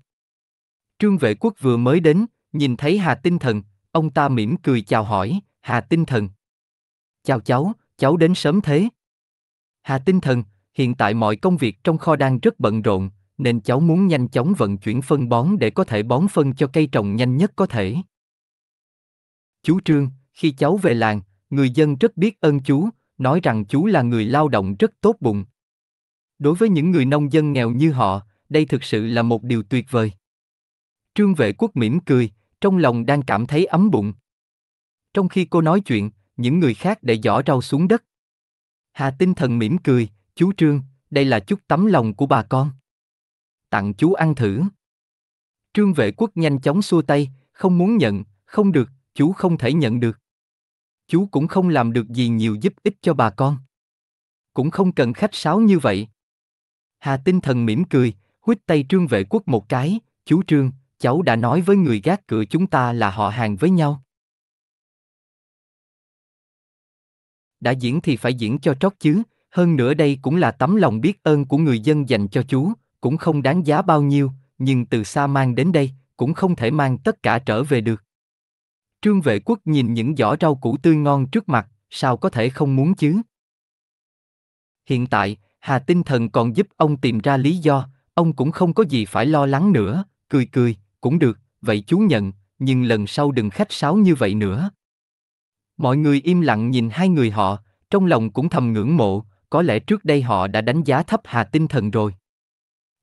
Trương vệ quốc vừa mới đến, nhìn thấy Hà Tinh Thần, ông ta mỉm cười chào hỏi, Hà Tinh Thần. Chào cháu, cháu đến sớm thế. Hà Tinh Thần, hiện tại mọi công việc trong kho đang rất bận rộn, nên cháu muốn nhanh chóng vận chuyển phân bón để có thể bón phân cho cây trồng nhanh nhất có thể. Chú Trương, khi cháu về làng, người dân rất biết ơn chú, nói rằng chú là người lao động rất tốt bụng. Đối với những người nông dân nghèo như họ, đây thực sự là một điều tuyệt vời. Trương vệ quốc mỉm cười, trong lòng đang cảm thấy ấm bụng. Trong khi cô nói chuyện, những người khác để giỏ rau xuống đất. Hà tinh thần mỉm cười, chú Trương, đây là chút tấm lòng của bà con. Tặng chú ăn thử. Trương vệ quốc nhanh chóng xua tay, không muốn nhận, không được, chú không thể nhận được. Chú cũng không làm được gì nhiều giúp ích cho bà con. Cũng không cần khách sáo như vậy. Hà tinh thần mỉm cười, huýt tay trương vệ quốc một cái, chú trương, cháu đã nói với người gác cửa chúng ta là họ hàng với nhau. Đã diễn thì phải diễn cho trót chứ, hơn nữa đây cũng là tấm lòng biết ơn của người dân dành cho chú, cũng không đáng giá bao nhiêu, nhưng từ xa mang đến đây, cũng không thể mang tất cả trở về được. Trương vệ quốc nhìn những giỏ rau củ tươi ngon trước mặt, sao có thể không muốn chứ? Hiện tại, Hà Tinh Thần còn giúp ông tìm ra lý do, ông cũng không có gì phải lo lắng nữa, cười cười, cũng được, vậy chú nhận, nhưng lần sau đừng khách sáo như vậy nữa. Mọi người im lặng nhìn hai người họ, trong lòng cũng thầm ngưỡng mộ, có lẽ trước đây họ đã đánh giá thấp Hà Tinh Thần rồi.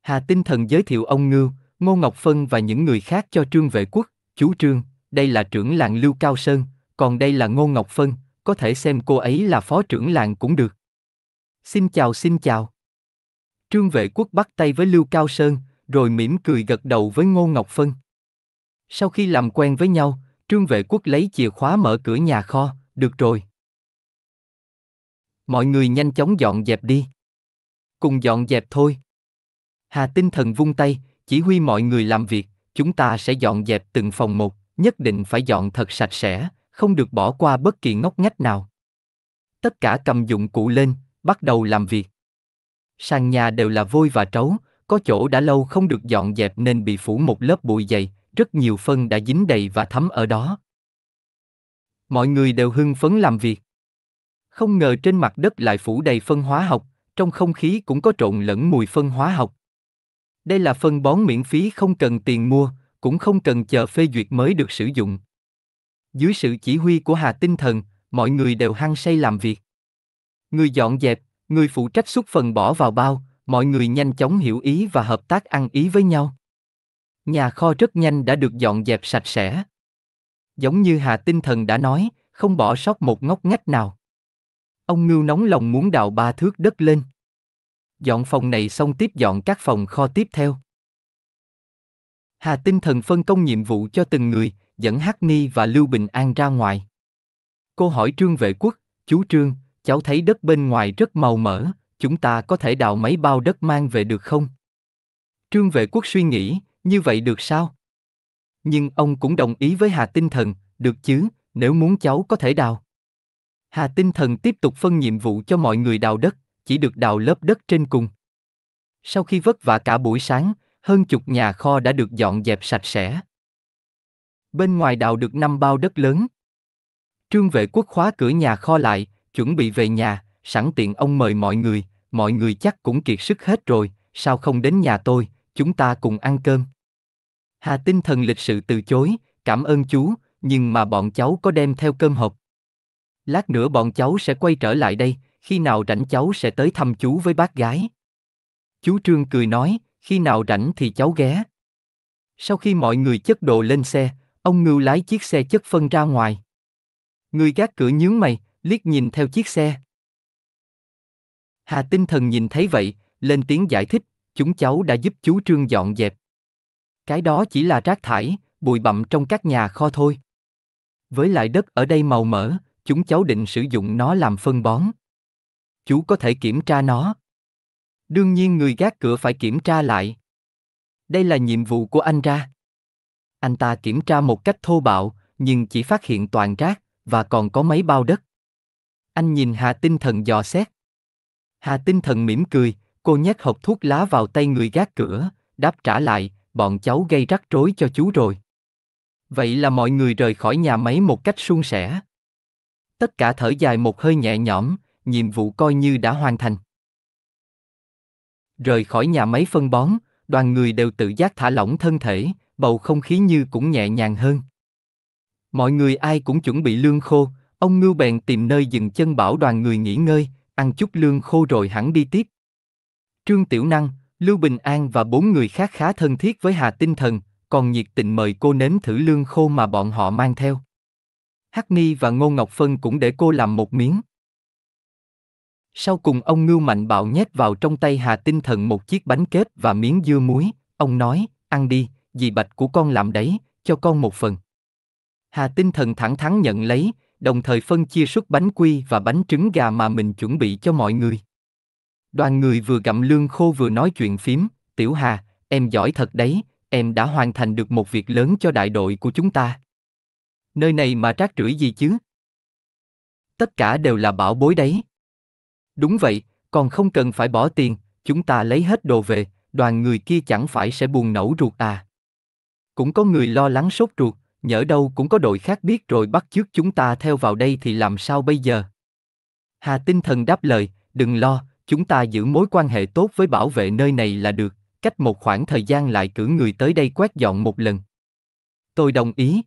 Hà Tinh Thần giới thiệu ông Ngưu, Ngô Ngọc Phân và những người khác cho Trương Vệ Quốc, chú Trương, đây là trưởng làng Lưu Cao Sơn, còn đây là Ngô Ngọc Phân, có thể xem cô ấy là phó trưởng làng cũng được. Xin chào xin chào. Trương Vệ Quốc bắt tay với Lưu Cao Sơn, rồi mỉm cười gật đầu với Ngô Ngọc Phân. Sau khi làm quen với nhau, Trương Vệ Quốc lấy chìa khóa mở cửa nhà kho, được rồi. Mọi người nhanh chóng dọn dẹp đi. Cùng dọn dẹp thôi. Hà tinh thần vung tay, chỉ huy mọi người làm việc, chúng ta sẽ dọn dẹp từng phòng một, nhất định phải dọn thật sạch sẽ, không được bỏ qua bất kỳ ngóc ngách nào. Tất cả cầm dụng cụ lên, bắt đầu làm việc. Sàn nhà đều là vôi và trấu, có chỗ đã lâu không được dọn dẹp nên bị phủ một lớp bụi dày, rất nhiều phân đã dính đầy và thấm ở đó. Mọi người đều hưng phấn làm việc. Không ngờ trên mặt đất lại phủ đầy phân hóa học, trong không khí cũng có trộn lẫn mùi phân hóa học. Đây là phân bón miễn phí không cần tiền mua, cũng không cần chờ phê duyệt mới được sử dụng. Dưới sự chỉ huy của Hà Tinh Thần, mọi người đều hăng say làm việc. Người dọn dẹp, người phụ trách xúc phần bỏ vào bao, mọi người nhanh chóng hiểu ý và hợp tác ăn ý với nhau. Nhà kho rất nhanh đã được dọn dẹp sạch sẽ. Giống như Hà Tinh Thần đã nói, không bỏ sót một ngóc ngách nào. Ông Ngưu nóng lòng muốn đào ba thước đất lên. Dọn phòng này xong tiếp dọn các phòng kho tiếp theo. Hà Tinh Thần phân công nhiệm vụ cho từng người, dẫn Hắc Ni và Lưu Bình An ra ngoài. Cô hỏi Trương Vệ Quốc, chú Trương, cháu thấy đất bên ngoài rất màu mỡ, chúng ta có thể đào mấy bao đất mang về được không? Trương vệ quốc suy nghĩ, như vậy được sao? Nhưng ông cũng đồng ý với Hà Tinh Thần, được chứ, nếu muốn cháu có thể đào. Hà Tinh Thần tiếp tục phân nhiệm vụ cho mọi người đào đất, chỉ được đào lớp đất trên cùng. Sau khi vất vả cả buổi sáng, hơn chục nhà kho đã được dọn dẹp sạch sẽ. Bên ngoài đào được năm bao đất lớn. Trương vệ quốc khóa cửa nhà kho lại, chuẩn bị về nhà, sẵn tiện ông mời mọi người, mọi người chắc cũng kiệt sức hết rồi, sao không đến nhà tôi, chúng ta cùng ăn cơm. Hà tinh thần lịch sự từ chối, cảm ơn chú, nhưng mà bọn cháu có đem theo cơm hộp. Lát nữa bọn cháu sẽ quay trở lại đây, khi nào rảnh cháu sẽ tới thăm chú với bác gái. Chú Trương cười nói, khi nào rảnh thì cháu ghé. Sau khi mọi người chất đồ lên xe, ông Ngưu lái chiếc xe chất phân ra ngoài. Người gác cửa nhướng mày, liếc nhìn theo chiếc xe. Hà tinh thần nhìn thấy vậy, lên tiếng giải thích, chúng cháu đã giúp chú Trương dọn dẹp. Cái đó chỉ là rác thải, bụi bặm trong các nhà kho thôi. Với lại đất ở đây màu mỡ, chúng cháu định sử dụng nó làm phân bón. Chú có thể kiểm tra nó. Đương nhiên người gác cửa phải kiểm tra lại. Đây là nhiệm vụ của anh ra. Anh ta kiểm tra một cách thô bạo, nhưng chỉ phát hiện toàn rác và còn có mấy bao đất. Anh nhìn Hà Tinh Thần dò xét. Hà tinh thần mỉm cười, cô nhét hộp thuốc lá vào tay người gác cửa, đáp trả lại, bọn cháu gây rắc rối cho chú rồi. Vậy là mọi người rời khỏi nhà máy một cách suôn sẻ. Tất cả thở dài một hơi nhẹ nhõm, nhiệm vụ coi như đã hoàn thành. Rời khỏi nhà máy phân bón, đoàn người đều tự giác thả lỏng thân thể, bầu không khí như cũng nhẹ nhàng hơn. Mọi người ai cũng chuẩn bị lương khô, ông Ngưu bèn tìm nơi dừng chân bảo đoàn người nghỉ ngơi, ăn chút lương khô rồi hẳn đi tiếp. Trương Tiểu Năng, Lưu Bình An và bốn người khác khá thân thiết với Hà Tinh Thần, còn nhiệt tình mời cô nếm thử lương khô mà bọn họ mang theo. Hắc Ni và Ngô Ngọc Phân cũng để cô làm một miếng. Sau cùng ông Ngưu Mạnh Bạo nhét vào trong tay Hà Tinh Thần một chiếc bánh kết và miếng dưa muối, ông nói, ăn đi, dì bạch của con làm đấy, cho con một phần. Hà Tinh Thần thẳng thắn nhận lấy, đồng thời phân chia suất bánh quy và bánh trứng gà mà mình chuẩn bị cho mọi người. Đoàn người vừa gặm lương khô vừa nói chuyện phím, Tiểu Hà, em giỏi thật đấy, em đã hoàn thành được một việc lớn cho đại đội của chúng ta. Nơi này mà rác rưởi gì chứ? Tất cả đều là bảo bối đấy. Đúng vậy, còn không cần phải bỏ tiền, chúng ta lấy hết đồ về, đoàn người kia chẳng phải sẽ buồn nẫu ruột à. Cũng có người lo lắng sốt ruột, nhỡ đâu cũng có đội khác biết rồi bắt chước chúng ta theo vào đây thì làm sao bây giờ? Hà tinh thần đáp lời, đừng lo, chúng ta giữ mối quan hệ tốt với bảo vệ nơi này là được, cách một khoảng thời gian lại cử người tới đây quét dọn một lần. Tôi đồng ý.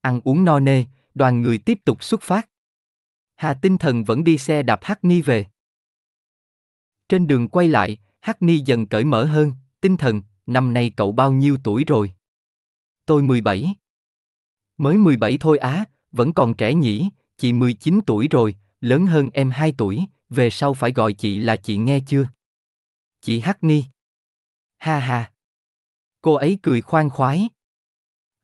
Ăn uống no nê, đoàn người tiếp tục xuất phát. Hà tinh thần vẫn đi xe đạp Hắc Ni về. Trên đường quay lại, Hắc Ni dần cởi mở hơn, tinh thần, năm nay cậu bao nhiêu tuổi rồi? Tôi 17. Mới 17 thôi á, vẫn còn trẻ nhỉ, chị 19 tuổi rồi, lớn hơn em 2 tuổi, về sau phải gọi chị là chị nghe chưa? Chị Hắc Ni. Ha ha. Cô ấy cười khoan khoái.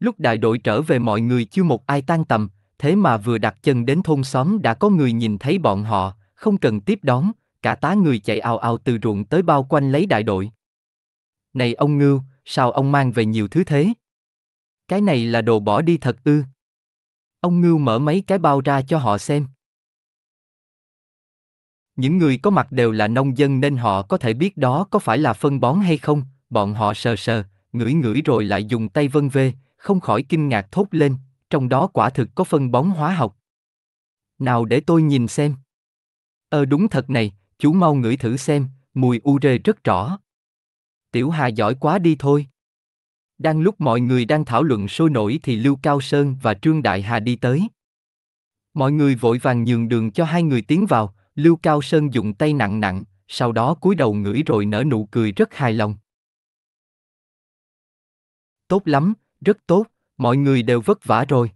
Lúc đại đội trở về mọi người chưa một ai tan tầm, thế mà vừa đặt chân đến thôn xóm đã có người nhìn thấy bọn họ, không cần tiếp đón, cả tá người chạy ào ào từ ruộng tới bao quanh lấy đại đội. Này ông Ngưu, sao ông mang về nhiều thứ thế? Cái này là đồ bỏ đi thật ư. Ông Ngưu mở mấy cái bao ra cho họ xem. Những người có mặt đều là nông dân nên họ có thể biết đó có phải là phân bón hay không, bọn họ sờ sờ, ngửi ngửi rồi lại dùng tay vân vê, không khỏi kinh ngạc thốt lên, trong đó quả thực có phân bón hóa học. Nào để tôi nhìn xem. Ờ đúng thật này, chú mau ngửi thử xem, mùi ure rất rõ. Tiểu Hà giỏi quá đi thôi. Đang lúc mọi người đang thảo luận sôi nổi thì Lưu Cao Sơn và Trương Đại Hà đi tới. Mọi người vội vàng nhường đường cho hai người tiến vào, Lưu Cao Sơn dùng tay nặng nặng, sau đó cúi đầu ngửi rồi nở nụ cười rất hài lòng. Tốt lắm, rất tốt, mọi người đều vất vả rồi.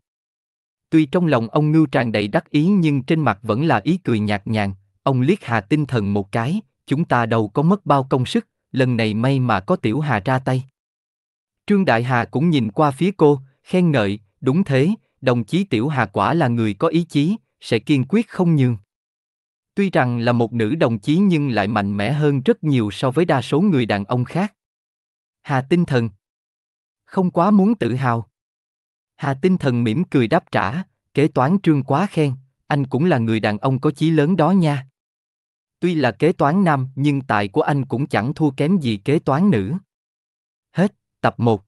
Tuy trong lòng ông Ngưu tràn đầy đắc ý nhưng trên mặt vẫn là ý cười nhạt nhàn, ông liếc Hà tinh thần một cái, chúng ta đâu có mất bao công sức, lần này may mà có tiểu Hà ra tay. Trương Đại Hà cũng nhìn qua phía cô, khen ngợi, đúng thế, đồng chí Tiểu Hà quả là người có ý chí, sẽ kiên quyết không nhường. Tuy rằng là một nữ đồng chí nhưng lại mạnh mẽ hơn rất nhiều so với đa số người đàn ông khác. Hà tinh thần. Không quá muốn tự hào. Hà tinh thần mỉm cười đáp trả, kế toán trương quá khen, anh cũng là người đàn ông có chí lớn đó nha. Tuy là kế toán nam nhưng tài của anh cũng chẳng thua kém gì kế toán nữ. Hết. Tập 1